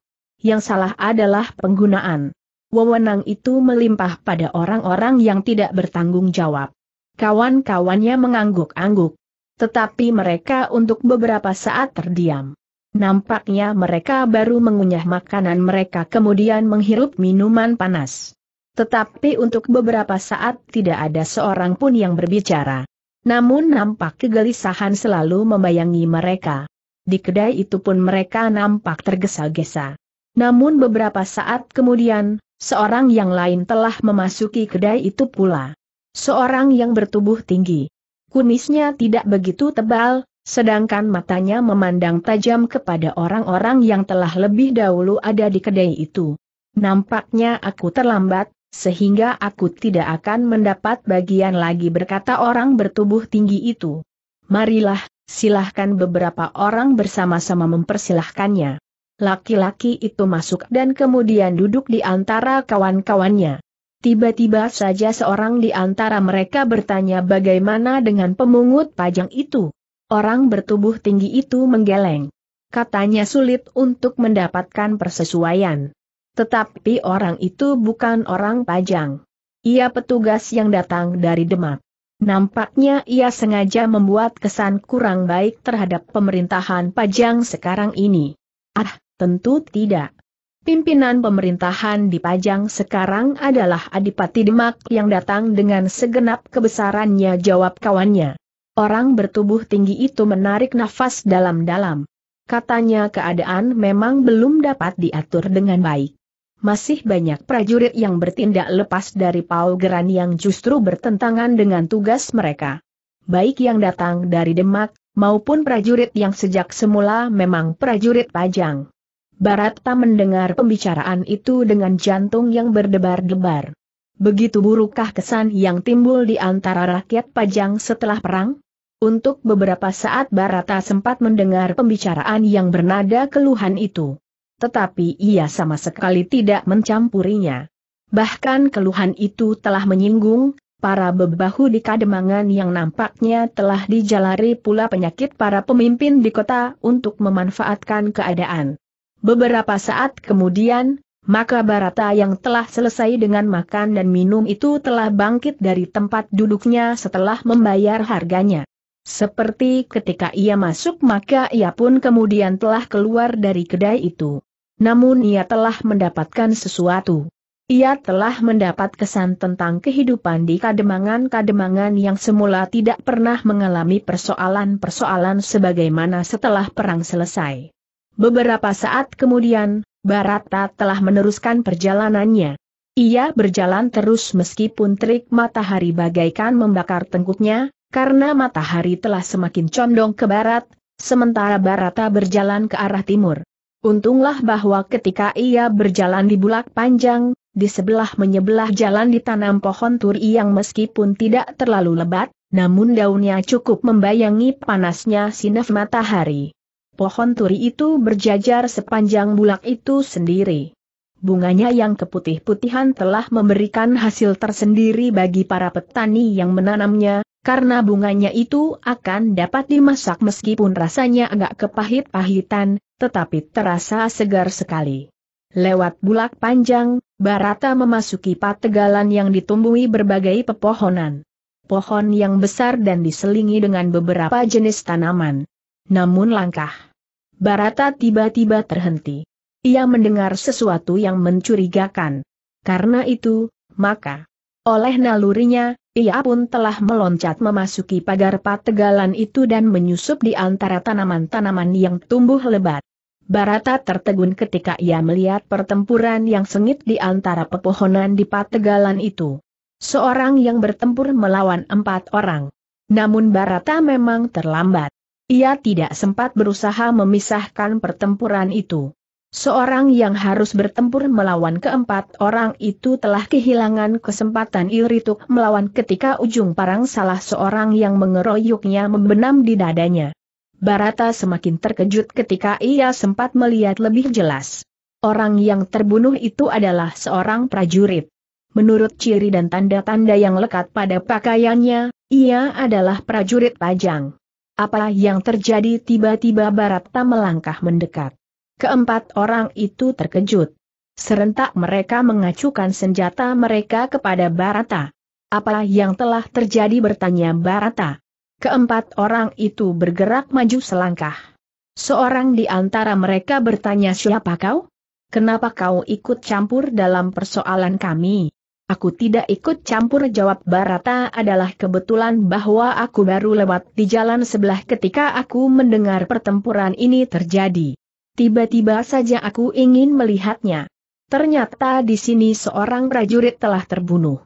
yang salah adalah penggunaan. Wewenang itu melimpah pada orang-orang yang tidak bertanggung jawab. Kawan-kawannya mengangguk-angguk. Tetapi mereka untuk beberapa saat terdiam. Nampaknya mereka baru mengunyah makanan mereka kemudian menghirup minuman panas. Tetapi untuk beberapa saat tidak ada seorang pun yang berbicara. Namun nampak kegelisahan selalu membayangi mereka. Di kedai itu pun mereka nampak tergesa-gesa. Namun beberapa saat kemudian, seorang yang lain telah memasuki kedai itu pula. Seorang yang bertubuh tinggi. Kumisnya tidak begitu tebal, sedangkan matanya memandang tajam kepada orang-orang yang telah lebih dahulu ada di kedai itu. Nampaknya aku terlambat, sehingga aku tidak akan mendapat bagian lagi berkata orang bertubuh tinggi itu. Marilah, silahkan beberapa orang bersama-sama mempersilahkannya laki-laki itu masuk dan kemudian duduk di antara kawan-kawannya. Tiba-tiba saja seorang di antara mereka bertanya bagaimana dengan pemungut pajang itu. Orang bertubuh tinggi itu menggeleng. Katanya sulit untuk mendapatkan persesuaian. Tetapi orang itu bukan orang pajang. Ia petugas yang datang dari Demak. Nampaknya ia sengaja membuat kesan kurang baik terhadap pemerintahan pajang sekarang ini. Ah, Tentu tidak. Pimpinan pemerintahan di Pajang sekarang adalah Adipati Demak yang datang dengan segenap kebesarannya jawab kawannya. Orang bertubuh tinggi itu menarik nafas dalam-dalam. Katanya keadaan memang belum dapat diatur dengan baik. Masih banyak prajurit yang bertindak lepas dari paugeran yang justru bertentangan dengan tugas mereka. Baik yang datang dari Demak, maupun prajurit yang sejak semula memang prajurit Pajang. Barata mendengar pembicaraan itu dengan jantung yang berdebar-debar. Begitu burukkah kesan yang timbul di antara rakyat Pajang setelah perang? Untuk beberapa saat Barata sempat mendengar pembicaraan yang bernada keluhan itu. Tetapi ia sama sekali tidak mencampurinya. Bahkan keluhan itu telah menyinggung, para bebahu di kademangan yang nampaknya telah dijalari pula penyakit para pemimpin di kota untuk memanfaatkan keadaan. Beberapa saat kemudian, maka Barata yang telah selesai dengan makan dan minum itu telah bangkit dari tempat duduknya setelah membayar harganya. Seperti ketika ia masuk maka ia pun kemudian telah keluar dari kedai itu. Namun ia telah mendapatkan sesuatu. Ia telah mendapat kesan tentang kehidupan di kademangan-kademangan yang semula tidak pernah mengalami persoalan-persoalan sebagaimana setelah perang selesai. Beberapa saat kemudian, Barata telah meneruskan perjalanannya. Ia berjalan terus meskipun terik matahari bagaikan membakar tengkuknya, karena matahari telah semakin condong ke barat, sementara Barata berjalan ke arah timur. Untunglah bahwa ketika ia berjalan di bulak panjang, di sebelah menyebelah jalan ditanam pohon turi yang meskipun tidak terlalu lebat, namun daunnya cukup membayangi panasnya sinar matahari pohon turi itu berjajar sepanjang bulak itu sendiri. Bunganya yang keputih-putihan telah memberikan hasil tersendiri bagi para petani yang menanamnya, karena bunganya itu akan dapat dimasak meskipun rasanya agak kepahit-pahitan, tetapi terasa segar sekali. Lewat bulak panjang, Barata memasuki pategalan yang ditumbuhi berbagai pepohonan. Pohon yang besar dan diselingi dengan beberapa jenis tanaman namun langkah. Barata tiba-tiba terhenti. Ia mendengar sesuatu yang mencurigakan. Karena itu, maka, oleh nalurinya, ia pun telah meloncat memasuki pagar pategalan itu dan menyusup di antara tanaman-tanaman yang tumbuh lebat. Barata tertegun ketika ia melihat pertempuran yang sengit di antara pepohonan di Pategalan itu. Seorang yang bertempur melawan empat orang. Namun Barata memang terlambat. Ia tidak sempat berusaha memisahkan pertempuran itu. Seorang yang harus bertempur melawan keempat orang itu telah kehilangan kesempatan Irituk melawan ketika ujung parang salah seorang yang mengeroyoknya membenam di dadanya. Barata semakin terkejut ketika ia sempat melihat lebih jelas. Orang yang terbunuh itu adalah seorang prajurit. Menurut ciri dan tanda-tanda yang lekat pada pakaiannya, ia adalah prajurit pajang. Apa yang terjadi tiba-tiba Barapta melangkah mendekat. Keempat orang itu terkejut. Serentak mereka mengacukan senjata mereka kepada Barata. Apa yang telah terjadi bertanya Barata. Keempat orang itu bergerak maju selangkah. Seorang di antara mereka bertanya siapa kau? Kenapa kau ikut campur dalam persoalan kami? Aku tidak ikut campur jawab Barata adalah kebetulan bahwa aku baru lewat di jalan sebelah ketika aku mendengar pertempuran ini terjadi. Tiba-tiba saja aku ingin melihatnya. Ternyata di sini seorang prajurit telah terbunuh.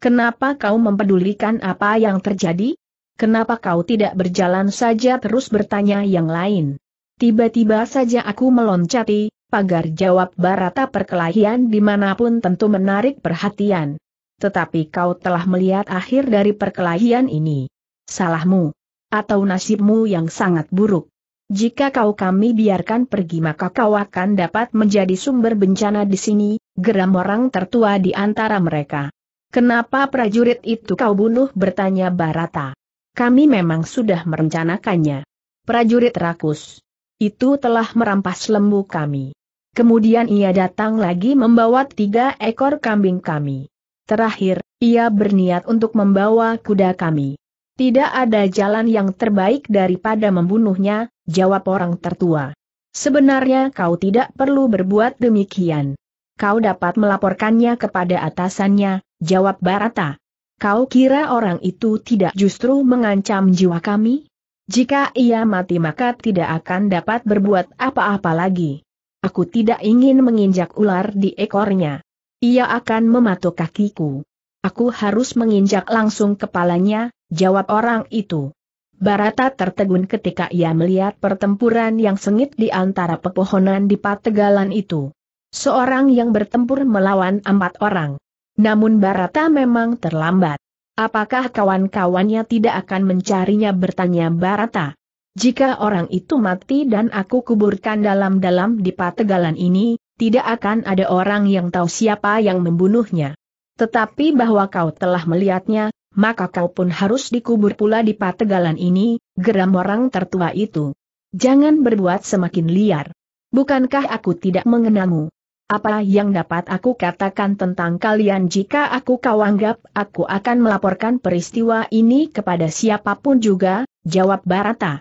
Kenapa kau mempedulikan apa yang terjadi? Kenapa kau tidak berjalan saja terus bertanya yang lain? Tiba-tiba saja aku meloncati, pagar jawab Barata perkelahian dimanapun tentu menarik perhatian. Tetapi kau telah melihat akhir dari perkelahian ini. Salahmu. Atau nasibmu yang sangat buruk. Jika kau kami biarkan pergi maka kau akan dapat menjadi sumber bencana di sini, geram orang tertua di antara mereka. Kenapa prajurit itu kau bunuh bertanya Barata. Kami memang sudah merencanakannya. Prajurit rakus. Itu telah merampas lembu kami. Kemudian ia datang lagi membawa tiga ekor kambing kami. Terakhir, ia berniat untuk membawa kuda kami. Tidak ada jalan yang terbaik daripada membunuhnya, jawab orang tertua. Sebenarnya kau tidak perlu berbuat demikian. Kau dapat melaporkannya kepada atasannya, jawab Barata. Kau kira orang itu tidak justru mengancam jiwa kami? Jika ia mati maka tidak akan dapat berbuat apa-apa lagi. Aku tidak ingin menginjak ular di ekornya. Ia akan mematuk kakiku. Aku harus menginjak langsung kepalanya, jawab orang itu. Barata tertegun ketika ia melihat pertempuran yang sengit di antara pepohonan di pategalan itu. Seorang yang bertempur melawan empat orang. Namun Barata memang terlambat. Apakah kawan-kawannya tidak akan mencarinya bertanya Barata? Jika orang itu mati dan aku kuburkan dalam-dalam di pategalan ini, tidak akan ada orang yang tahu siapa yang membunuhnya. Tetapi bahwa kau telah melihatnya, maka kau pun harus dikubur pula di pategalan ini, geram orang tertua itu. Jangan berbuat semakin liar. Bukankah aku tidak mengenamu? Apa yang dapat aku katakan tentang kalian jika aku kau anggap aku akan melaporkan peristiwa ini kepada siapapun juga, jawab Barata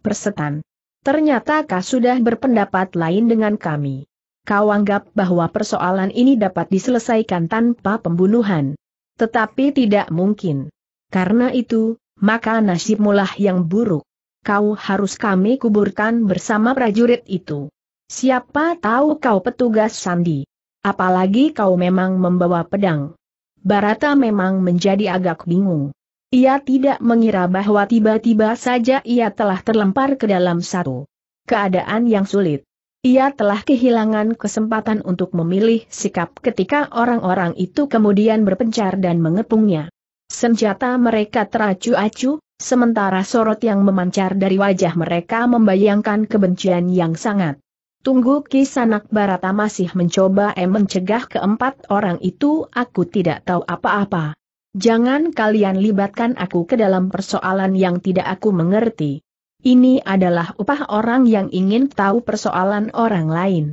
persetan. Ternyata kau sudah berpendapat lain dengan kami. Kau anggap bahwa persoalan ini dapat diselesaikan tanpa pembunuhan. Tetapi tidak mungkin. Karena itu, maka nasibmulah yang buruk. Kau harus kami kuburkan bersama prajurit itu. Siapa tahu kau petugas sandi. Apalagi kau memang membawa pedang. Barata memang menjadi agak bingung. Ia tidak mengira bahwa tiba-tiba saja ia telah terlempar ke dalam satu keadaan yang sulit. Ia telah kehilangan kesempatan untuk memilih sikap ketika orang-orang itu kemudian berpencar dan mengepungnya. Senjata mereka teracu-acu, sementara sorot yang memancar dari wajah mereka membayangkan kebencian yang sangat. Tunggu Kisanak Barata masih mencoba eh, mencegah keempat orang itu aku tidak tahu apa-apa. Jangan kalian libatkan aku ke dalam persoalan yang tidak aku mengerti. Ini adalah upah orang yang ingin tahu persoalan orang lain.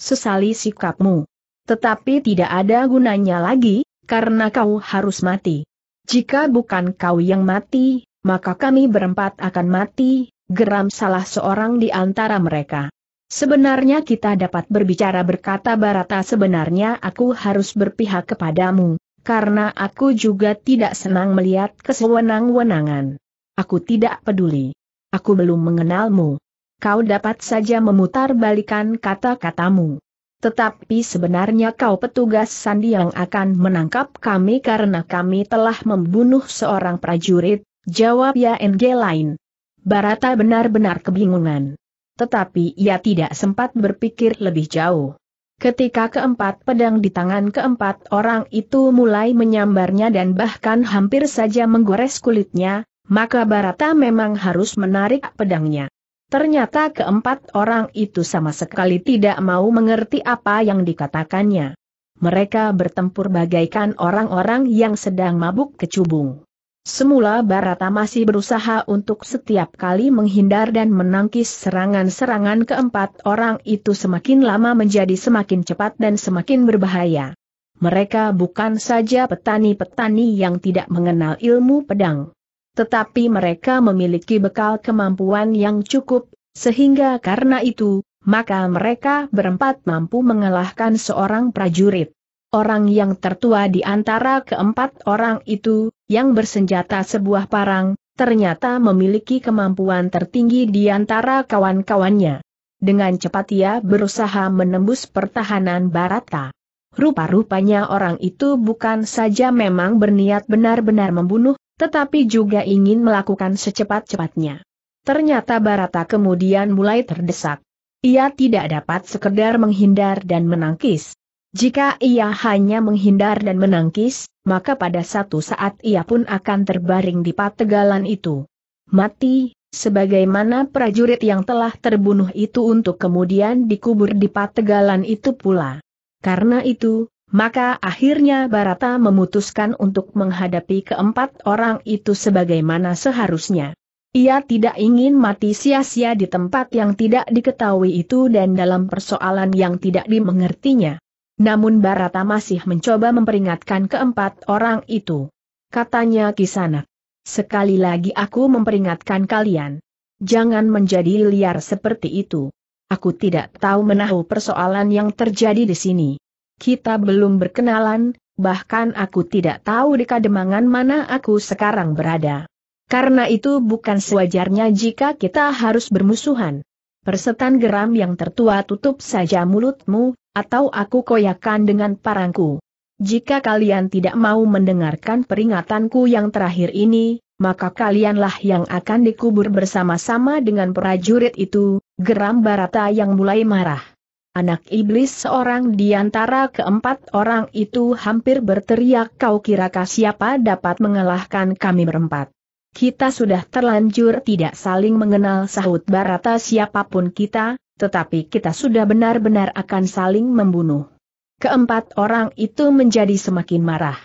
Sesali sikapmu. Tetapi tidak ada gunanya lagi, karena kau harus mati. Jika bukan kau yang mati, maka kami berempat akan mati, geram salah seorang di antara mereka. Sebenarnya kita dapat berbicara berkata Barata sebenarnya aku harus berpihak kepadamu, karena aku juga tidak senang melihat kesewenang-wenangan. Aku tidak peduli. Aku belum mengenalmu. Kau dapat saja memutar balikan kata-katamu. Tetapi sebenarnya kau petugas sandi yang akan menangkap kami karena kami telah membunuh seorang prajurit, jawab ya NG lain. Barata benar-benar kebingungan. Tetapi ia tidak sempat berpikir lebih jauh. Ketika keempat pedang di tangan keempat orang itu mulai menyambarnya dan bahkan hampir saja menggores kulitnya, maka Barata memang harus menarik pedangnya. Ternyata keempat orang itu sama sekali tidak mau mengerti apa yang dikatakannya. Mereka bertempur bagaikan orang-orang yang sedang mabuk kecubung. Semula Barata masih berusaha untuk setiap kali menghindar dan menangkis serangan-serangan keempat orang itu semakin lama menjadi semakin cepat dan semakin berbahaya. Mereka bukan saja petani-petani yang tidak mengenal ilmu pedang. Tetapi mereka memiliki bekal kemampuan yang cukup, sehingga karena itu, maka mereka berempat mampu mengalahkan seorang prajurit orang yang tertua di antara keempat orang itu, yang bersenjata sebuah parang, ternyata memiliki kemampuan tertinggi di antara kawan-kawannya. Dengan cepat ia berusaha menembus pertahanan Barata. Rupa-rupanya orang itu bukan saja memang berniat benar-benar membunuh, tetapi juga ingin melakukan secepat-cepatnya. Ternyata Barata kemudian mulai terdesak. Ia tidak dapat sekedar menghindar dan menangkis. Jika ia hanya menghindar dan menangkis, maka pada satu saat ia pun akan terbaring di pategalan itu. Mati, sebagaimana prajurit yang telah terbunuh itu untuk kemudian dikubur di pategalan itu pula. Karena itu, maka akhirnya Barata memutuskan untuk menghadapi keempat orang itu sebagaimana seharusnya. Ia tidak ingin mati sia-sia di tempat yang tidak diketahui itu dan dalam persoalan yang tidak dimengertinya. Namun Barata masih mencoba memperingatkan keempat orang itu. Katanya Kisanak. Sekali lagi aku memperingatkan kalian. Jangan menjadi liar seperti itu. Aku tidak tahu menahu persoalan yang terjadi di sini. Kita belum berkenalan, bahkan aku tidak tahu di kademangan mana aku sekarang berada. Karena itu bukan sewajarnya jika kita harus bermusuhan. Persetan geram yang tertua tutup saja mulutmu, atau aku koyakan dengan parangku. Jika kalian tidak mau mendengarkan peringatanku yang terakhir ini, maka kalianlah yang akan dikubur bersama-sama dengan prajurit itu, geram Barata yang mulai marah. Anak iblis seorang di antara keempat orang itu hampir berteriak kau kira siapa dapat mengalahkan kami berempat. Kita sudah terlanjur tidak saling mengenal sahut Barata siapapun kita, tetapi kita sudah benar-benar akan saling membunuh. Keempat orang itu menjadi semakin marah.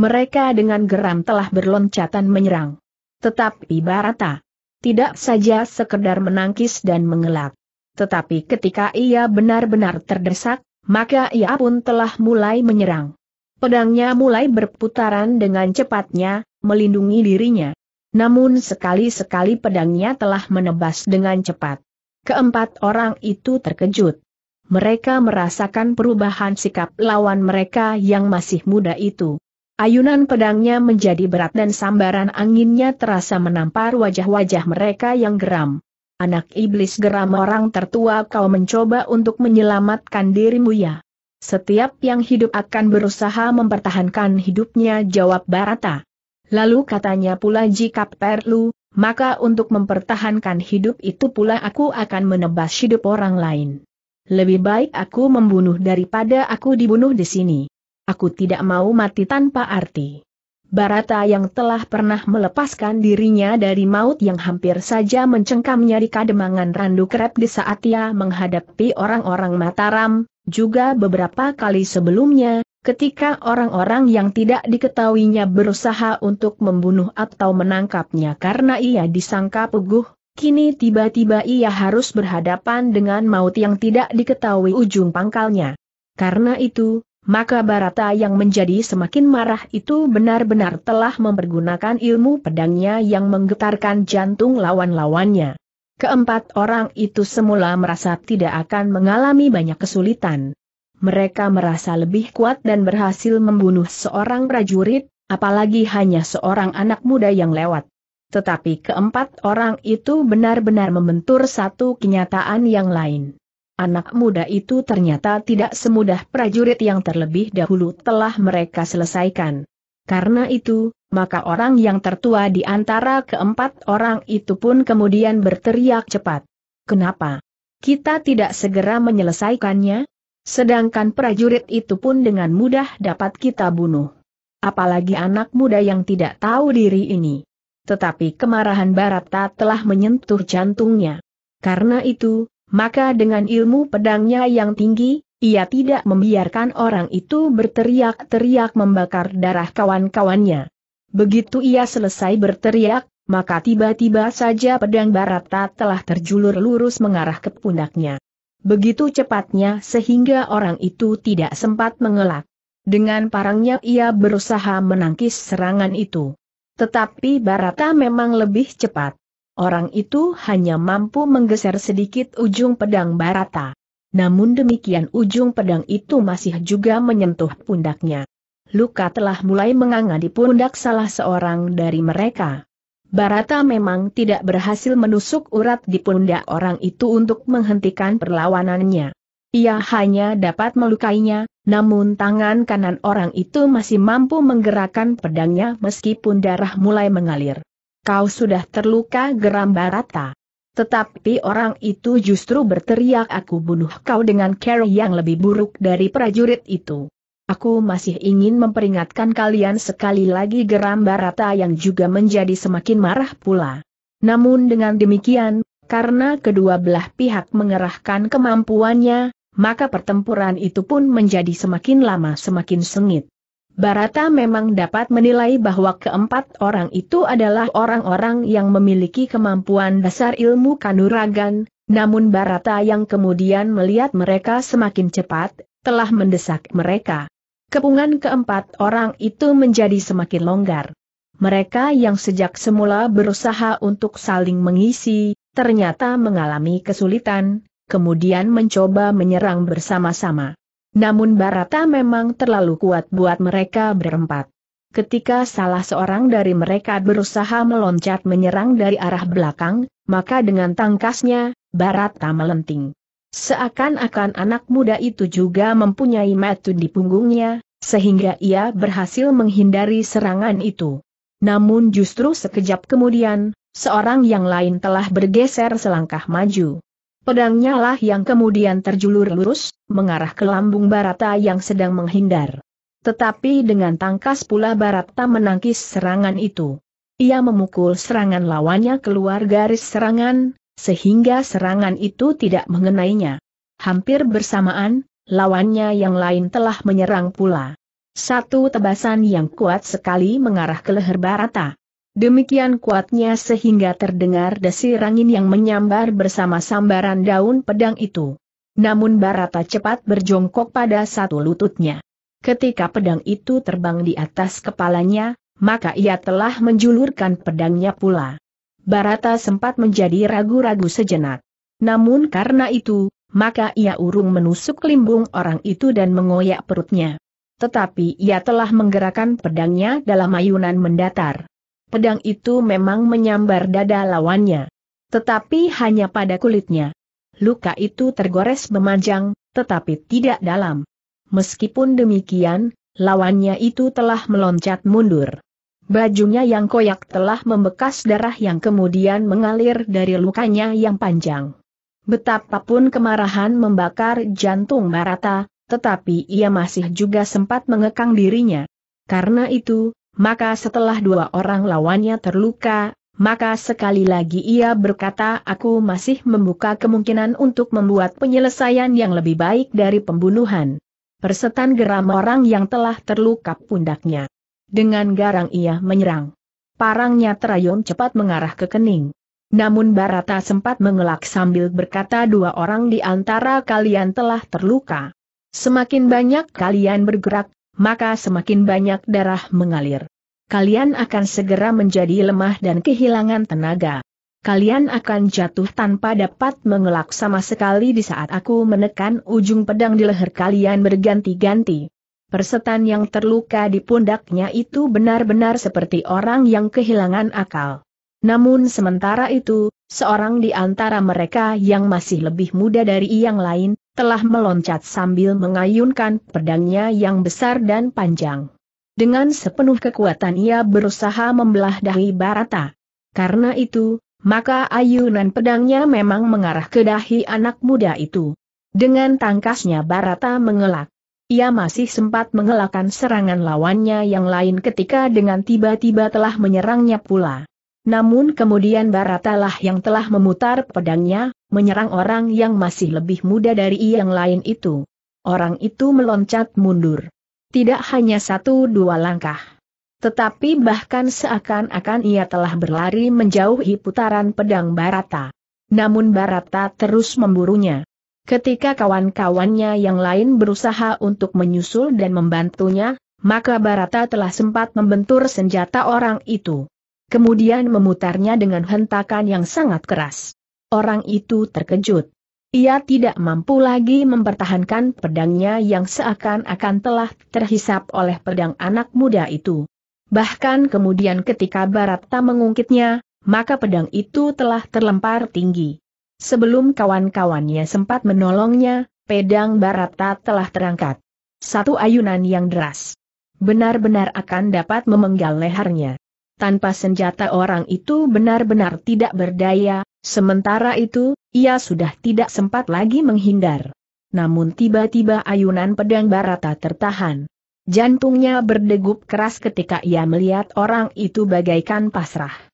Mereka dengan geram telah berloncatan menyerang. Tetapi Barata tidak saja sekedar menangkis dan mengelak. Tetapi ketika ia benar-benar terdesak, maka ia pun telah mulai menyerang. Pedangnya mulai berputaran dengan cepatnya, melindungi dirinya. Namun sekali-sekali pedangnya telah menebas dengan cepat. Keempat orang itu terkejut. Mereka merasakan perubahan sikap lawan mereka yang masih muda itu. Ayunan pedangnya menjadi berat dan sambaran anginnya terasa menampar wajah-wajah mereka yang geram. Anak iblis geram orang tertua kau mencoba untuk menyelamatkan dirimu ya. Setiap yang hidup akan berusaha mempertahankan hidupnya jawab Barata. Lalu katanya pula jika perlu, maka untuk mempertahankan hidup itu pula aku akan menebas hidup orang lain. Lebih baik aku membunuh daripada aku dibunuh di sini. Aku tidak mau mati tanpa arti. Barata yang telah pernah melepaskan dirinya dari maut yang hampir saja mencengkamnya di kademangan randu krep di saat ia menghadapi orang-orang Mataram, juga beberapa kali sebelumnya, Ketika orang-orang yang tidak diketahuinya berusaha untuk membunuh atau menangkapnya karena ia disangka peguh, kini tiba-tiba ia harus berhadapan dengan maut yang tidak diketahui ujung pangkalnya. Karena itu, maka Barata yang menjadi semakin marah itu benar-benar telah mempergunakan ilmu pedangnya yang menggetarkan jantung lawan-lawannya. Keempat orang itu semula merasa tidak akan mengalami banyak kesulitan mereka merasa lebih kuat dan berhasil membunuh seorang prajurit, apalagi hanya seorang anak muda yang lewat. Tetapi keempat orang itu benar-benar membentur satu kenyataan yang lain. Anak muda itu ternyata tidak semudah prajurit yang terlebih dahulu telah mereka selesaikan. Karena itu, maka orang yang tertua di antara keempat orang itu pun kemudian berteriak cepat. Kenapa? Kita tidak segera menyelesaikannya? Sedangkan prajurit itu pun dengan mudah dapat kita bunuh. Apalagi anak muda yang tidak tahu diri ini. Tetapi kemarahan Barata telah menyentuh jantungnya. Karena itu, maka dengan ilmu pedangnya yang tinggi, ia tidak membiarkan orang itu berteriak-teriak membakar darah kawan-kawannya. Begitu ia selesai berteriak, maka tiba-tiba saja pedang Barata telah terjulur lurus mengarah ke pundaknya begitu cepatnya sehingga orang itu tidak sempat mengelak. Dengan parangnya ia berusaha menangkis serangan itu. Tetapi Barata memang lebih cepat. Orang itu hanya mampu menggeser sedikit ujung pedang Barata. Namun demikian ujung pedang itu masih juga menyentuh pundaknya. Luka telah mulai menganga di pundak salah seorang dari mereka. Barata memang tidak berhasil menusuk urat di pundak orang itu untuk menghentikan perlawanannya. Ia hanya dapat melukainya, namun tangan kanan orang itu masih mampu menggerakkan pedangnya meskipun darah mulai mengalir. Kau sudah terluka geram Barata. Tetapi orang itu justru berteriak aku bunuh kau dengan cara yang lebih buruk dari prajurit itu. Aku masih ingin memperingatkan kalian sekali lagi geram Barata yang juga menjadi semakin marah pula. Namun dengan demikian, karena kedua belah pihak mengerahkan kemampuannya, maka pertempuran itu pun menjadi semakin lama semakin sengit. Barata memang dapat menilai bahwa keempat orang itu adalah orang-orang yang memiliki kemampuan dasar ilmu kanuragan, namun Barata yang kemudian melihat mereka semakin cepat, telah mendesak mereka. Kepungan keempat orang itu menjadi semakin longgar. Mereka yang sejak semula berusaha untuk saling mengisi, ternyata mengalami kesulitan, kemudian mencoba menyerang bersama-sama. Namun Barata memang terlalu kuat buat mereka berempat. Ketika salah seorang dari mereka berusaha meloncat menyerang dari arah belakang, maka dengan tangkasnya, Barata melenting. Seakan-akan anak muda itu juga mempunyai matu di punggungnya, sehingga ia berhasil menghindari serangan itu. Namun justru sekejap kemudian, seorang yang lain telah bergeser selangkah maju. Pedangnya lah yang kemudian terjulur lurus, mengarah ke lambung Barata yang sedang menghindar. Tetapi dengan tangkas pula Barata menangkis serangan itu. Ia memukul serangan lawannya keluar garis serangan, sehingga serangan itu tidak mengenainya. Hampir bersamaan, lawannya yang lain telah menyerang pula. Satu tebasan yang kuat sekali mengarah ke leher Barata. Demikian kuatnya sehingga terdengar desir angin yang menyambar bersama sambaran daun pedang itu. Namun Barata cepat berjongkok pada satu lututnya. Ketika pedang itu terbang di atas kepalanya, maka ia telah menjulurkan pedangnya pula. Barata sempat menjadi ragu-ragu sejenak. Namun karena itu, maka ia urung menusuk limbung orang itu dan mengoyak perutnya. Tetapi ia telah menggerakkan pedangnya dalam ayunan mendatar. Pedang itu memang menyambar dada lawannya. Tetapi hanya pada kulitnya. Luka itu tergores memanjang, tetapi tidak dalam. Meskipun demikian, lawannya itu telah meloncat mundur. Bajunya yang koyak telah membekas darah yang kemudian mengalir dari lukanya yang panjang. Betapapun kemarahan membakar jantung Marata, tetapi ia masih juga sempat mengekang dirinya. Karena itu, maka setelah dua orang lawannya terluka, maka sekali lagi ia berkata aku masih membuka kemungkinan untuk membuat penyelesaian yang lebih baik dari pembunuhan. Persetan geram orang yang telah terluka pundaknya. Dengan garang ia menyerang. Parangnya terayun cepat mengarah ke kening. Namun Barata sempat mengelak sambil berkata dua orang di antara kalian telah terluka. Semakin banyak kalian bergerak, maka semakin banyak darah mengalir. Kalian akan segera menjadi lemah dan kehilangan tenaga. Kalian akan jatuh tanpa dapat mengelak sama sekali di saat aku menekan ujung pedang di leher kalian berganti-ganti. Persetan yang terluka di pundaknya itu benar-benar seperti orang yang kehilangan akal. Namun sementara itu, seorang di antara mereka yang masih lebih muda dari yang lain, telah meloncat sambil mengayunkan pedangnya yang besar dan panjang. Dengan sepenuh kekuatan ia berusaha membelah dahi Barata. Karena itu, maka ayunan pedangnya memang mengarah ke dahi anak muda itu. Dengan tangkasnya Barata mengelak. Ia masih sempat mengelakkan serangan lawannya yang lain ketika dengan tiba-tiba telah menyerangnya pula. Namun kemudian Baratalah yang telah memutar pedangnya, menyerang orang yang masih lebih muda dari ia yang lain itu. Orang itu meloncat mundur. Tidak hanya satu dua langkah. Tetapi bahkan seakan-akan ia telah berlari menjauhi putaran pedang Barata. Namun Barata terus memburunya. Ketika kawan-kawannya yang lain berusaha untuk menyusul dan membantunya, maka Barata telah sempat membentur senjata orang itu. Kemudian memutarnya dengan hentakan yang sangat keras. Orang itu terkejut. Ia tidak mampu lagi mempertahankan pedangnya yang seakan-akan telah terhisap oleh pedang anak muda itu. Bahkan kemudian ketika Barata mengungkitnya, maka pedang itu telah terlempar tinggi. Sebelum kawan-kawannya sempat menolongnya, pedang Barata telah terangkat. Satu ayunan yang deras. Benar-benar akan dapat memenggal lehernya. Tanpa senjata orang itu benar-benar tidak berdaya, sementara itu, ia sudah tidak sempat lagi menghindar. Namun tiba-tiba ayunan pedang Barata tertahan. Jantungnya berdegup keras ketika ia melihat orang itu bagaikan pasrah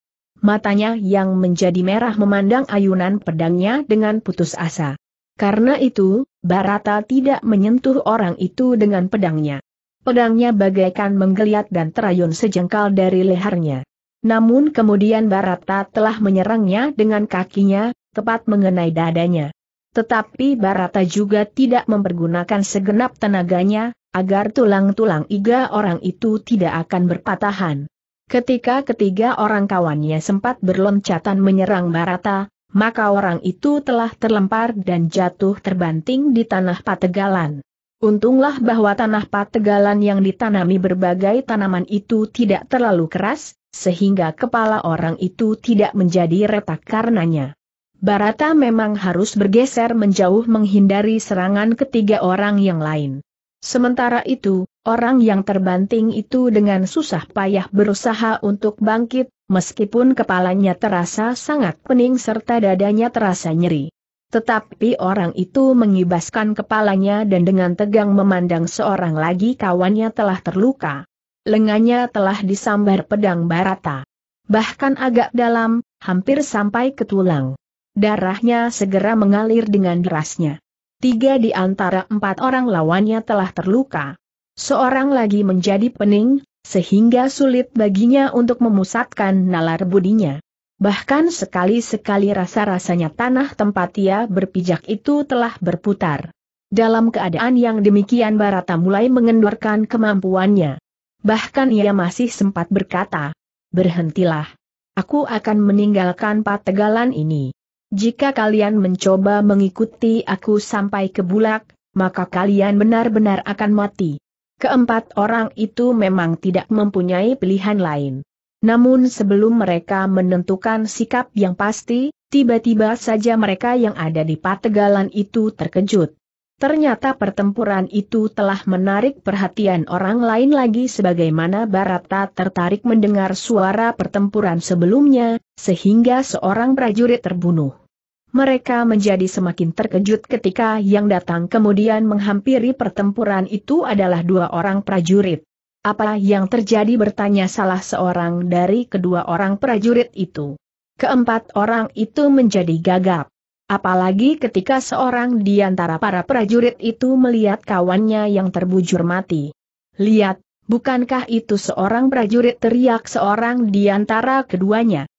matanya yang menjadi merah memandang ayunan pedangnya dengan putus asa. Karena itu, Barata tidak menyentuh orang itu dengan pedangnya. Pedangnya bagaikan menggeliat dan terayun sejengkal dari lehernya. Namun kemudian Barata telah menyerangnya dengan kakinya, tepat mengenai dadanya. Tetapi Barata juga tidak mempergunakan segenap tenaganya, agar tulang-tulang iga orang itu tidak akan berpatahan. Ketika ketiga orang kawannya sempat berloncatan menyerang Barata, maka orang itu telah terlempar dan jatuh terbanting di tanah Pategalan. Untunglah bahwa tanah Pategalan yang ditanami berbagai tanaman itu tidak terlalu keras, sehingga kepala orang itu tidak menjadi retak karenanya. Barata memang harus bergeser menjauh menghindari serangan ketiga orang yang lain. Sementara itu, orang yang terbanting itu dengan susah payah berusaha untuk bangkit, meskipun kepalanya terasa sangat pening serta dadanya terasa nyeri. Tetapi orang itu mengibaskan kepalanya dan dengan tegang memandang seorang lagi kawannya telah terluka. Lengannya telah disambar pedang barata. Bahkan agak dalam, hampir sampai ke tulang. Darahnya segera mengalir dengan derasnya tiga di antara empat orang lawannya telah terluka. Seorang lagi menjadi pening, sehingga sulit baginya untuk memusatkan nalar budinya. Bahkan sekali-sekali rasa-rasanya tanah tempat ia berpijak itu telah berputar. Dalam keadaan yang demikian Barata mulai mengendurkan kemampuannya. Bahkan ia masih sempat berkata, berhentilah. Aku akan meninggalkan pategalan ini. Jika kalian mencoba mengikuti aku sampai ke bulak, maka kalian benar-benar akan mati. Keempat orang itu memang tidak mempunyai pilihan lain. Namun sebelum mereka menentukan sikap yang pasti, tiba-tiba saja mereka yang ada di pategalan itu terkejut. Ternyata pertempuran itu telah menarik perhatian orang lain lagi sebagaimana Barata tertarik mendengar suara pertempuran sebelumnya, sehingga seorang prajurit terbunuh. Mereka menjadi semakin terkejut ketika yang datang kemudian menghampiri pertempuran itu adalah dua orang prajurit. Apa yang terjadi bertanya salah seorang dari kedua orang prajurit itu. Keempat orang itu menjadi gagap. Apalagi ketika seorang di antara para prajurit itu melihat kawannya yang terbujur mati. Lihat, bukankah itu seorang prajurit teriak seorang di antara keduanya.